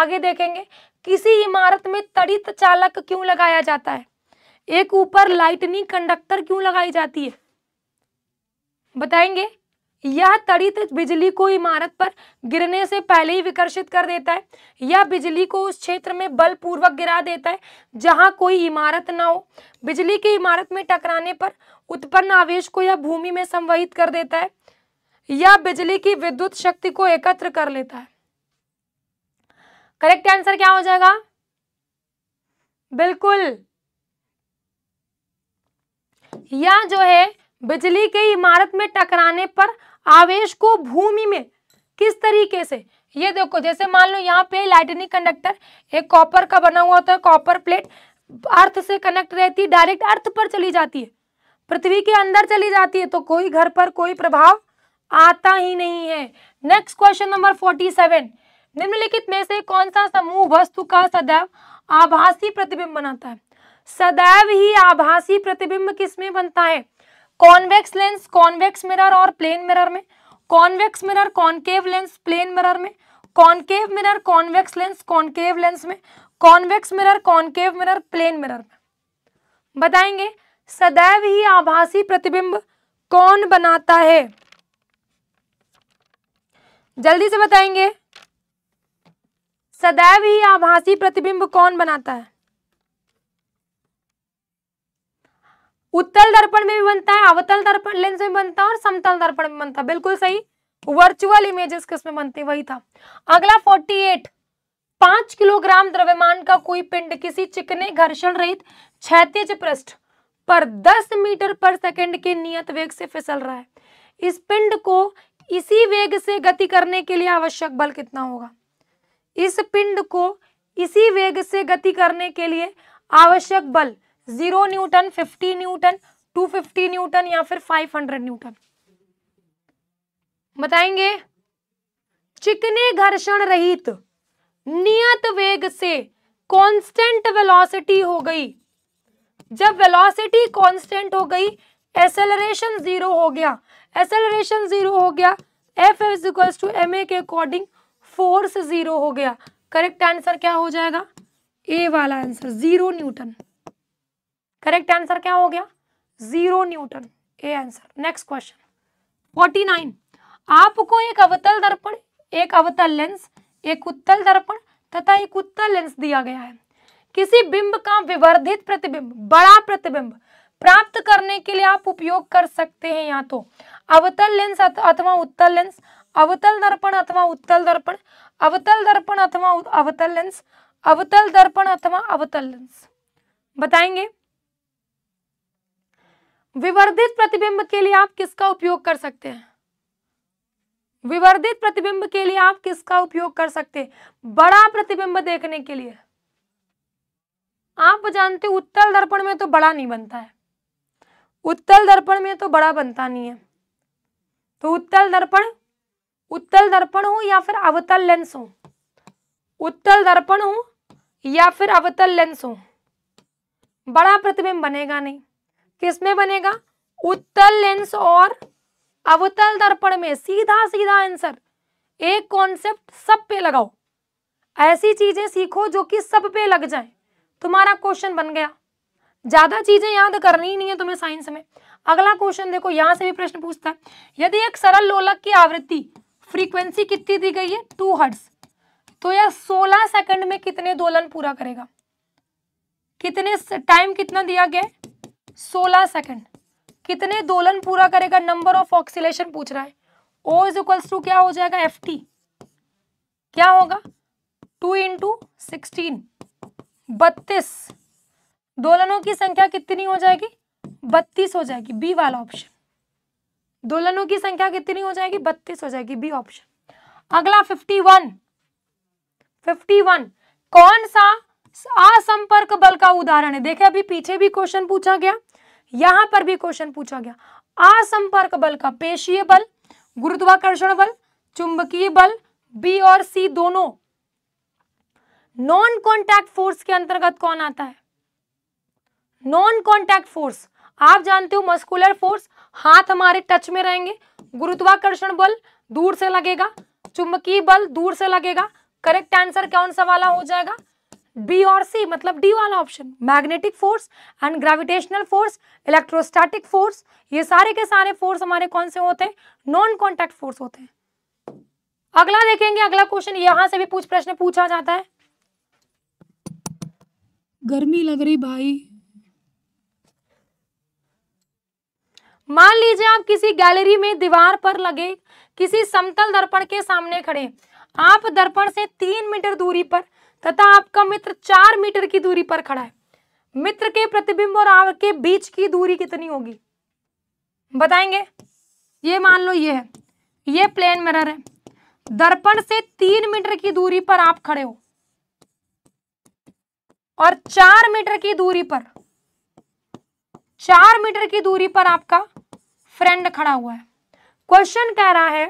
S1: आगे देखेंगे किसी इमारत में तड़ित चालक क्यों लगाया जाता है एक ऊपर लाइटनिंग कंडक्टर क्यों लगाई जाती है बताएंगे यह तड़ित बिजली को इमारत पर गिरने से पहले ही विकर्षित कर देता है यह बिजली को उस क्षेत्र में बलपूर्वक गिरा देता है जहां कोई इमारत ना हो बिजली की इमारत में टकराने पर उत्पन्न आवेश को यह भूमि में संवहित कर देता है यह बिजली की विद्युत शक्ति को एकत्र कर लेता है करेक्ट आंसर क्या हो जाएगा बिल्कुल यह जो है बिजली के इमारत में टकराने पर आवेश को भूमि में किस तरीके से ये देखो जैसे मान लो यहाँ पे लाइटनिंग कंडक्टर एक कॉपर का बना हुआ होता है कॉपर प्लेट अर्थ से कनेक्ट रहती है डायरेक्ट अर्थ पर चली जाती है पृथ्वी के अंदर चली जाती है तो कोई घर पर कोई प्रभाव आता ही नहीं है next question number forty seven निम्नलिखित में से कौन सा समूह वस्तु का सदैव आभासी प्रतिबिंब बनाता है सदैव ही आभासी प्रतिबिंब किसमें बनता है कॉन्वेक्स लेंस कॉन्वेक्स मिरर और प्लेन मिरर में convex mirror concave lens plane mirror में concave mirror convex lens concave lens में convex mirror concave mirror plane mirror में बताएंगे सदैव ही आभासी प्रतिबिंब कौन बनाता है जल्दी से बताएंगे सदैव ही आभासी प्रतिबिंब कौन बनाता है उत्तल दर्पण में भी बनता है अवतल दर्पण लेंस में बनता है और समतल दर्पण में बनता है बिल्कुल सही वर्चुअल इमेजेस किसमें बनते वही था अगला फोर्टी एट पांच किलोग्राम द्रव्यमान का कोई पिंड किसी चिकने घर्षण रहित क्षैतिज पृष्ठ पर 10 मीटर पर सेकंड के नियत वेग से फिसल रहा है इस पिंड को इसी वेग से गति करने के लिए आवश्यक बल कितना होगा इस पिंड को इसी वेग से गति करने के लिए आवश्यक बल zero newton fifty newton two fifty newton या फिर फाइव हंड्रेड न्यूटन बताएंगे चिकने घर्षण रहित नियत वेग से कांस्टेंट वेलोसिटी हो गई जब वेलोसिटी कांस्टेंट हो गई एसेलरेशन जीरो हो गया एसेलरेशन जीरो हो गया F is to M A के अकॉर्डिंग फोर्स जीरो हो गया करेक्ट आंसर क्या हो जाएगा ए वाला answer zero newton correct answer क्या हो गया zero newton A answer next question forty nine आपको एक अवतल दर्पण एक अवतल लेंस एक उत्तल दर्पण तथा एक उत्तल लेंस दिया गया है किसी बिंब का विवर्धित प्रतिबिंब बड़ा प्रतिबिंब प्राप्त करने के लिए आप उपयोग कर सकते हैं या तो अवतल लेंस अथवा उत्तल लेंस अवतल दर्पण अथवा उत्तल दर्पण अवतल दर्पण अथवा अवतल लेंस अवतल दर्पण अथवा अवतल लेंस बताएंगे विवर्धित प्रतिबिंब के लिए आप किसका उपयोग कर सकते हैं विवर्धित प्रतिबिंब के लिए आप किसका उपयोग कर सकते हैं बड़ा प्रतिबिंब देखने के लिए आप जानते उत्तल दर्पण में तो बड़ा नहीं बनता है उत्तल दर्पण में तो बड़ा बनता नहीं है तो उत्तल दर्पण उत्तल दर्पण हो या फिर अवतल लेंस हो उत्तल दर्पण हो या फिर अवतल लेंस हो बड़ा प्रतिबिंब बनेगा नहीं किस में बनेगा उत्तल लेंस और अवतल दर्पण में सीधा सीधा आंसर एक कॉन्सेप्ट सब पे लगाओ ऐसी चीजें सीखो जो कि सब पे लग जाए तुम्हारा क्वेश्चन बन गया ज्यादा चीजें याद करनी ही नहीं है तुम्हें साइंस में अगला क्वेश्चन देखो यहाँ से भी प्रश्न पूछता है यदि एक सरल लोलक की आवृत्ति फ्रीक्वेंसी कितनी दी गई है टू हर्ट्स तो यह सोलह सेकंड में कितने दोलन पूरा करेगा कितने टाइम कितना दिया गया सोलह सेकंड कितने दोलन पूरा करेगा नंबर ऑफ ऑक्सीलेशन पूछ रहा है ओ इज इक्वल्स टू क्या हो जाएगा एफ टी क्या होगा टू इंटू सिक्सटीन बत्तीस दोलनों की संख्या कितनी हो जाएगी बत्तीस हो जाएगी बी वाला ऑप्शन दोलनों की संख्या कितनी हो जाएगी बत्तीस हो जाएगी बी ऑप्शन अगला फिफ्टी वन फिफ्टी वन कौन सा असंपर्क बल का उदाहरण है देखे अभी पीछे भी क्वेश्चन पूछा गया यहां पर भी क्वेश्चन पूछा गया असंपर्क बल का पेशीय बल गुरुत्वाकर्षण बल चुंबकीय बल बी और सी दोनों नॉन कॉन्टैक्ट फोर्स के अंतर्गत कौन आता है नॉन कॉन्टैक्ट फोर्स आप जानते हो मस्कुलर फोर्स हाथ हमारे टच में रहेंगे गुरुत्वाकर्षण बल दूर से लगेगा चुंबकीय बल दूर से लगेगा करेक्ट आंसर कौन सा वाला हो जाएगा बी और सी मतलब डी वाला option magnetic force and gravitational force electrostatic force ये सारे के सारे फोर्स हमारे कौन से होते हैं नॉन कॉन्टेक्ट फोर्स होते हैं अगला देखेंगे अगला क्वेश्चन यहां से भी पूछ प्रश्न पूछा जाता है गर्मी लग रही भाई मान लीजिए आप किसी गैलरी में दीवार पर लगे किसी समतल दर्पण के सामने खड़े आप दर्पण से तीन मीटर दूरी पर तथा आपका मित्र चार मीटर की दूरी पर खड़ा है मित्र के प्रतिबिंब और आपके बीच की दूरी कितनी होगी बताएंगे ये मान लो ये है ये प्लेन मिरर है दर्पण से तीन मीटर की दूरी पर आप खड़े हो और चार मीटर की दूरी पर चार मीटर की दूरी पर आपका फ्रेंड खड़ा हुआ है क्वेश्चन कह रहा है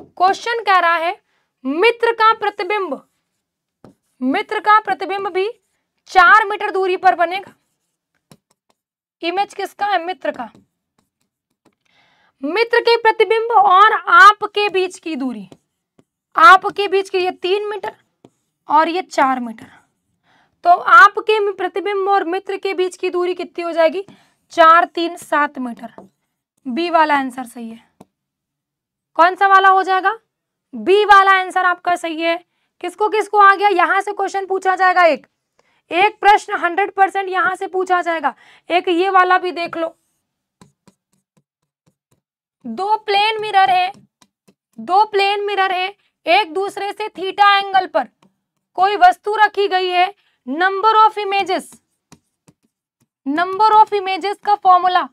S1: क्वेश्चन कह रहा है मित्र का प्रतिबिंब मित्र का प्रतिबिंब भी चार मीटर दूरी पर बनेगा इमेज किसका है मित्र का मित्र के प्रतिबिंब और आपके बीच की दूरी आपके बीच की ये तीन मीटर और ये चार मीटर तो आपके प्रतिबिंब और मित्र के बीच की दूरी कितनी हो जाएगी चार तीन सात मीटर बी वाला आंसर सही है कौन सा वाला हो जाएगा बी वाला आंसर आपका सही है किसको किसको आ गया यहां से क्वेश्चन पूछा जाएगा एक एक प्रश्न हंड्रेड परसेंट यहां से पूछा जाएगा एक ये वाला भी देख लो दो प्लेन मिरर है दो प्लेन मिरर है एक दूसरे से थीटा एंगल पर कोई वस्तु रखी गई है number of images number of images का formula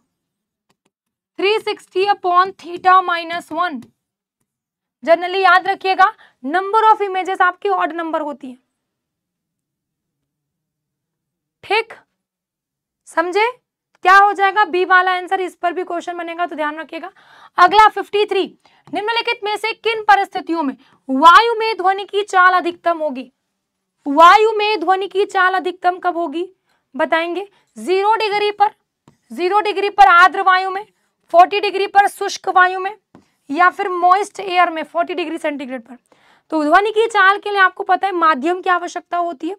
S1: 360 sixty upon theta minus one generally याद रखिएगा नंबर ऑफ इमेजेस आपकी ऑड नंबर होती है ठीक समझे क्या हो जाएगा बी वाला आंसर इस पर भी क्वेश्चन बनेगा तो ध्यान रखिएगा अगला 53 निम्नलिखित में से किन परिस्थितियों में वायु में ध्वनि की चाल अधिकतम होगी वायु में ध्वनि की चाल अधिकतम कब होगी बताएंगे जीरो डिग्री पर जीरो डिग्री पर आर्द्र वायु में फोर्टी डिग्री पर शुष्क वायु में या फिर मॉइस्ट एयर में फोर्टी डिग्री सेंटीग्रेड पर तो ध्वनि की चाल के लिए आपको पता है माध्यम की आवश्यकता होती है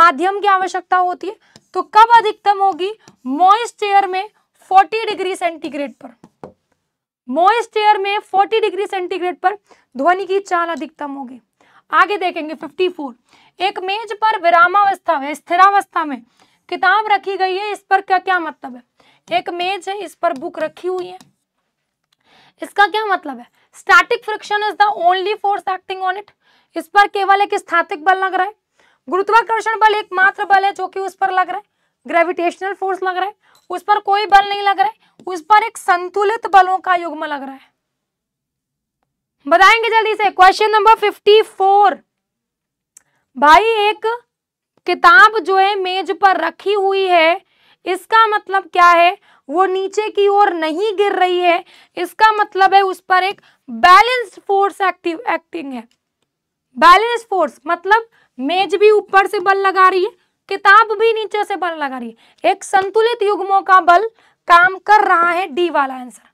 S1: माध्यम की आवश्यकता होती है तो कब अधिकतम होगी मॉइस्ट एयर में 40 डिग्री सेंटीग्रेड पर मॉइस्ट एयर में 40 डिग्री सेंटीग्रेड पर ध्वनि की चाल अधिकतम होगी आगे देखेंगे 54 एक मेज पर विरामावस्था में स्थिरावस्था में किताब रखी गई है इस पर क्या क्या मतलब है एक मेज है इस पर बुक रखी हुई है इसका क्या मतलब है static friction is the only force acting on it इस पर केवल एक स्थातिक बल लग रहा है गुरुत्वाकर्षण बल एक मात्र बल है जो कि उस पर लग रहा है ग्रेविटेशनल फोर्स लग रहा है उस पर कोई बल नहीं लग रहा है उस पर एक संतुलित बलों का युग्म लग रहा है बताएंगे जल्दी से क्वेश्चन नंबर फिफ्टी फोर भाई एक किताब जो है मेज पर रखी हुई है इसका मतलब क्या है वो नीचे की ओर नहीं गिर रही है इसका मतलब है उस पर एक बैलेंस फोर्स एक्टिव एक्टिंग है बैलेंस फोर्स मतलब मेज भी ऊपर से बल लगा रही है किताब भी नीचे से बल लगा रही है एक संतुलित युग्मों का बल काम कर रहा है डी वाला आंसर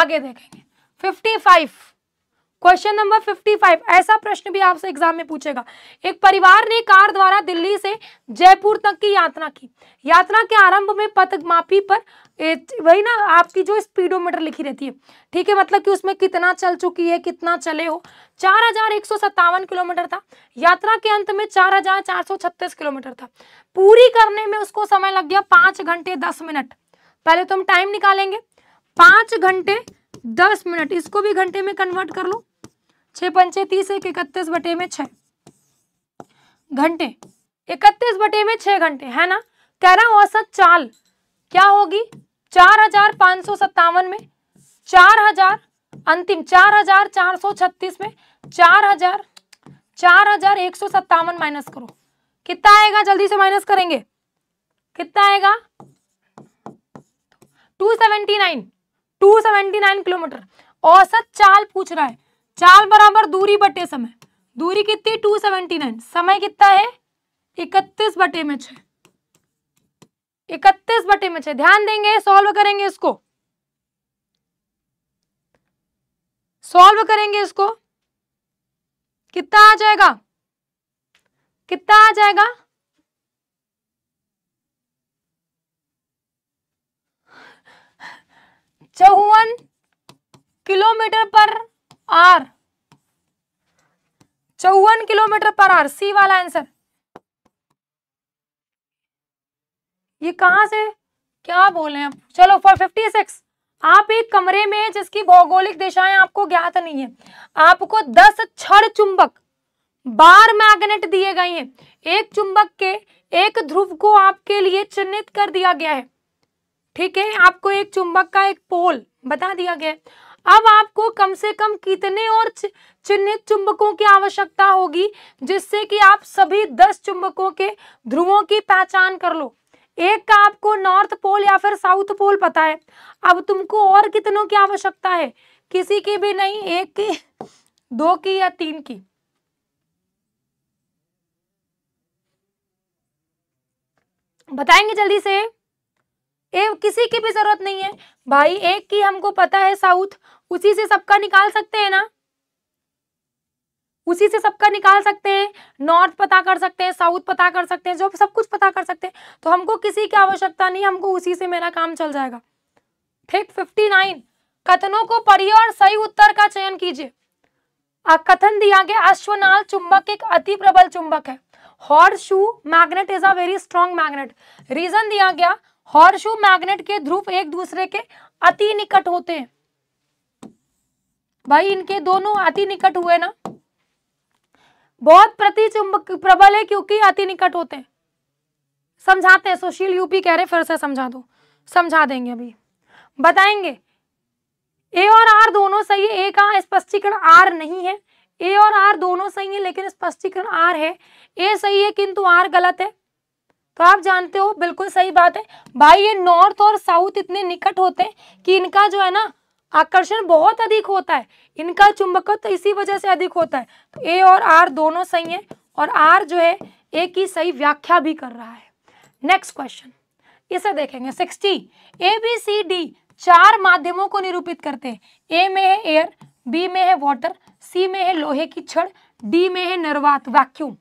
S1: आगे देखेंगे 55 क्वेश्चन नंबर 55 ऐसा प्रश्न भी आपसे एग्जाम में पूछेगा एक परिवार ने कार द्वारा दिल्ली से जयपुर तक की यात्रा की यात्रा के आरंभ में पथ माफी पर वही ना आपकी जो स्पीडोमीटर लिखी रहती है ठीक है मतलब कि उसमें कितना चल चुकी है कितना चले हो चार हजार एक सौ सत्तावन किलोमीटर था यात्रा के अंत में चार हजार चार सौ छत्तीस किलोमीटर था पूरी करने में उसको समय लग गया पांच घंटे दस मिनट पहले तो हम टाइम निकालेंगे पांच घंटे दस मिनट इसको भी घंटे में कन्वर्ट कर लो छ पंचे तीस एक इकतीस बटे में छ घंटे इकतीस बटे में छ घंटे है ना कह रहा औसत चाल क्या होगी चार हजार पांच सौ सत्तावन में चार हजार अंतिम चार हजार चार सौ छत्तीस में चार हजार चार हजार एक सौ सत्तावन माइनस करो कितना आएगा जल्दी से माइनस करेंगे कितना आएगा two seventy nine two seventy nine kilometre औसत चाल पूछ रहा है चाल बराबर दूरी बटे समय दूरी कितनी टू सेवेंटी नाइन समय कितना है इकतीस बटे में छः इकतीस बटे में छह ध्यान देंगे सॉल्व करेंगे इसको सॉल्व करेंगे इसको कितना आ जाएगा कितना आ जाएगा चौवन किलोमीटर पर आर चौवन किलोमीटर पर आर सी वाला आंसर ये कहाँ से क्या बोल रहे हैं आप चलो फॉर फिफ्टी सिक्स आप एक कमरे में जिसकी भौगोलिक दिशाएं आपको ज्ञात नहीं है आपको दस छड़ चुंबक बार मैग्नेट दिए गए हैं एक चुंबक के एक ध्रुव को आपके लिए चिन्हित कर दिया गया है ठीक है आपको एक चुंबक का एक पोल बता दिया गया है अब आपको कम से कम कितने और चिन्हित चुंबकों की आवश्यकता होगी जिससे कि आप सभी दस चुंबकों के ध्रुवों की पहचान कर लो एक का आपको नॉर्थ पोल या फिर साउथ पोल पता है अब तुमको और कितनों की आवश्यकता है किसी की भी नहीं एक की दो की या तीन की बताएंगे जल्दी से ए किसी की भी जरूरत नहीं है भाई एक की हमको पता है साउथ उसी से सबका निकाल सकते हैं ना उसी से सबका निकाल सकते हैं नॉर्थ पता कर सकते हैं साउथ पता कर सकते हैं जो सब कुछ पता कर सकते हैं तो हमको किसी की आवश्यकता नहीं हमको उसी से मेरा काम चल जाएगा ठीक फिफ्टी नाइन कथनों को पढ़िए और सही उत्तर का चयन कीजिए कथन दिया गया अश्वनाल चुंबक एक अति प्रबल चुंबक है horse shoe magnet is a very strong magnet reason दिया गया हॉर्स शू मैग्नेट के ध्रुव एक दूसरे के अति निकट होते हैं भाई इनके दोनों अति निकट हुए ना बहुत प्रति चुंबक प्रबल है क्योंकि अति निकट होते हैं समझाते हैं सुशील यूपी कह रहे फिर से समझा दो समझा देंगे अभी बताएंगे ए और आर दोनों सही है ए का स्पष्टीकरण आर नहीं है ए और आर दोनों सही है लेकिन स्पष्टीकरण आर है ए सही है किंतु आर गलत है तो आप जानते हो बिल्कुल सही बात है भाई ये नॉर्थ और साउथ इतने निकट होते हैं कि इनका जो है ना आकर्षण बहुत अधिक होता है इनका चुंबकत्व तो इसी वजह से अधिक होता है तो ए और आर दोनों सही है और आर जो है ए की सही व्याख्या भी कर रहा है नेक्स्ट क्वेश्चन इसे देखेंगे sixty A B C D चार माध्यमों को निरूपित करते हैं ए में है एयर बी में है वॉटर सी में है लोहे की छड़ डी में है निर्वात वैक्यूम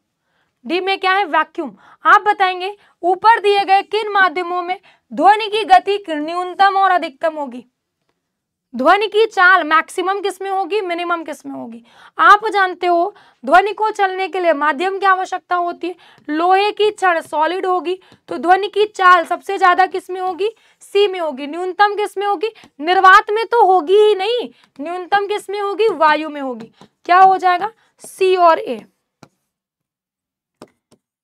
S1: डी में क्या है वैक्यूम आप बताएंगे ऊपर दिए गए किन माध्यमों में ध्वनि की गति न्यूनतम और अधिकतम होगी ध्वनि की चाल मैक्सिमम किस में होगी मिनिमम किस में होगी आप जानते हो ध्वनि को चलने के लिए माध्यम की आवश्यकता होती है लोहे की छड़ सॉलिड होगी तो ध्वनि की चाल सबसे ज्यादा किस में होगी सी में होगी न्यूनतम किस में होगी निर्वात में तो होगी ही नहीं न्यूनतम किस में होगी वायु में होगी क्या हो जाएगा सी और ए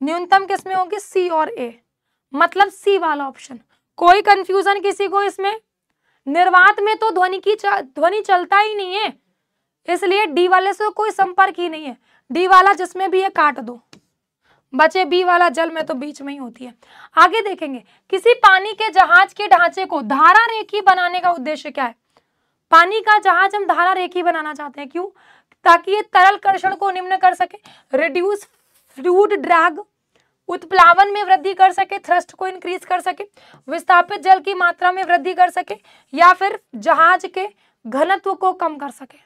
S1: न्यूनतम किस में होगी सी और ए मतलब सी वाला ऑप्शन कोई कंफ्यूजन किसी को इसमें निर्वात में तो ध्वनि की ध्वनि चलता ही नहीं है इसलिए डी वाले से कोई संपर्क ही नहीं है डी वाला जिसमें भी है काट दो बचे बी वाला जल में तो बीच में ही होती है आगे देखेंगे किसी पानी के जहाज के ढांचे को धारा रेखी बनाने का उद्देश्य क्या है पानी का जहाज हम धारा रेखी बनाना चाहते हैं क्यों ताकि ये तरल कर्षण को निम्न कर सके रिड्यूस फ्लूड ड्रैग उत्प्लावन में वृद्धि कर सके थ्रस्ट को इंक्रीज कर सके विस्थापित जल की मात्रा में वृद्धि कर सके या फिर जहाज के घनत्व को कम कर सके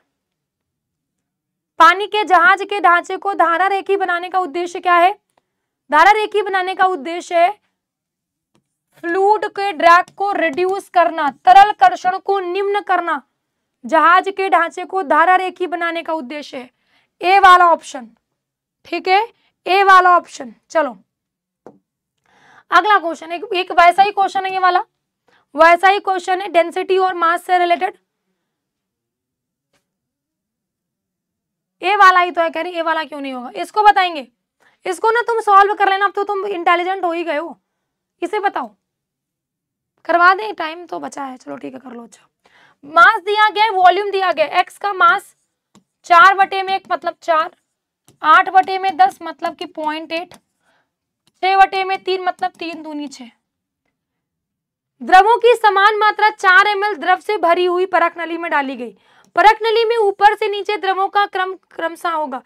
S1: पानी के जहाज के ढांचे को धारा रेखी बनाने का उद्देश्य क्या है धारा रेखी बनाने का उद्देश्य है फ्लूड के ड्रैग को रिड्यूस करना तरल कर्षण को निम्न करना जहाज के ढांचे को धारा रेखी बनाने का उद्देश्य है ए वाला ऑप्शन ठीक है ए वाला ऑप्शन चलो अगला क्वेश्चन एक, एक वैसा ही क्वेश्चन है ये वाला वैसा ही क्वेश्चन है डेंसिटी और मास से रिलेटेड ए वाला ही तो है कह रही ए वाला क्यों नहीं होगा इसको बताएंगे इसको ना तुम सॉल्व कर लेना अब तो तुम इंटेलिजेंट हो ही गए हो इसे बताओ करवा दें टाइम तो बचा है चलो ठीक है कर लो अच्छा मास दिया गया वॉल्यूम दिया गया एक्स का मास चार बटे में एक मतलब चार आठ बटे में दस मतलब कि पॉइंट एट छे बटे में तीन मतलब तीन दूनी छे द्रवों की समान मात्रा चार एम द्रव से भरी हुई परख नली में डाली गई परख नली में ऊपर से नीचे द्रवों का क्रम क्रमशः होगा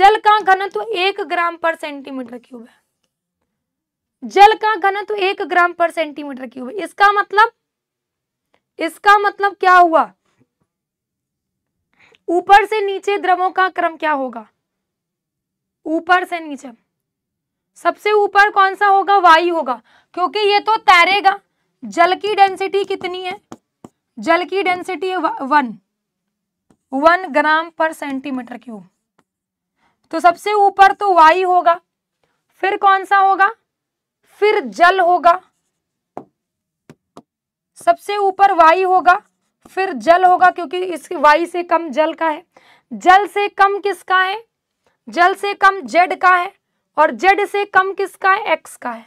S1: जल का घनत्व तो एक ग्राम पर सेंटीमीटर क्यूब है जल का घनत्व तो एक ग्राम पर सेंटीमीटर क्यूब है इसका मतलब इसका मतलब क्या हुआ ऊपर से नीचे द्रवों का क्रम क्या होगा ऊपर से नीचे सबसे ऊपर कौन सा होगा वायु होगा क्योंकि ये तो तैरेगा जल की डेंसिटी कितनी है जल की डेंसिटी है वन वन ग्राम पर सेंटीमीटर क्यूब तो सबसे ऊपर तो वायु होगा फिर कौन सा होगा फिर जल होगा सबसे ऊपर वायु होगा फिर जल होगा क्योंकि इस वायु से कम जल का है जल से कम किसका है जल से कम जेड का है और जेड से कम किसका है एक्स का है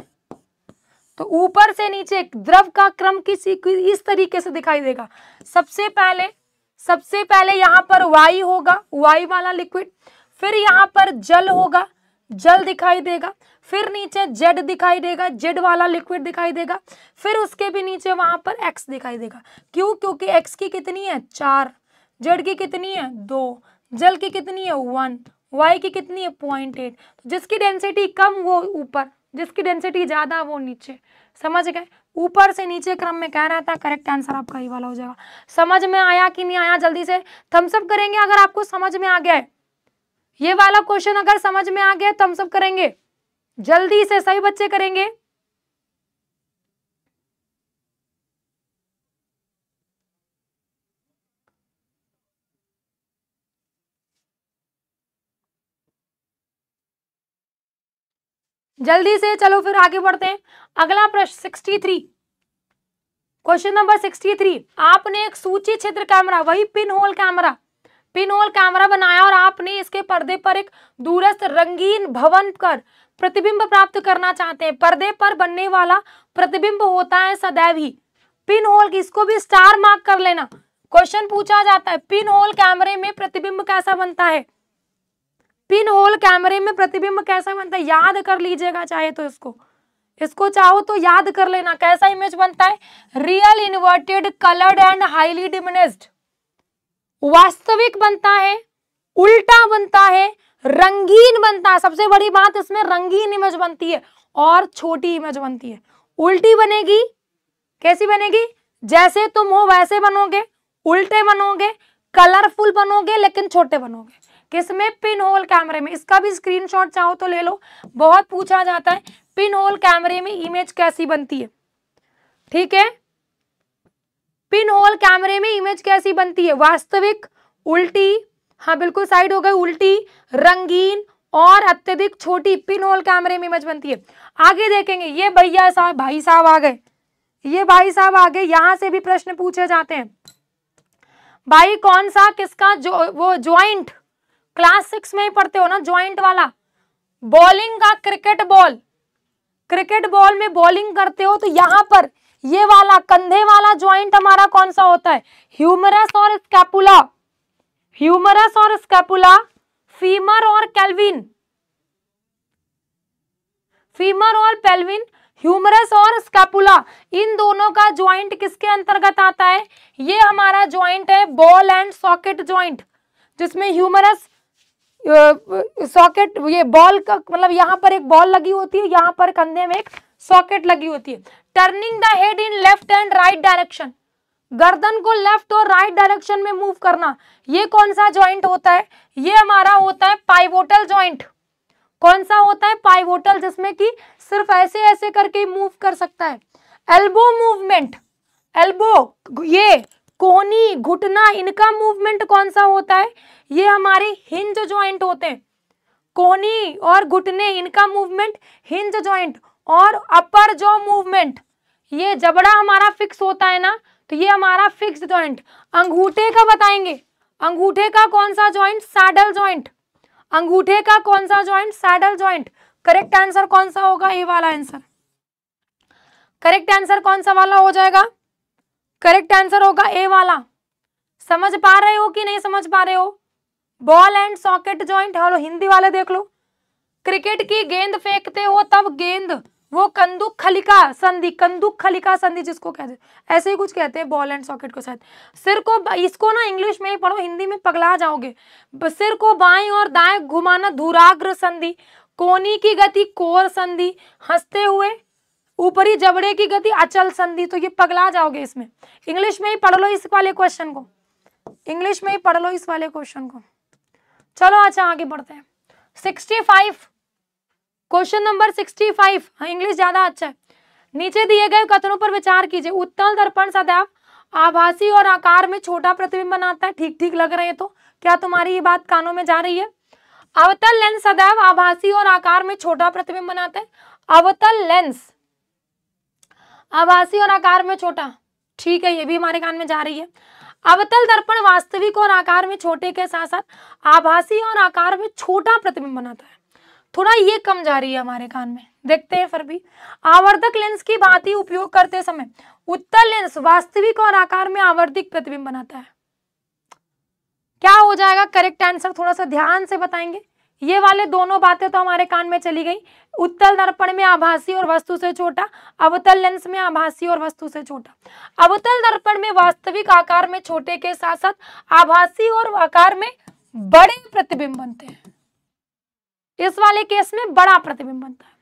S1: तो ऊपर से नीचे द्रव का क्रम किसी इस तरीके से दिखाई देगा सबसे पहले सबसे पहले यहां पर वाई होगा वाई वाला लिक्विड फिर यहां पर जल होगा जल दिखाई देगा फिर नीचे जेड दिखाई देगा जेड वाला लिक्विड दिखाई देगा फिर उसके भी नीचे वहां पर एक्स दिखाई देगा क्यों क्योंकि एक्स की कितनी है चार जेड की कितनी है दो जल की कितनी है वन वाई की कितनी है पॉइंट एट जिसकी डेंसिटी कम वो ऊपर जिसकी डेंसिटी ज़्यादा वो नीचे समझ गए ऊपर से नीचे क्रम में कह रहा था करेक्ट आंसर आपका ही वाला हो जाएगा समझ में आया कि नहीं आया जल्दी से थम्सअप करेंगे अगर आपको समझ में आ गया है ये वाला क्वेश्चन अगर समझ में आ गया थम्सअप करेंगे जल्दी से सही बच्चे करेंगे जल्दी से चलो फिर आगे बढ़ते हैं अगला प्रश्न sixty three question number sixty three आपने एक सूची छिद्र कैमरा वही pin hole camera pin hole camera बनाया और आपने इसके पर्दे पर एक दूरस्थ रंगीन भवन कर प्रतिबिंब प्राप्त करना चाहते हैं पर्दे पर बनने वाला प्रतिबिंब होता है सदैव ही पिन होल इसको भी स्टार मार्क कर लेना क्वेश्चन पूछा जाता है पिन होल कैमरे में प्रतिबिंब कैसा बनता है पिन होल कैमरे में प्रतिबिंब कैसा बनता है याद कर लीजिएगा चाहे तो इसको इसको चाहो तो याद कर लेना कैसा इमेज बनता है real inverted coloured and highly diminished वास्तविक बनता है उल्टा बनता है रंगीन बनता है सबसे बड़ी बात इसमें रंगीन इमेज बनती है और छोटी इमेज बनती है उल्टी बनेगी कैसी बनेगी जैसे तुम हो वैसे बनोगे उल्टे बनोगे कलरफुल बनोगे लेकिन छोटे बनोगे किसमें पिन होल कैमरे में इसका भी स्क्रीनशॉट चाहो तो ले लो बहुत पूछा जाता है पिन होल कैमरे में इमेज कैसी बनती है ठीक है पिन होल कैमरे में इमेज कैसी बनती है वास्तविक उल्टी हाँ बिल्कुल साइड हो गई उल्टी रंगीन और अत्यधिक छोटी पिन होल कैमरे में इमेज बनती है आगे देखेंगे ये भैया साहब भाई साहब आ गए ये भाई साहब आ गए यहां से भी प्रश्न पूछे जाते हैं भाई कौन सा किसका जो वो ज्वाइंट क्लास सिक्स में ही पढ़ते हो ना ज्वाइंट वाला बॉलिंग का क्रिकेट बॉल क्रिकेट बॉल में बॉलिंग करते हो तो यहाँ पर ये वाला कंधे वाला ज्वाइंट हमारा कौन सा होता है ह्यूमरस और स्कैपुला ह्यूमरस और स्कैपुला फीमर और कैलविन फीमर और पेल्विन ह्यूमरस और स्कैपुला इन दोनों का ज्वाइंट किसके अंतर्गत आता है ये हमारा ज्वाइंट है बॉल एंड सॉकेट ज्वाइंट जिसमें ह्यूमरस सॉकेट ये बॉल का मतलब यहाँ पर एक बॉल लगी होती है यहाँ पर कंधे में एक सॉकेट लगी होती है turning the head in left and right direction गर्दन को लेफ्ट और राइट डायरेक्शन में मूव करना ये कौन सा ज्वाइंट होता है ये हमारा होता है पाइवोटल ज्वाइंट कौन सा होता है पाइवोटल जिसमें कि सिर्फ ऐसे ऐसे करके मूव कर सकता है एल्बो मूवमेंट एल्बो ये कोनी घुटना इनका मूवमेंट कौन सा होता है ये हमारे हिंज ज्वाइंट होते हैं कोनी और घुटने इनका मूवमेंट हिंज ज्वाइंट और अपर जो मूवमेंट ये जबड़ा हमारा फिक्स होता है ना तो ये हमारा फिक्स ज्वाइंट अंगूठे का बताएंगे अंगूठे का कौन सा ज्वाइंट सैडल ज्वाइंट अंगूठे का कौन सा joint saddle joint correct answer कौन सा होगा ये वाला आंसर करेक्ट आंसर कौन सा वाला हो जाएगा करेक्ट आंसर होगा ए वाला समझ पा रहे हो कि नहीं समझ पा रहे हो ball and socket joint hello Hindi वाले देख लो क्रिकेट की गेंद फेंकते हो तब गेंद वो कंदुक खलिका संधि कंदुक खलिका संधि जिसको कहते हैं ऐसे ही कुछ कहते हैं बॉल एंड सॉकेट को शायद सिर को इसको ना इंग्लिश में ही पढ़ो हिंदी में पगला जाओगे सिर को बाएं और दाएं घुमाना धुराग्र संधि कोनी की गति कोर संधि हंसते हुए ऊपरी जबड़े की गति अचल संधि तो ये पगला जाओगे इसमें इंग्लिश में ही पढ़ लो इस वाले क्वेश्चन को इंग्लिश में ही पढ़ लो इस वाले क्वेश्चन को चलो अच्छा आगे बढ़ते हैं sixty five question number sixty five हाँ इंग्लिश ज्यादा अच्छा है नीचे दिए गए कथनों पर विचार कीजिए उत्तल दर्पण सदैव आभासी और आकार में छोटा प्रतिबिंब बनाता है ठीक ठीक लग रहे हैं तो क्या तुम्हारी ये बात कानों में जा रही है अवतल लेंस सदैव आभासी और आकार में छोटा प्रतिबिंब बनाता है अवतल लेंस आभासी और आकार में छोटा ठीक है ये भी हमारे कान में जा रही है अवतल दर्पण वास्तविक और आकार में छोटे के साथ साथ आभासी और आकार में छोटा प्रतिबिंब बनाता है थोड़ा ये कम जा रही है हमारे कान में देखते हैं फिर भी आवर्धक लेंस की बात ही उपयोग करते समय उत्तर लेंस वास्तविक और आकार में आवर्धिक प्रतिबिंब बनाता है क्या हो जाएगा करेक्ट आंसर थोड़ा सा ध्यान से बताएंगे ये वाले दोनों बातें तो हमारे कान में चली गई उत्तल दर्पण में आभासी और वस्तु से छोटा अवतल लेंस में आभासी और वस्तु से छोटा अवतल दर्पण में वास्तविक आकार में छोटे के साथ साथ आभासी और आकार में बड़े प्रतिबिंब बनते हैं इस वाले केस में बड़ा प्रतिबिंब बनता है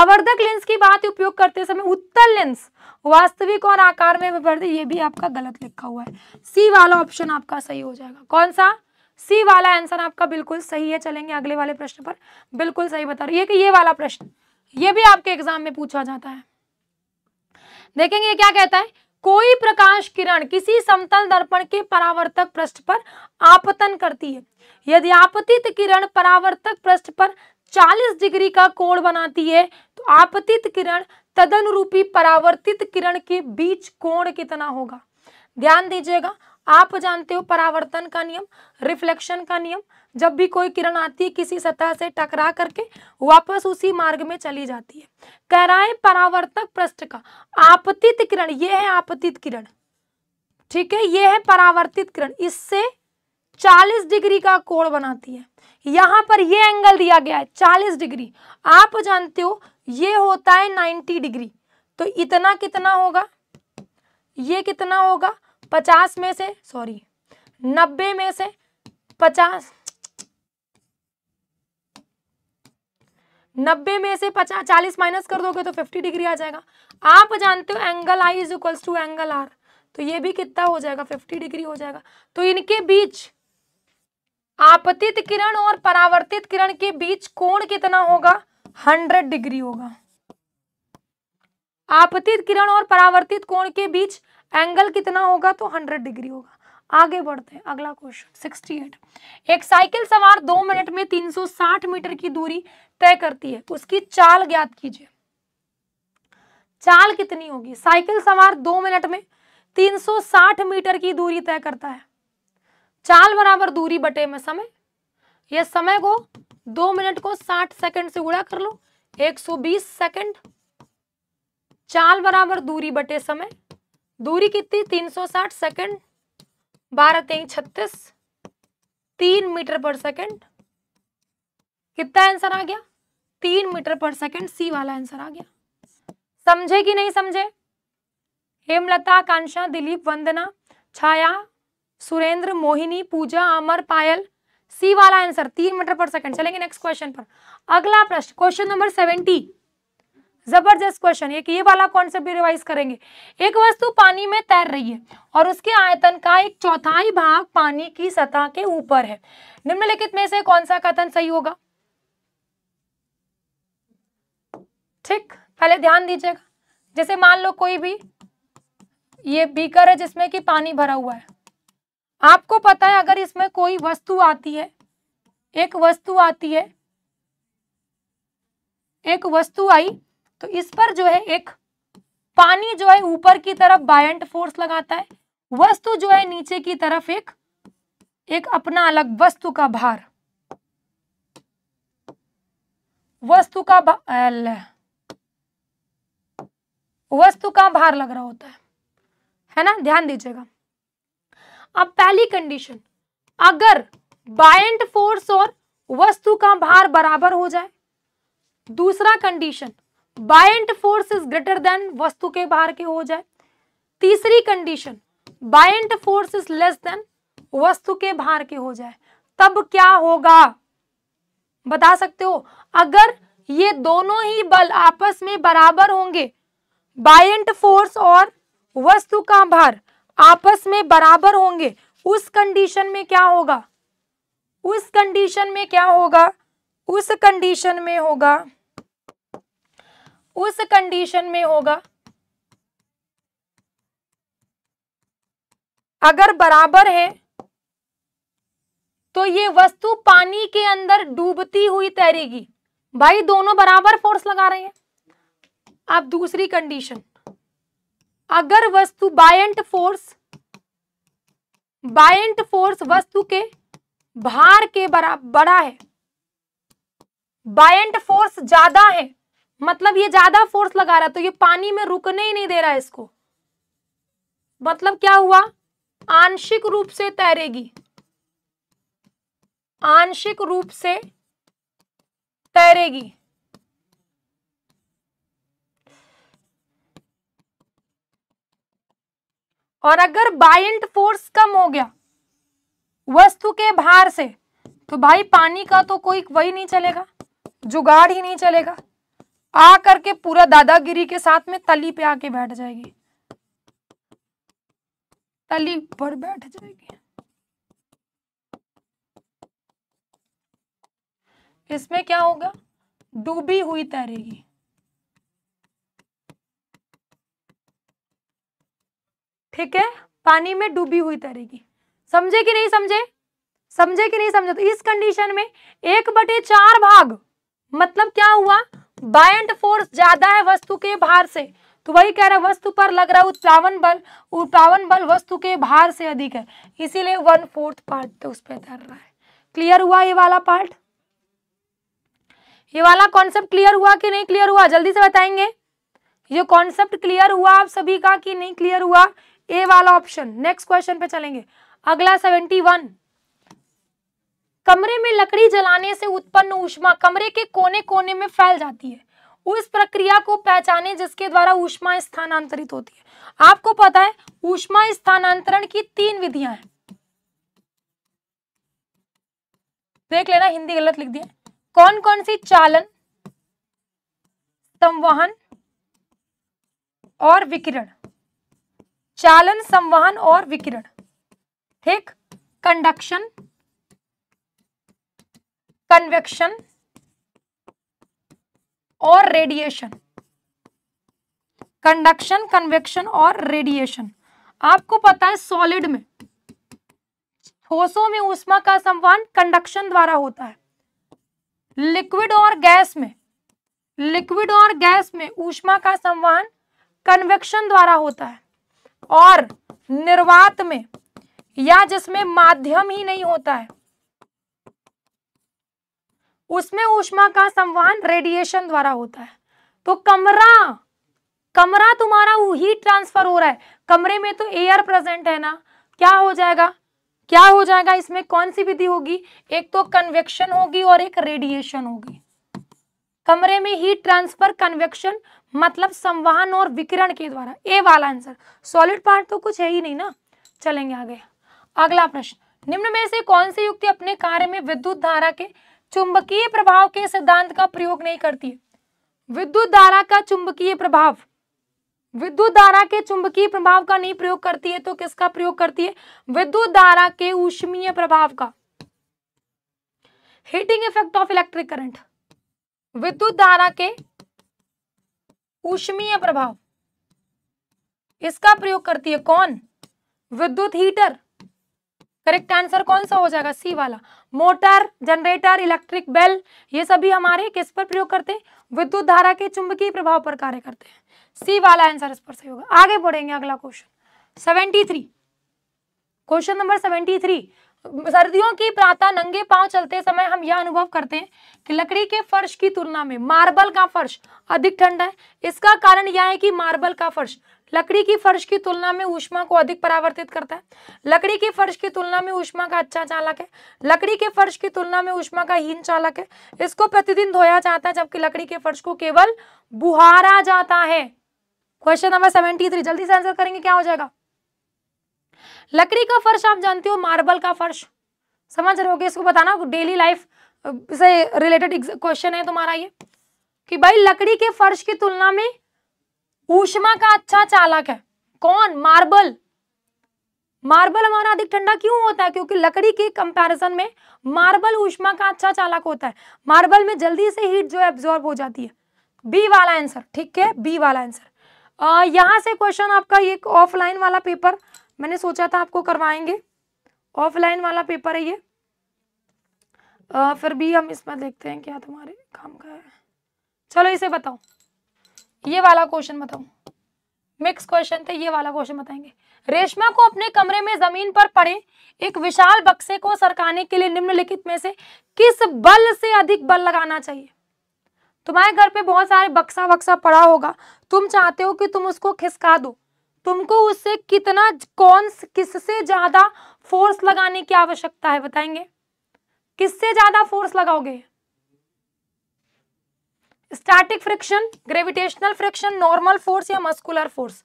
S1: आवर्धक लेंस की बात उपयोग करते समय उत्तल लेंस वास्तविक और आकार में ये भी आपका गलत लिखा हुआ है सी वाला ऑप्शन आपका सही हो जाएगा कौन सा सी वाला आंसर आपका बिल्कुल सही है चलेंगे अगले वाले प्रश्न पर बिल्कुल सही बता रही है कि ये वाला प्रश्न ये भी आपके एग्जाम में पूछा जाता है देखेंगे क्या कहता है कोई प्रकाश किरण किसी समतल दर्पण के परावर्तक पृष्ठ पर आपतन करती है यदि आपतित किरण परावर्तक पृष्ठ पर 40 डिग्री का कोण बनाती है तो आपतित किरण तदनुरूपी परावर्तित किरण के बीच कोण कितना होगा ध्यान दीजिएगा आप जानते हो परावर्तन का नियम रिफ्लेक्शन का नियम जब भी कोई किरण आती है किसी सतह से टकरा करके वापस उसी मार्ग में चली जाती है कह रहा है परावर्तक पृष्ठ का आपतित किरण ये है आपतित किरण ठीक है ये है परावर्तित किरण इससे 40 डिग्री का कोण बनाती है यहां पर ये एंगल दिया गया है 40 डिग्री आप जानते हो ये होता है 90 डिग्री तो इतना कितना होगा ये कितना होगा पचास में से सॉरी नब्बे में से पचास नब्बे में से पचास चालीस माइनस कर दोगे तो फिफ्टी डिग्री आ जाएगा आप जानते हो angle I is equals to angle R तो ये भी कितना हो जाएगा फिफ्टी डिग्री हो जाएगा तो इनके बीच आपतित किरण और परावर्तित किरण के बीच कोण कितना होगा हंड्रेड डिग्री होगा आपतित किरण और परावर्तित कोण के बीच एंगल कितना होगा तो हंड्रेड डिग्री होगा आगे बढ़ते हैं अगला क्वेश्चन 68 एक साइकिल सवार दो मिनट में 360 मीटर की दूरी तय करती है उसकी चाल ज्ञात कीजिए चाल कितनी होगी साइकिल सवार दो मिनट में 360 मीटर की दूरी तय करता है चाल बराबर दूरी बटे में समय यह समय को दो मिनट को 60 सेकंड से उड़ा कर लो 120 सेकंड चाल बराबर दूरी बटे समय दूरी कितनी 360 सेकंड बारह तेई छत्तीस तीन मीटर पर सेकंड कितना आंसर आ गया तीन मीटर पर सेकंड सी वाला आंसर आ गया समझे कि नहीं समझे हेमलता आकांक्षा दिलीप वंदना छाया सुरेंद्र मोहिनी पूजा अमर पायल सी वाला आंसर तीन मीटर पर सेकंड चलेंगे नेक्स्ट क्वेश्चन पर अगला प्रश्न क्वेश्चन नंबर सेवेंटी जबरदस्त क्वेश्चन है कि ये वाला कॉन्सेप्ट भी रिवाइज करेंगे एक वस्तु पानी में तैर रही है और उसके आयतन का एक चौथाई भाग पानी की सतह के ऊपर है निम्नलिखित में से कौन सा कथन सही होगा ठीक पहले ध्यान दीजिएगा जैसे मान लो कोई भी ये बीकर है जिसमें कि पानी भरा हुआ है आपको पता है अगर इसमें कोई वस्तु आती है एक वस्तु आती है एक वस्तु आई तो इस पर जो है एक पानी जो है ऊपर की तरफ बायंट फोर्स लगाता है वस्तु जो है नीचे की तरफ एक एक अपना अलग वस्तु का भार वस्तु का वस्तु का भार लग रहा होता है है ना ध्यान दीजिएगा अब पहली कंडीशन अगर बायंट फोर्स और वस्तु का भार बराबर हो जाए दूसरा condition buoyant force is greater than वस्तु के बाहर के हो जाए तीसरी condition buoyant force is less than वस्तु के बाहर के हो जाए तब क्या होगा बता सकते हो अगर ये दोनों ही बल आपस में बराबर होंगे बायंट फोर्स और वस्तु का भार आपस में बराबर होंगे उस कंडीशन में क्या होगा उस कंडीशन में क्या होगा उस कंडीशन में होगा उस कंडीशन में होगा अगर बराबर है तो ये वस्तु पानी के अंदर डूबती हुई तैरेगी भाई दोनों बराबर फोर्स लगा रहे हैं अब दूसरी कंडीशन अगर वस्तु बायंट फोर्स बायंट फोर्स वस्तु के भार के बराबर बड़ा है बायंट फोर्स ज्यादा है मतलब ये ज्यादा फोर्स लगा रहा है तो ये पानी में रुकने ही नहीं दे रहा है इसको मतलब क्या हुआ आंशिक रूप से तैरेगी आंशिक रूप से तैरेगी और अगर बाइंट फोर्स कम हो गया वस्तु के भार से तो भाई पानी का तो कोई वही नहीं चलेगा जुगाड़ ही नहीं चलेगा आ करके पूरा दादागिरी के साथ में तली पे आके बैठ जाएगी तली पर बैठ जाएगी इसमें क्या होगा डूबी हुई तैरेगी ठीक है पानी में डूबी हुई तैरेगी समझे कि नहीं समझे समझे कि नहीं समझे तो इस कंडीशन में एक बटे चार भाग मतलब क्या हुआ बाइंड फोर्स ज्यादा है वस्तु के भार से तो वही कह रहा है वस्तु पर लग रहा उत्पावन बल उत्पावन बल वस्तु के भार से अधिक है इसीलिए वन फोर्थ पार्ट तो उस पर धर रहा है क्लियर हुआ ये वाला पार्ट ये वाला कॉन्सेप्ट क्लियर हुआ कि नहीं क्लियर हुआ जल्दी से बताएंगे ये कॉन्सेप्ट क्लियर हुआ आप सभी का कि नहीं क्लियर हुआ ए वाला ऑप्शन नेक्स्ट क्वेश्चन पे चलेंगे अगला सेवेंटी वन कमरे में लकड़ी जलाने से उत्पन्न ऊष्मा कमरे के कोने कोने में फैल जाती है उस प्रक्रिया को पहचाने जिसके द्वारा ऊष्मा स्थानांतरित होती है आपको पता है ऊष्मा स्थानांतरण की तीन विधियां हैं देख लेना हिंदी गलत लिख दिया कौन कौन सी चालन संवहन और विकिरण चालन संवहन और विकिरण ठीक कंडक्शन कन्वेक्शन और रेडिएशन कंडक्शन कन्वेक्शन और रेडिएशन आपको पता है सॉलिड में ठोसों में उष्मा का संवहन कंडक्शन द्वारा होता है लिक्विड और गैस में लिक्विड और गैस में ऊष्मा का संवहन कन्वेक्शन द्वारा होता है और निर्वात में या जिसमें माध्यम ही नहीं होता है उसमें ऊष्मा का संवहन रेडिएशन द्वारा होता है तो कमरा कमरा तुम्हारा हीट ट्रांसफर हो रहा है कमरे में तो एयर प्रेजेंट है ना क्या हो जाएगा क्या हो जाएगा इसमें कौन सी विधि होगी एक तो कन्वेक्शन होगी और एक रेडिएशन होगी कमरे में हीट ट्रांसफर कन्वेक्शन मतलब संवहन और विकिरण के द्वारा ए वाला आंसर सॉलिड पार्ट तो कुछ है ही नहीं ना चलेंगे आगे अगला प्रश्न निम्न में से कौन सी युक्ति अपने कार्य में विद्युत धारा के चुंबकीय प्रभाव के सिद्धांत का प्रयोग नहीं करती विद्युत धारा का चुंबकीय प्रभाव विद्युत धारा के चुंबकीय प्रभाव का नहीं प्रयोग करती है तो किसका प्रयोग करती है विद्युत धारा के ऊष्मीय प्रभाव का heating effect of electric current विद्युत धारा के ऊष्मीय प्रभाव इसका प्रयोग करती है कौन विद्युत हीटर करेक्ट आंसर कौन सा हो जाएगा सी वाला मोटर जनरेटर इलेक्ट्रिक बेल ये सभी हमारे किस पर प्रयोग करते हैं विद्युत धारा के चुंबकीय प्रभाव पर कार्य करते हैं सी वाला आंसर इस पर सही होगा आगे बढ़ेंगे अगला question seventy three question number seventy three सर्दियों की प्रातः नंगे पांव चलते समय हम यह अनुभव करते हैं कि लकड़ी के फर्श की तुलना में मार्बल का फर्श अधिक ठंडा है इसका कारण यह है कि मार्बल का फर्श लकड़ी की फर्श की तुलना में ऊष्मा को अधिक परावर्तित करता है लकड़ी की फर्श की तुलना में ऊष्मा का अच्छा चालक है लकड़ी के फर्श की तुलना में ऊष्मा का हीन चालक है इसको प्रतिदिन धोया जाता है जबकि लकड़ी के फर्श को केवल बुहारा जाता है क्वेश्चन नंबर सेवेंटी थ्री जल्दी से आंसर करेंगे क्या हो जाएगा लकड़ी का फर्श आप जानते हो मार्बल का फर्श समझ रहे हो इसको बताना डेली लाइफ से रिलेटेड क्वेश्चन है तुम्हारा ये कि भाई लकड़ी के फर्श की तुलना में ऊष्मा का अच्छा चालक है कौन मार्बल मार्बल हमारा अधिक ठंडा क्यों होता है क्योंकि लकड़ी के कंपैरिजन में मार्बल ऊष्मा का अच्छा चालक होता है मार्बल में जल्दी से हीट जो एब्जॉर्ब हो जाती है बी वाला आंसर ठीक है बी वाला आंसर यहाँ से क्वेश्चन आपका ये ऑफलाइन वाला पेपर मैंने सोचा था आपको करवाएंगे ऑफलाइन वाला पेपर है ये आ, फिर भी हम इसमें देखते हैं क्या तुम्हारे काम का है चलो इसे बताओ ये वाला क्वेश्चन बताओ मिक्स क्वेश्चन थे ये वाला क्वेश्चन बताएंगे रेशमा को अपने कमरे में जमीन पर पड़े एक विशाल बक्से को सरकाने के लिए निम्नलिखित में से किस बल से अधिक बल लगाना चाहिए तुम्हारे घर पे बहुत सारे बक्सा वक्सा पड़ा होगा तुम चाहते हो कि तुम उसको खिसका दो तुमको उससे कितना कौन किससे ज्यादा फोर्स लगाने की आवश्यकता है बताएंगे किससे ज्यादा फोर्स लगाओगे static friction gravitational friction normal force या मस्कुलर फोर्स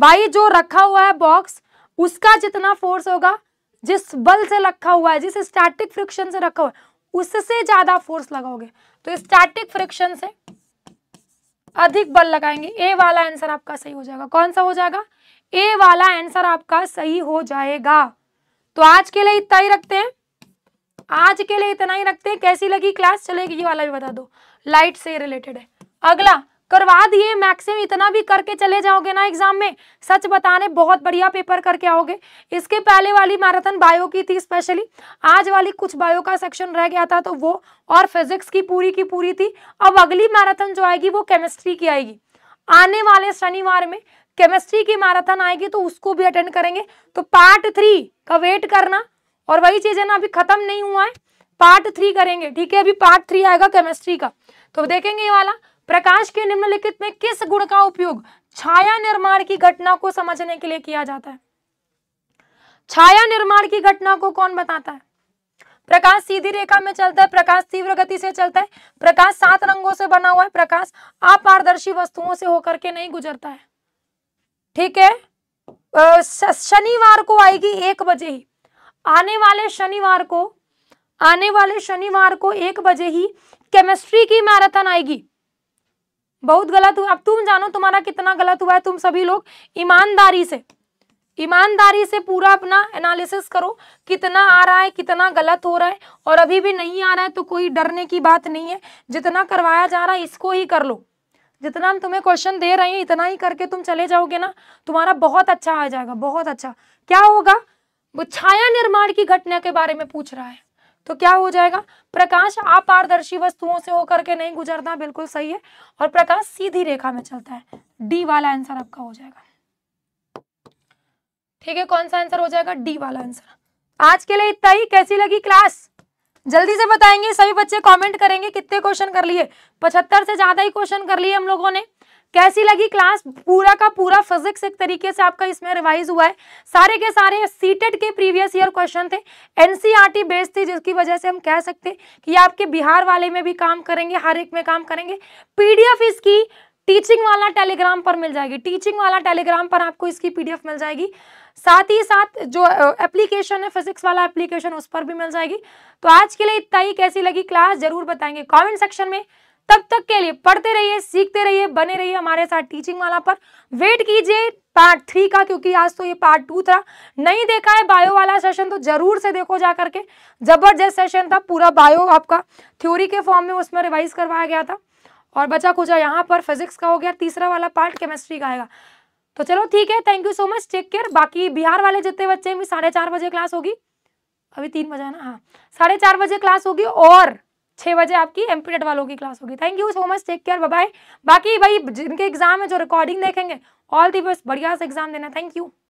S1: भाई जो रखा हुआ है बॉक्स उसका जितना फोर्स होगा जिस बल से रखा हुआ है जिस स्टैटिक फ्रिक्शन से रखा हुआ है उससे ज्यादा फोर्स लगाओगे तो स्टैटिक फ्रिक्शन से अधिक बल लगाएंगे ए वाला आंसर आपका सही हो जाएगा कौन सा हो जाएगा ए वाला आंसर आपका सही हो जाएगा तो आज के लिए इतना ही रखते हैं आज के लिए इतना ही रखते हैं कैसी लगी क्लास चलेगी ये वाला भी बता दो लाइट से रिलेटेड है अगला करवा दिए मैक्सिमम इतना भी करके चले जाओगे ना एग्जाम में सच बताने बहुत बढ़िया पेपर करके आओगे इसके पहले वाली मैराथन बायो की थी स्पेशली आज वाली कुछ बायो का सेक्शन रह गया था तो वो और फिजिक्स की पूरी की पूरी थी अब अगली मैराथन जो आएगी वो केमिस्ट्री की आएगी आने वाले शनिवार में केमिस्ट्री की मैराथन आएगी तो उसको भी अटेंड करेंगे तो पार्ट थ्री का वेट करना और वही चीजें ना अभी खत्म नहीं हुआ है पार्ट थ्री करेंगे ठीक है अभी पार्ट थ्री आएगा केमिस्ट्री का तो देखेंगे ये वाला प्रकाश के निम्नलिखित में किस गुण का उपयोग छाया निर्माण की घटना को समझने के लिए किया जाता है छाया निर्माण की घटना को कौन बताता है प्रकाश सीधी रेखा में चलता है प्रकाश तीव्र गति से चलता है प्रकाश सात रंगों से बना हुआ है प्रकाश अपारदर्शी वस्तुओं से होकर के नहीं गुजरता है ठीक है शनिवार को आएगी एक बजे ही आने वाले शनिवार को आने वाले शनिवार को एक बजे ही केमिस्ट्री की मैराथन आएगी बहुत गलत हुआ अब तुम जानो तुम्हारा कितना गलत हुआ है तुम सभी लोग ईमानदारी से ईमानदारी से पूरा अपना एनालिसिस करो कितना आ रहा है कितना गलत हो रहा है और अभी भी नहीं आ रहा है तो कोई डरने की बात नहीं है जितना करवाया जा रहा है इसको ही कर लो जितना हम तुम्हें क्वेश्चन दे रहे हैं इतना ही करके तुम चले जाओगे ना तुम्हारा बहुत अच्छा आ जाएगा बहुत अच्छा क्या होगा वो छाया निर्माण की घटना के बारे में पूछ रहा है तो क्या हो जाएगा प्रकाश अपारदर्शी वस्तुओं से होकर के नहीं गुजरता बिल्कुल सही है और प्रकाश सीधी रेखा में चलता है डी वाला आंसर आपका हो जाएगा ठीक है कौन सा आंसर हो जाएगा डी वाला आंसर आज के लिए इतना ही कैसी लगी क्लास जल्दी से बताएंगे सभी बच्चे कमेंट करेंगे कितने क्वेश्चन कर लिए पचहत्तर से ज्यादा ही क्वेश्चन कर लिए हम लोगों ने कैसी लगी क्लास पूरा का पूरा फिजिक्स एक तरीके से आपका इसमें रिवाइज हुआ है सारे के सारे सीटेड के प्रीवियस ईयर क्वेश्चन थे एनसीईआरटी बेस्ड e थी जिसकी वजह से हम कह सकते कि आपके बिहार वाले में भी काम करेंगे हर एक में काम करेंगे पीडीएफ इसकी टीचिंग वाला टेलीग्राम पर मिल जाएगी टीचिंग वाला टेलीग्राम पर आपको इसकी पीडीएफ मिल जाएगी साथ ही साथ जो एप्लीकेशन है फिजिक्स वाला एप्लीकेशन उस पर भी मिल जाएगी तो आज के लिए इतना ही कैसी लगी क्लास जरूर बताएंगे कमेंट सेक्शन में तब तक के लिए पढ़ते रहिए सीखते रहिए बने रहिए हमारे साथ टीचिंग वाला पर वेट कीजिए पार्ट थ्री का क्योंकि आज तो ये पार्ट टू था नहीं देखा है बायो वाला सेशन तो जरूर से देखो जा करके जबरदस्त सेशन था पूरा बायो आपका थ्योरी के फॉर्म में उसमें रिवाइज करवाया गया था और बचा खुचा यहाँ पर फिजिक्स का हो गया तीसरा वाला पार्ट केमिस्ट्री का आएगा तो चलो ठीक है thank you so much take care बाकी बिहार वाले जितने बच्चे हैं साढ़े चार बजे क्लास होगी अभी तीन बजे ना हाँ साढ़े चार बजे क्लास होगी और छह बजे आपकी एम वालों की क्लास होगी thank you so much take care bye बाकी भाई जिनके एग्जाम है जो रिकॉर्डिंग देखेंगे ऑल दी बस बढ़िया से एग्जाम देना थैंक यू